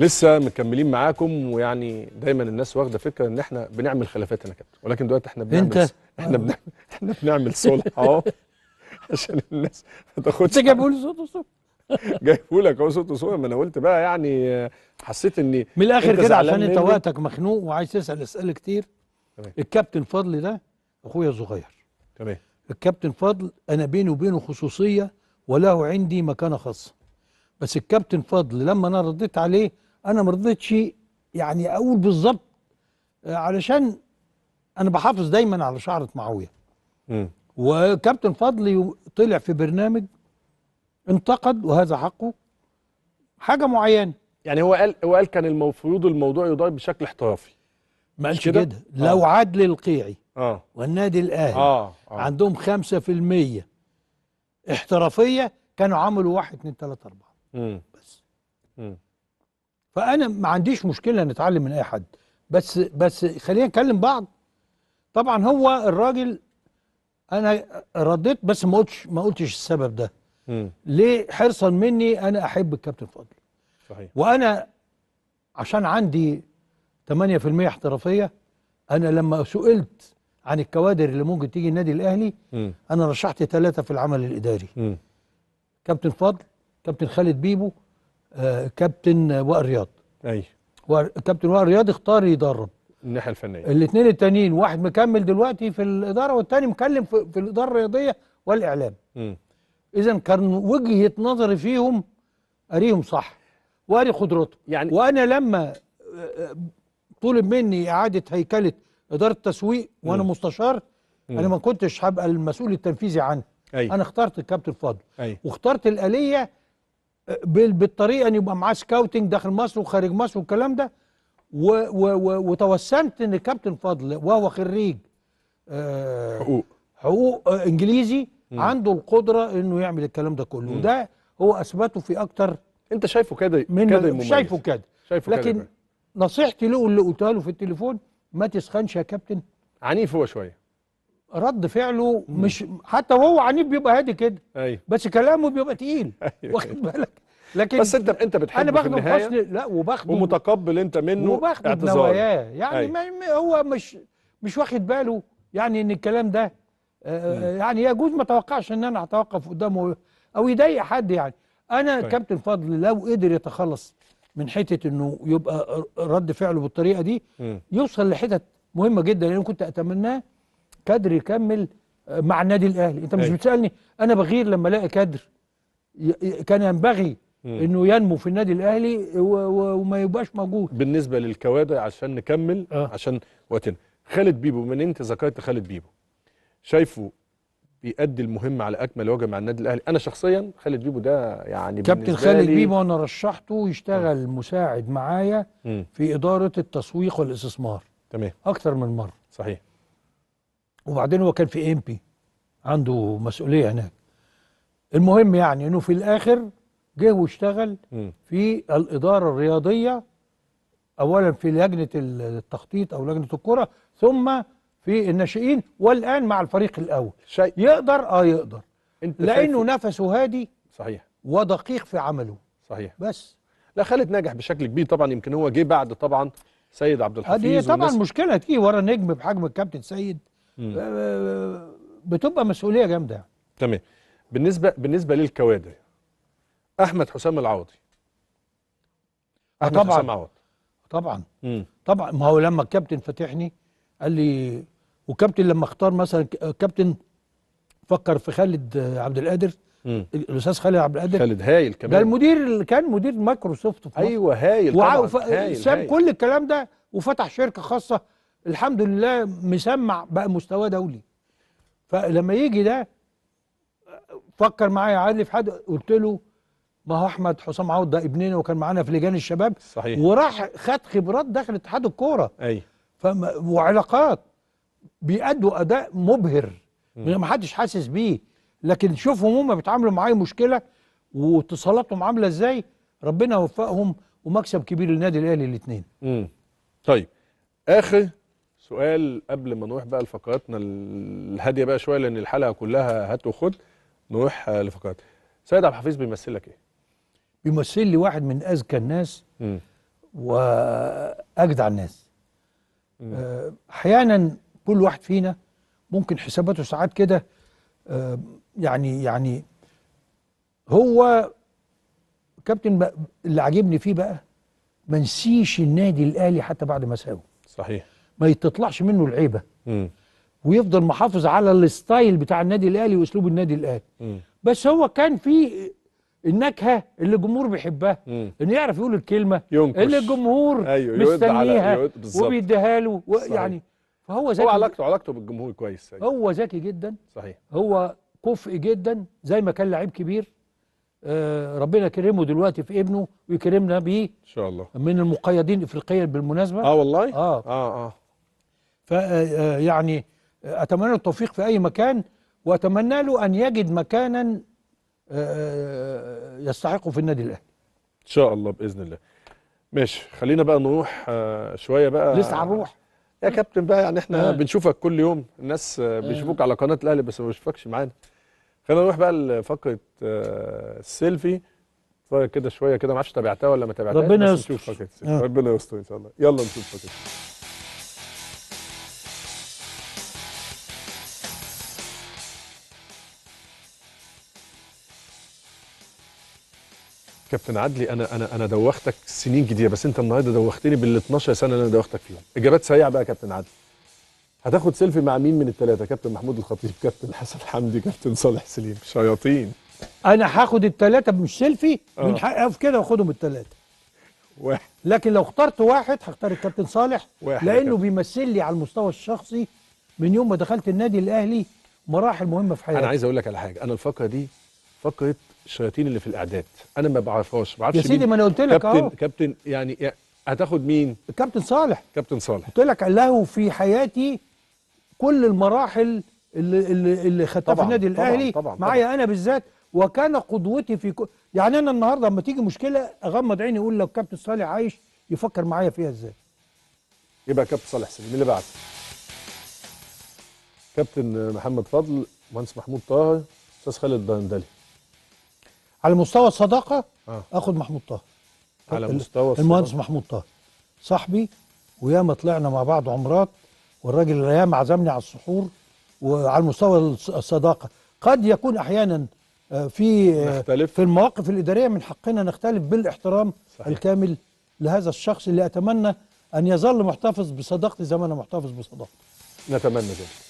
لسه مكملين معاكم ويعني دايما الناس واخده فكره ان احنا بنعمل خلافات يا كابتن ولكن دلوقتي احنا بنعمل انت احنا بنعمل احنا بنعمل صلح اهو عشان الناس ما تاخدش تيجي بقول صوت وصوت جايبه لك اهو صوته سوى ما انا قلت بقى يعني حسيت اني من الاخر كده عشان انت وقتك مخنوق وعايز تسال اسئله كتير تمام. الكابتن فضل ده اخويا الصغير تمام الكابتن فضل انا بيني وبينه خصوصيه وله عندي مكانه خاصه بس الكابتن فضل لما انا رديت عليه انا ما رضيتش يعني اقول بالظبط آه، علشان انا بحافظ دايما على شعره معاويه امم وكابتن فضل طلع في برنامج انتقد وهذا حقه حاجه معينه يعني هو قال هو قال كان المفروض الموضوع يدار بشكل احترافي ما قالش كده آه. لو عدل القيعي آه. والنادي الاهلي آه. آه. عندهم 5% احترافيه كانوا عملوا 1 2 3 4 مم. بس مم. فانا ما عنديش مشكله نتعلم من اي حد بس بس خلينا نكلم بعض طبعا هو الراجل انا رديت بس ما قلتش ما قلتش السبب ده ليه حرصا مني انا احب الكابتن فضل صحيح وانا عشان عندي 8% احترافيه انا لما سئلت عن الكوادر اللي ممكن تيجي النادي الاهلي م. انا رشحت ثلاثه في العمل الاداري م. كابتن فضل كابتن خالد بيبو آه، كابتن وائل رياض ايوه كابتن وائل رياض اختار يدرب الناحيه الفنيه الاثنين التانيين واحد مكمل دلوقتي في الاداره والتاني مكلم في, في الاداره الرياضيه والاعلام م. اذا كان وجهه نظري فيهم اريهم صح واري قدرتهم يعني وانا لما آه، آه، طلب مني اعاده هيكله اداره التسويق وانا مستشار انا ما كنتش هبقى المسؤول التنفيذي عنها أي. انا اخترت الكابتن فاضل أي. واخترت الاليه آه، بالطريقه ان يبقى معاه سكاوتنج داخل مصر وخارج مصر والكلام ده و و و وتوسمت ان الكابتن فضل وهو خريج آه حقوق حقوق انجليزي مم. عنده القدره انه يعمل الكلام ده كله وده هو اثبته في اكتر انت شايفه كده من كده مميز. شايفه كده شايفه لكن كده. نصيحتي له اللي قلتها له في التليفون ما تسخنش يا كابتن عنيف هو شويه رد فعله مم. مش حتى وهو عنيف بيبقى هادي كده أيوة. بس كلامه بيبقى تقيل أيوه. واخد بالك لكن بس انت انت بتحبه انا باخده بحسن لا وباخده ومتقبل انت منه وباخده بنواياه يعني أيوه. ما هو مش مش واخد باله يعني ان الكلام ده آه، آه، يعني يجوز ما اتوقعش ان انا هتوقف قدامه او يضايق حد يعني انا طيب. كابتن فضل لو قدر يتخلص من حته انه يبقى رد فعله بالطريقه دي م. يوصل لحتت مهمه جدا اللي انا كنت اتمناه كادر يكمل آه، مع النادي الاهلي انت مش أي. أيوه. بتسالني انا بغير لما الاقي كادر كان ينبغي م. انه ينمو في النادي الاهلي وما يبقاش موجود بالنسبه للكوادر عشان نكمل آه. عشان وقتنا خالد بيبو من انت ذكرت خالد بيبو شايفه بيأدي المهمه على اكمل وجه مع النادي الاهلي انا شخصيا خالد بيبو ده يعني كابتن خالد بيبو انا رشحته يشتغل م. مساعد معايا م. في اداره التسويق والاستثمار تمام اكتر من مره صحيح وبعدين هو كان في ام بي عنده مسؤوليه هناك المهم يعني انه في الاخر جه واشتغل م. في الاداره الرياضيه اولا في لجنه التخطيط او لجنه الكره ثم في الناشئين والان مع الفريق الاول شيء. يقدر اه يقدر انت لانه نفسه هادي صحيح ودقيق في عمله صحيح بس لا خالد نجح بشكل كبير طبعا يمكن هو جه بعد طبعا سيد عبد الحفيظ هي طبعا مشكله تيجي ورا نجم بحجم الكابتن سيد مم. آه، بتبقى مسؤوليه جامده تمام بالنسبه بالنسبه للكوادر احمد حسام العوضي احمد طبعا حسام العوضي طبعا مم. طبعا ما هو لما الكابتن فاتحني قال لي وكابتن لما اختار مثلا آه، كابتن فكر في خالد آه، عبد القادر الاستاذ خالد عبد القادر خالد هايل كمان ده المدير اللي كان مدير مايكروسوفت في ايوه هايل طبعا هايل ساب هايل. كل الكلام ده وفتح شركه خاصه الحمد لله مسمع بقى مستوى دولي فلما يجي ده فكر معايا عادل في حد قلت له ما هو احمد حسام عوض ده ابننا وكان معانا في لجان الشباب صحيح وراح خد خبرات داخل اتحاد الكوره ايوه وعلاقات بيأدوا اداء مبهر ما حدش حاسس بيه لكن شوفهم هم بيتعاملوا معايا مشكله واتصالاتهم عامله ازاي ربنا يوفقهم ومكسب كبير للنادي الاهلي الاثنين طيب اخر سؤال قبل ما نروح بقى لفقراتنا الهاديه بقى شويه لان الحلقه كلها هات وخد نروح لفقرات سيد عبد الحفيظ بيمثلك ايه بيمثل لي واحد من اذكى الناس واجدع الناس أه، احيانا كل واحد فينا ممكن حساباته ساعات كده يعني يعني هو كابتن اللي عاجبني فيه بقى ما نسيش النادي الاهلي حتى بعد ما ساوي صحيح ما يتطلعش منه العيبه م. ويفضل محافظ على الستايل بتاع النادي الاهلي واسلوب النادي الاهلي بس هو كان في النكهه اللي الجمهور بيحبها انه يعرف يقول الكلمه ينكش. اللي الجمهور أيوه مستنيها وبيديها له يعني فهو ذكي هو علاقته علاقته بالجمهور كويس أيوة. هو ذكي جدا صحيح هو كفء جدا زي ما كان لعيب كبير آه ربنا يكرمه دلوقتي في ابنه ويكرمنا بيه ان شاء الله من المقيدين افريقيا بالمناسبه اه والله اه اه اه ف آه، آه، يعني آه، اتمنى له التوفيق في اي مكان واتمنى له ان يجد مكانا آه يستحقه في النادي الاهلي ان شاء الله باذن الله ماشي خلينا بقى نروح آه شويه بقى لسه هنروح يا كابتن بقى يعني احنا آه. بنشوفك كل يوم الناس بيشوفوك آه. على قناه الاهلي بس ما بيشوفكش معانا خلينا نروح بقى لفقره آه السيلفي طيب كده شويه كده ما اعرفش تابعتها ولا ما تابعتهاش ربنا يستر آه. ربنا يستر ان شاء الله يلا نشوف فقره كابتن عدلي انا انا انا دوختك سنين كتير بس انت النهارده دوختني بال 12 سنه اللي انا دوختك فيهم اجابات سريعه بقى يا كابتن عدلي هتاخد سيلفي مع مين من الثلاثه كابتن محمود الخطيب كابتن حسن حمدي كابتن صالح سليم شياطين انا هاخد الثلاثه مش سيلفي آه. من حقي اقف كده واخدهم الثلاثه واحد لكن لو اخترت واحد هختار الكابتن صالح واحد لانه كابتن. بيمثل لي على المستوى الشخصي من يوم ما دخلت النادي الاهلي مراحل مهمه في حياتي انا عايز اقول لك على حاجه انا الفقره دي فقره الشياطين اللي في الاعداد انا ما بعرفهاش ما بعرفش يا سيدي ما انا قلت لك كابتن أوه. كابتن يعني هتاخد مين الكابتن صالح كابتن صالح قلت لك له في حياتي كل المراحل اللي اللي, اللي خدتها في النادي الاهلي معايا انا بالذات وكان قدوتي في كل يعني انا النهارده لما تيجي مشكله اغمض عيني اقول لو كابتن صالح عايش يفكر معايا فيها ازاي يبقى كابتن صالح سليم اللي بعد كابتن محمد فضل مهندس محمود طه استاذ خالد بندلي على مستوى الصداقه آه. اخد محمود طه على مستوى الصداقه المهندس محمود طه صاحبي وياما طلعنا مع بعض عمرات والراجل ياما عزمني على السحور وعلى مستوى الصداقه قد يكون احيانا آه، في نختلف. في المواقف الاداريه من حقنا نختلف بالاحترام صحيح. الكامل لهذا الشخص اللي اتمنى ان يظل محتفظ بصداقتي زي ما انا محتفظ بصداقتي نتمنى ذلك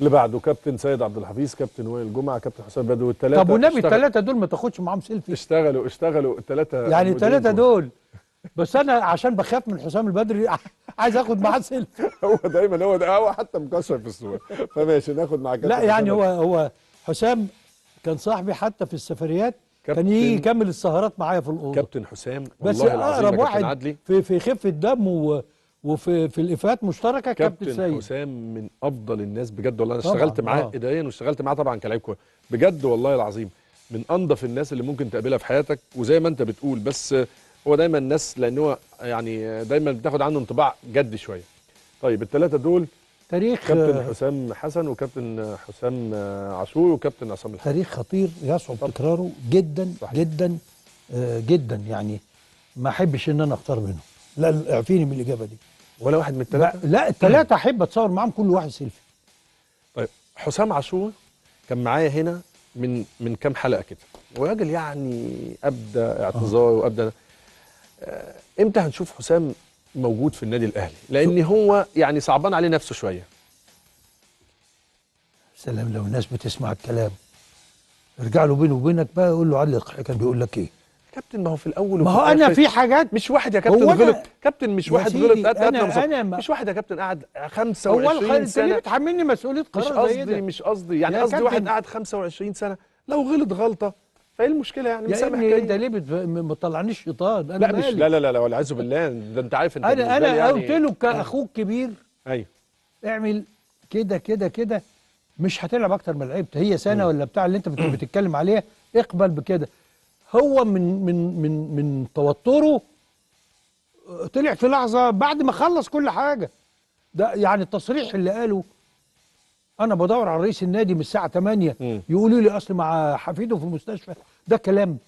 اللي بعده كابتن سيد عبد الحفيظ كابتن وائل جمعه كابتن حسام بدو الثلاثه طب والنبي الثلاثه دول ما تاخدش معاهم سيلفي اشتغلوا اشتغلوا الثلاثه يعني الثلاثه دول بس انا عشان بخاف من حسام البدري عايز اخد معاه سيلفي هو دايما هو ده هو حتى مكسر في الصوره فماشي ناخد معاه لا يعني هو هو حسام كان صاحبي حتى في السفريات كان يجي يكمل السهرات معايا في الاوضه كابتن حسام والله بس اقرب واحد في في خفه دم و وفي في الافيهات مشتركه كابتن, كابتن سيد حسام من افضل الناس بجد والله انا اشتغلت معاه آه. اداريا واشتغلت معاه طبعا كلاعب كوره بجد والله العظيم من انضف الناس اللي ممكن تقابلها في حياتك وزي ما انت بتقول بس هو دايما الناس لان هو يعني دايما بتاخد عنه انطباع جد شويه طيب الثلاثه دول تاريخ كابتن آه، حسام حسن وكابتن حسام عاشور وكابتن عصام الحسن تاريخ خطير يصعب طب. تكراره جدا صحيح. جدا آه، جدا يعني ما احبش ان انا اختار منهم لا اعفيني من الاجابه دي ولا واحد من الثلاثه لا الثلاثه احب اتصور معاهم كل واحد سيلفي طيب حسام عاشور كان معايا هنا من من كام حلقه كده وراجل يعني ابدى اعتذار وابدى آه، امتى هنشوف حسام موجود في النادي الاهلي لان هو يعني صعبان عليه نفسه شويه سلام لو الناس بتسمع الكلام ارجع له بينه وبينك بقى قول له علق كان بيقول لك ايه كابتن ما هو في الاول ما هو انا في حاجات مش واحد يا كابتن غلط كابتن مش واحد غلط قد أنا, انا مش واحد يا كابتن قعد 25 سنه هو انت بتحملني مسؤوليه قرار مش قصدي مش قصدي يعني قصدي واحد قعد 25 سنه لو غلط غلطه فايه المشكله يعني مسامح كده انت ليه بتف... ما طلعنيش شيطان انا لا مش لا لا لا والعياذ بالله ده انت عارف انت انا انا يعني قلت له آه. كاخوك كبير ايوه اعمل كده كده كده مش هتلعب اكتر ما لعبت هي سنه ولا بتاع اللي انت بتتكلم عليها اقبل بكده هو من من من من توتره آه، طلع في لحظه بعد ما خلص كل حاجه ده يعني التصريح اللي قاله انا بدور على رئيس النادي من الساعه 8 يقولوا لي اصل مع حفيده في المستشفى ده كلام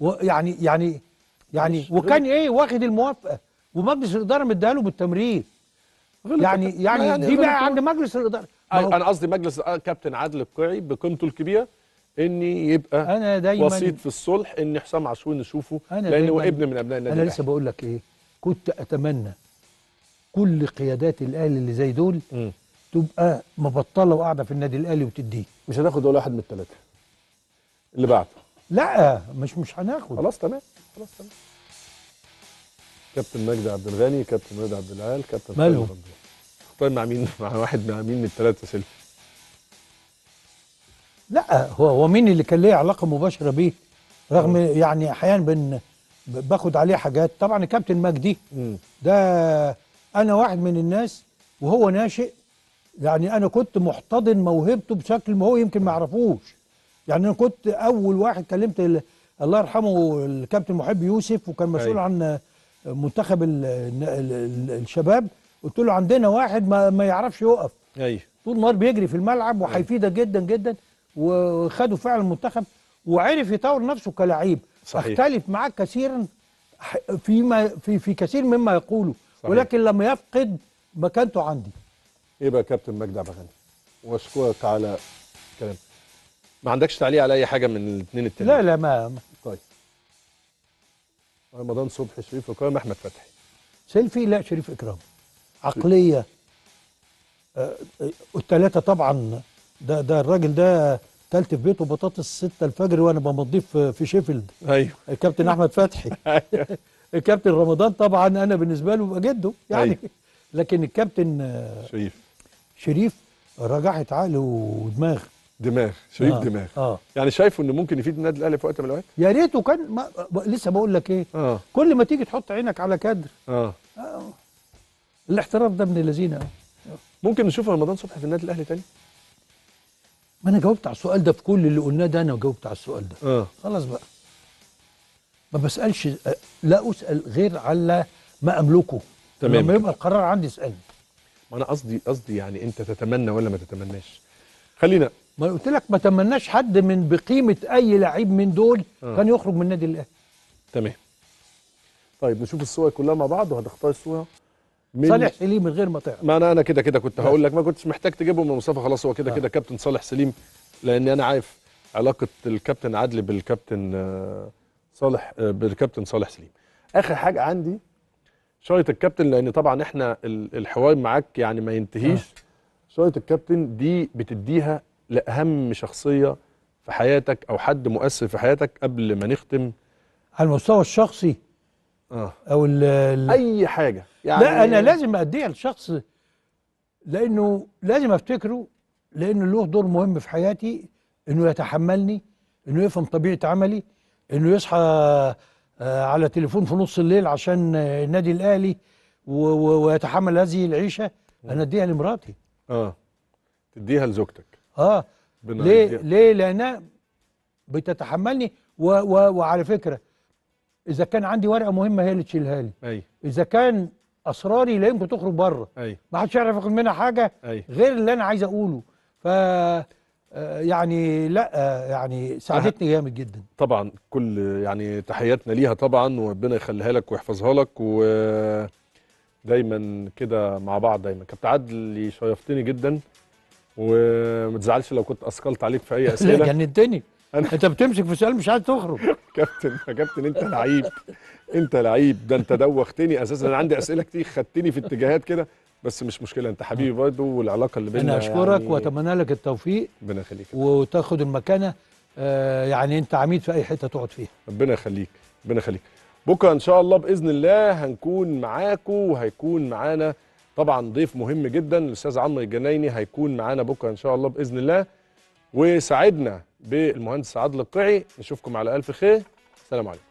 يعني يعني يعني وكان ايه واخد الموافقه ومجلس الاداره مديها له بالتمرير يعني يعني, يعني دي بقى عند مجلس الاداره انا قصدي مجلس كابتن عادل القيعي بقيمته الكبيره ان يبقى أنا دايما وسيط في الصلح ان حسام عاشور نشوفه أنا لان هو ابن من ابناء النادي انا لسه بقول لك ايه كنت اتمنى كل قيادات الاهلي اللي زي دول م. تبقى مبطله وقاعده في النادي الاهلي وتديه مش هناخد ولا واحد من الثلاثه اللي بعده لا مش مش هناخد خلاص تمام خلاص تمام كابتن مجدي عبد الغني كابتن رضا عبد العال كابتن مالهم طيب مع مين مع واحد مع مين من الثلاثه سيلفي لا هو هو مين اللي كان ليه علاقه مباشره بيه رغم مم. يعني احيانا بن باخد عليه حاجات طبعا الكابتن مجدي ده انا واحد من الناس وهو ناشئ يعني انا كنت محتضن موهبته بشكل ما هو يمكن ما يعرفوش يعني انا كنت اول واحد كلمت الله يرحمه الكابتن محب يوسف وكان مسؤول أيوه. عن منتخب الـ الـ الـ الشباب قلت له عندنا واحد ما, ما يعرفش يقف ايوه طول النهار بيجري في الملعب وهيفيدك جدا جدا وخدوا فعلا المنتخب وعرف يطور نفسه كلعيب صحيح. اختلف معاك كثيرا فيما في في كثير مما يقوله صحيح. ولكن لما يفقد مكانته عندي ايه بقى كابتن مجدي عبد الغني واشكرك على الكلام ما عندكش تعليق على اي حاجه من الاثنين التانيين لا لا ما طيب رمضان صبحي شريف اكرام احمد فتحي سيلفي لا شريف اكرام عقليه آه، آه، الثلاثه طبعا ده ده الراجل ده كلت في بيته بطاطس 6 الفجر وانا بمضيه في شيفيلد ايوه الكابتن احمد فتحي أيوه. الكابتن رمضان طبعا انا بالنسبه له ببقى جده يعني أيوه. لكن الكابتن شريف شريف رجعت عقله ودماغ دماغ شريف آه. دماغ آه. يعني شايفه انه ممكن يفيد النادي الاهلي في وقت من الاوقات يا ريته كان ما... ب... لسه بقول لك ايه آه. كل ما تيجي تحط عينك على كادر اه, آه. الاحتراف ده ابن اللذينه ممكن نشوف رمضان صبحي في النادي الاهلي تاني ما انا جاوبت على السؤال ده في كل اللي قلناه ده انا جاوبت على السؤال ده آه. خلاص بقى ما بسالش لا اسال غير على ما املكه تمام لما يبقى القرار عندي اسالني ما انا قصدي قصدي يعني انت تتمنى ولا ما تتمناش خلينا ما قلت لك ما تمناش حد من بقيمه اي لعيب من دول آه. كان يخرج من النادي الاهلي تمام طيب نشوف الصور كلها مع بعض وهتختار الصوره صالح سليم من غير ما تعرف ما انا انا كده كده كنت هقول لك ما كنتش محتاج تجيبه من مصطفى خلاص هو كده آه. كده كابتن صالح سليم لان انا عارف علاقه الكابتن عدلي بالكابتن آه، صالح آه، بالكابتن صالح سليم اخر حاجه عندي شويه الكابتن لان طبعا احنا الحوار معاك يعني ما ينتهيش شويه الكابتن دي بتديها لاهم شخصيه في حياتك او حد مؤثر في حياتك قبل ما نختم على المستوى الشخصي اه او الـ الـ اي حاجه يعني لا انا لازم اديها لشخص لانه لازم افتكره لانه له دور مهم في حياتي انه يتحملني انه يفهم طبيعه عملي انه يصحى آه، على تليفون في نص الليل عشان النادي الاهلي ويتحمل هذه العيشه انا اديها لمراتي اه تديها لزوجتك اه ليه ليه لانها بتتحملني و و وعلى فكره اذا كان عندي ورقه مهمه هي اللي تشيلها لي أي. اذا كان اسراري لا يمكن تخرج بره ما حدش يعرف ياخد منها حاجه أي. غير اللي انا عايز اقوله ف آه، يعني لا آه، يعني ساعدتني جامد جدا طبعا كل يعني تحياتنا ليها طبعا وربنا يخليها لك ويحفظها لك ودايما كده مع بعض دايما كابتن عادل شيفتني جدا ومتزعلش لو كنت اثقلت عليك في اي اسئله لا جننتني أنا... انت بتمسك في سؤال مش عايز تخرج كابتن يا كابتن انت لعيب انت لعيب ده انت دوختني اساسا انا عندي اسئله كتير خدتني في اتجاهات كده بس مش مشكله انت حبيبي برضه والعلاقه اللي بيننا انا اشكرك يعني... واتمنى لك التوفيق ربنا يخليك وتاخد المكانه آه، يعني انت عميد في اي حته تقعد فيها ربنا يخليك ربنا يخليك بكره ان شاء الله باذن الله هنكون معاكم وهيكون معانا طبعا ضيف مهم جدا الاستاذ عمرو الجنايني هيكون معانا بكره ان شاء الله باذن الله وساعدنا بالمهندس عادل القعي نشوفكم على ألف خير سلام عليكم